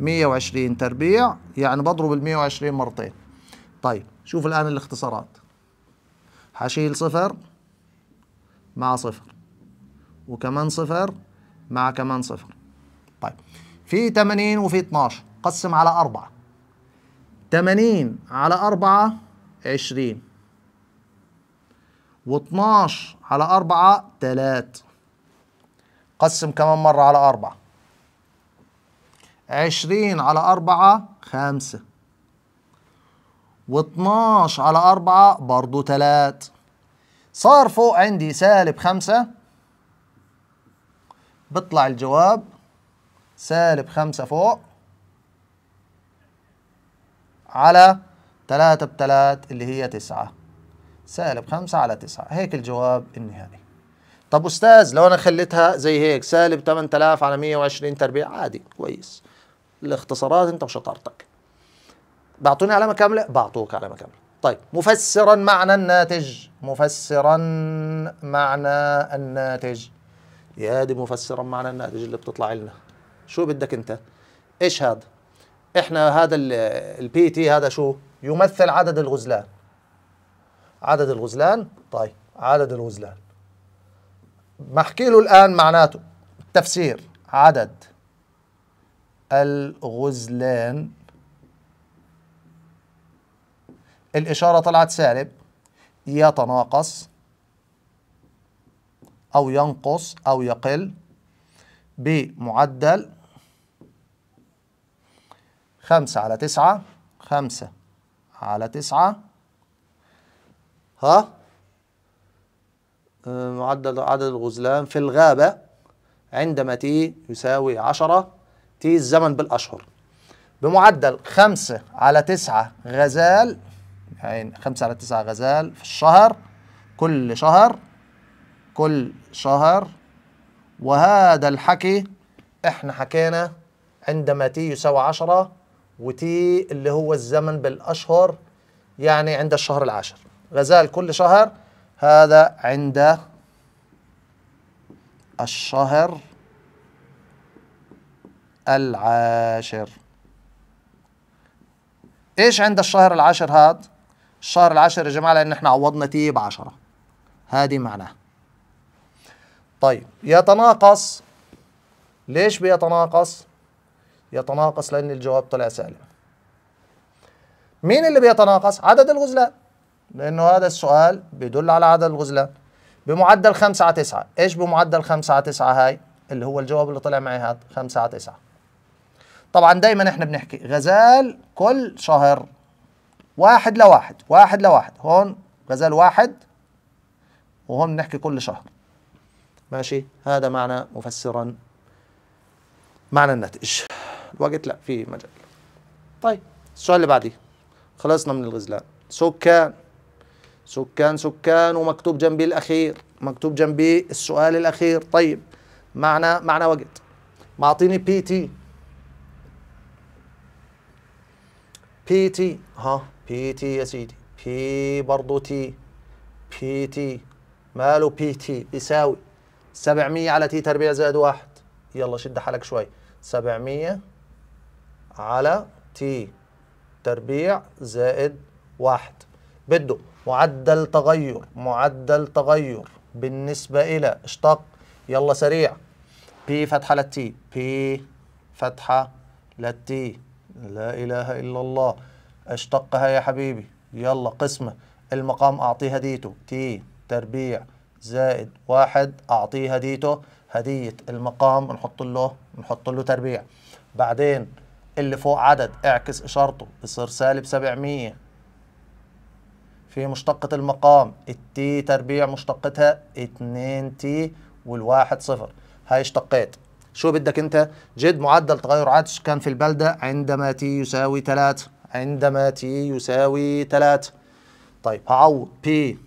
120 تربيع يعني بضرب ال 120 مرتين طيب شوف الآن الاختصارات حشيل صفر مع صفر وكمان صفر مع كمان صفر طيب في 80 وفي 12 قسم على 4 80 على 4 عشرين واتناش على أربعة تلات قسم كمان مرة على أربعة عشرين على أربعة خمسة واتناش على أربعة برضو تلات صار فوق عندي سالب خمسة بطلع الجواب سالب خمسة فوق على 3 3 اللي هي 9 سالب 5 على 9 هيك الجواب النهائي طب أستاذ لو أنا خليتها زي هيك سالب 8000 على 120 تربيع عادي كويس الاختصارات أنت وشطارتك بعطوني علامة كاملة بعطوك علامة كاملة طيب مفسرا معنى الناتج مفسرا معنى الناتج يا دي مفسرا معنى الناتج اللي بتطلع لنا شو بدك انت ايش هذا احنا هذا البي تي هذا شو يمثل عدد الغزلان عدد الغزلان طيب عدد الغزلان ما احكي له الآن معناته التفسير عدد الغزلان الإشارة طلعت سالب يتناقص أو ينقص أو يقل بمعدل خمسة على تسعة خمسة على تسعة ها آه، معدل عدد الغزلان في الغابة عندما تي يساوي عشرة تي الزمن بالأشهر بمعدل خمسة على تسعة غزال يعني خمسة على تسعة غزال في الشهر كل شهر كل شهر وهذا الحكي احنا حكينا عندما تي يساوي عشرة وتي اللي هو الزمن بالأشهر يعني عند الشهر العاشر غزال كل شهر هذا عند الشهر العاشر ايش عند الشهر العاشر هاد الشهر العاشر يا جماعه لان احنا عوضنا تي بعشرة هادي معناها طيب يتناقص ليش بيتناقص يتناقص لان الجواب طلع سالب مين اللي بيتناقص عدد الغزلان لانه هذا السؤال بيدل على عدد الغزلان بمعدل 5 على 9 ايش بمعدل 5 على 9 هاي اللي هو الجواب اللي طلع معي هذا 5 على 9 طبعا دايما احنا بنحكي غزال كل شهر واحد لواحد واحد لواحد هون غزال واحد وهون بنحكي كل شهر ماشي هذا معنى مفسرا معنى الناتج الوقت لا في مجال طيب السؤال اللي بعديه خلصنا من الغزلان سكان سكان سكان ومكتوب جنبي الاخير مكتوب جنبي السؤال الاخير طيب معنى معنى وقت معطيني بي تي بي تي ها بي تي يا سيدي بي برضه تي بي تي ماله بي تي بيساوي 700 على تي تربيع زائد واحد يلا شد حالك شوي 700 على تي تربيع زائد واحد بده معدل تغير معدل تغير بالنسبة إلى اشتق يلا سريع بي فتحة للتي بي فتحة للتي لا إله إلا الله اشتقها يا حبيبي يلا قسمة المقام أعطيها هديته تي تربيع زائد واحد أعطيها هديته هدية المقام نحط له نحط له تربيع بعدين اللي فوق عدد اعكس إشارته بصير سالب 700 في مشتقة المقام التي تربيع مشتقتها 2 تي والواحد صفر هاي اشتقيت شو بدك انت جد معدل تغير عدد كان في البلدة عندما تي يساوي 3 عندما تي يساوي 3 طيب هعوض بي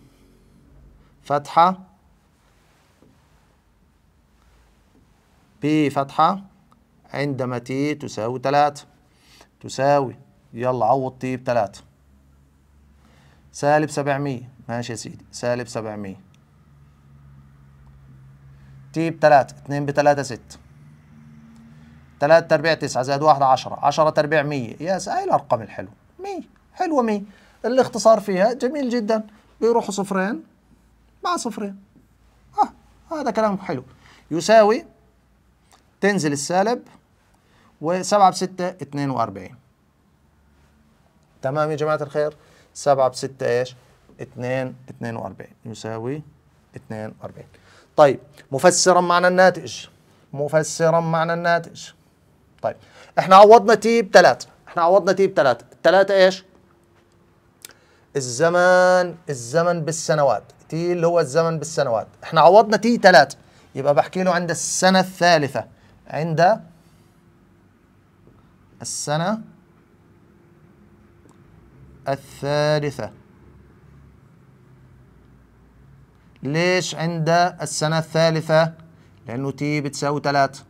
فتحة بي فتحة عندما تي تساوي 3 تساوي يلا عوض تي ب 3 سالب 700 ماشي يا سيدي سالب 700 تي ب 3 2 ب 3 6 3 تربيع 9 زائد 1 10 10 تربيع 100 يا سيدي إيه الارقام الحلوه 100 حلوه 100 الاختصار فيها جميل جدا بيروحوا صفرين مع صفرين اه هذا كلام حلو يساوي تنزل السالب و7 ب 6 42 تمام يا جماعة الخير 7 ب 6 ايش 2 42 يساوي 42 طيب مفسرا معنى الناتج مفسرا معنى الناتج طيب احنا عوضنا تي 3 احنا عوضنا تي 3 3 ايش الزمن الزمن بالسنوات تي اللي هو الزمن بالسنوات احنا عوضنا تي ثلاثة يبقى بحكي له عند السنة الثالثة عند السنة الثالثة ليش عند السنة الثالثة؟ لأنه تي بتساوي ثلاثة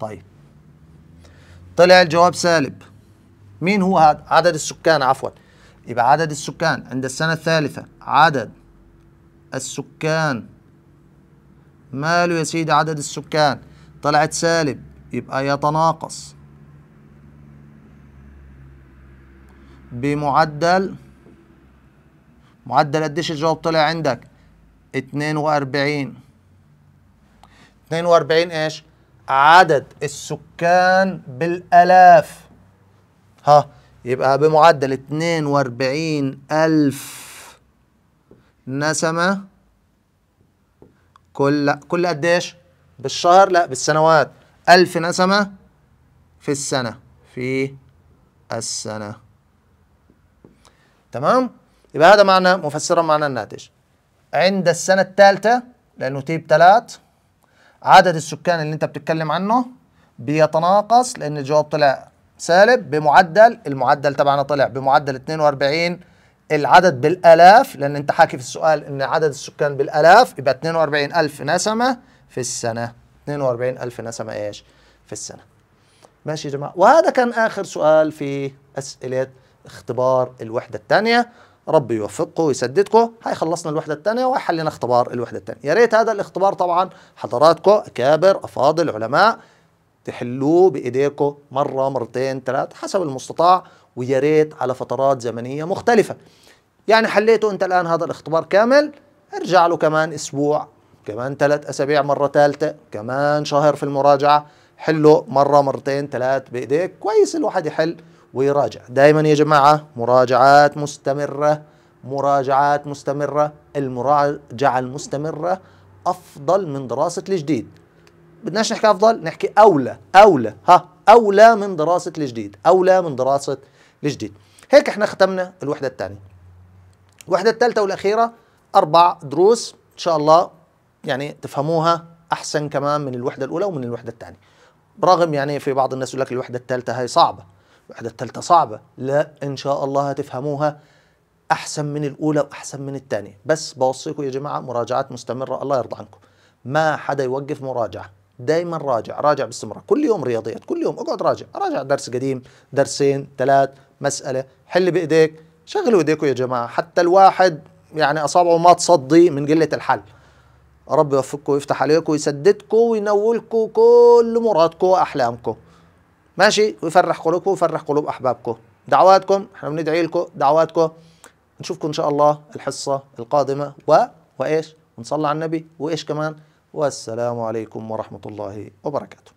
طيب طلع الجواب سالب مين هو هذا؟ عدد السكان عفوا يبقى عدد السكان عند السنة الثالثة عدد السكان ماله يا سيدي عدد السكان طلعت سالب يبقى يتناقص بمعدل معدل قديش الجواب طلع عندك 42 42 ايش عدد السكان بالالاف ها يبقى بمعدل 42 ألف نسمة كل كل قديش بالشهر لا بالسنوات ألف نسمة في السنة في السنة تمام يبقى هذا معنى مفسرا معنى الناتج عند السنة الثالثة لأنه تيب ثلاث عدد السكان اللي أنت بتتكلم عنه بيتناقص لأن الجواب طلع سالب بمعدل المعدل تبعنا طلع بمعدل 42 العدد بالآلاف لأن أنت حاكي في السؤال أن عدد السكان بالآلاف يبقى 42 ألف نسمة في السنة 42 ألف نسمة إيش في السنة ماشي يا جماعة وهذا كان آخر سؤال في أسئلة اختبار الوحده الثانيه ربي يوفقكم ويسددكم خلصنا الوحده الثانيه وحلينا اختبار الوحده الثانيه يا ريت هذا الاختبار طبعا حضراتكم اكابر افاضل علماء تحلوه بايديكم مره مرتين ثلاث حسب المستطاع ويا ريت على فترات زمنيه مختلفه يعني حليته انت الان هذا الاختبار كامل ارجع له كمان اسبوع كمان ثلاث اسابيع مره ثالثه كمان شهر في المراجعه حله مره مرتين ثلاث بايديك كويس الواحد يحل ويراجع دائما يا جماعة مراجعات مستمرة مراجعات مستمرة المراجعة المستمرة أفضل من دراسة الجديد بدناش نحكي أفضل نحكي أولى أولى ها أولى من دراسة الجديد أولى من دراسة الجديد هيك احنا ختمنا الوحدة الثانية الوحدة الثالثة والأخيرة أربع دروس إن شاء الله يعني تفهموها أحسن كمان من الوحدة الأولى ومن الوحدة الثانية برغم يعني في بعض الناس يقول لك الوحدة الثالثة هي صعبة الوحدة الثالثة صعبة لا إن شاء الله هتفهموها أحسن من الأولى وأحسن من الثانية بس بوصيكم يا جماعة مراجعات مستمرة الله يرضى عنكم ما حدا يوقف مراجعة دايما راجع راجع باستمرار كل يوم رياضيات كل يوم اقعد راجع راجع درس قديم درسين ثلاث مسألة حل بإيديك شغلوا إيديكم يا جماعة حتى الواحد يعني أصابعه ما تصدي من قلة الحل ربي يوفقكم ويفتح عليكم ويسددكم وينولكم كل مرادكم وأحلامكم ماشي ويفرح قلوبكم ويفرح قلوب احبابكم دعواتكم احنا بندعي لكم دعواتكم نشوفكم ان شاء الله الحصه القادمه و وايش ونصلي على النبي وايش كمان والسلام عليكم ورحمه الله وبركاته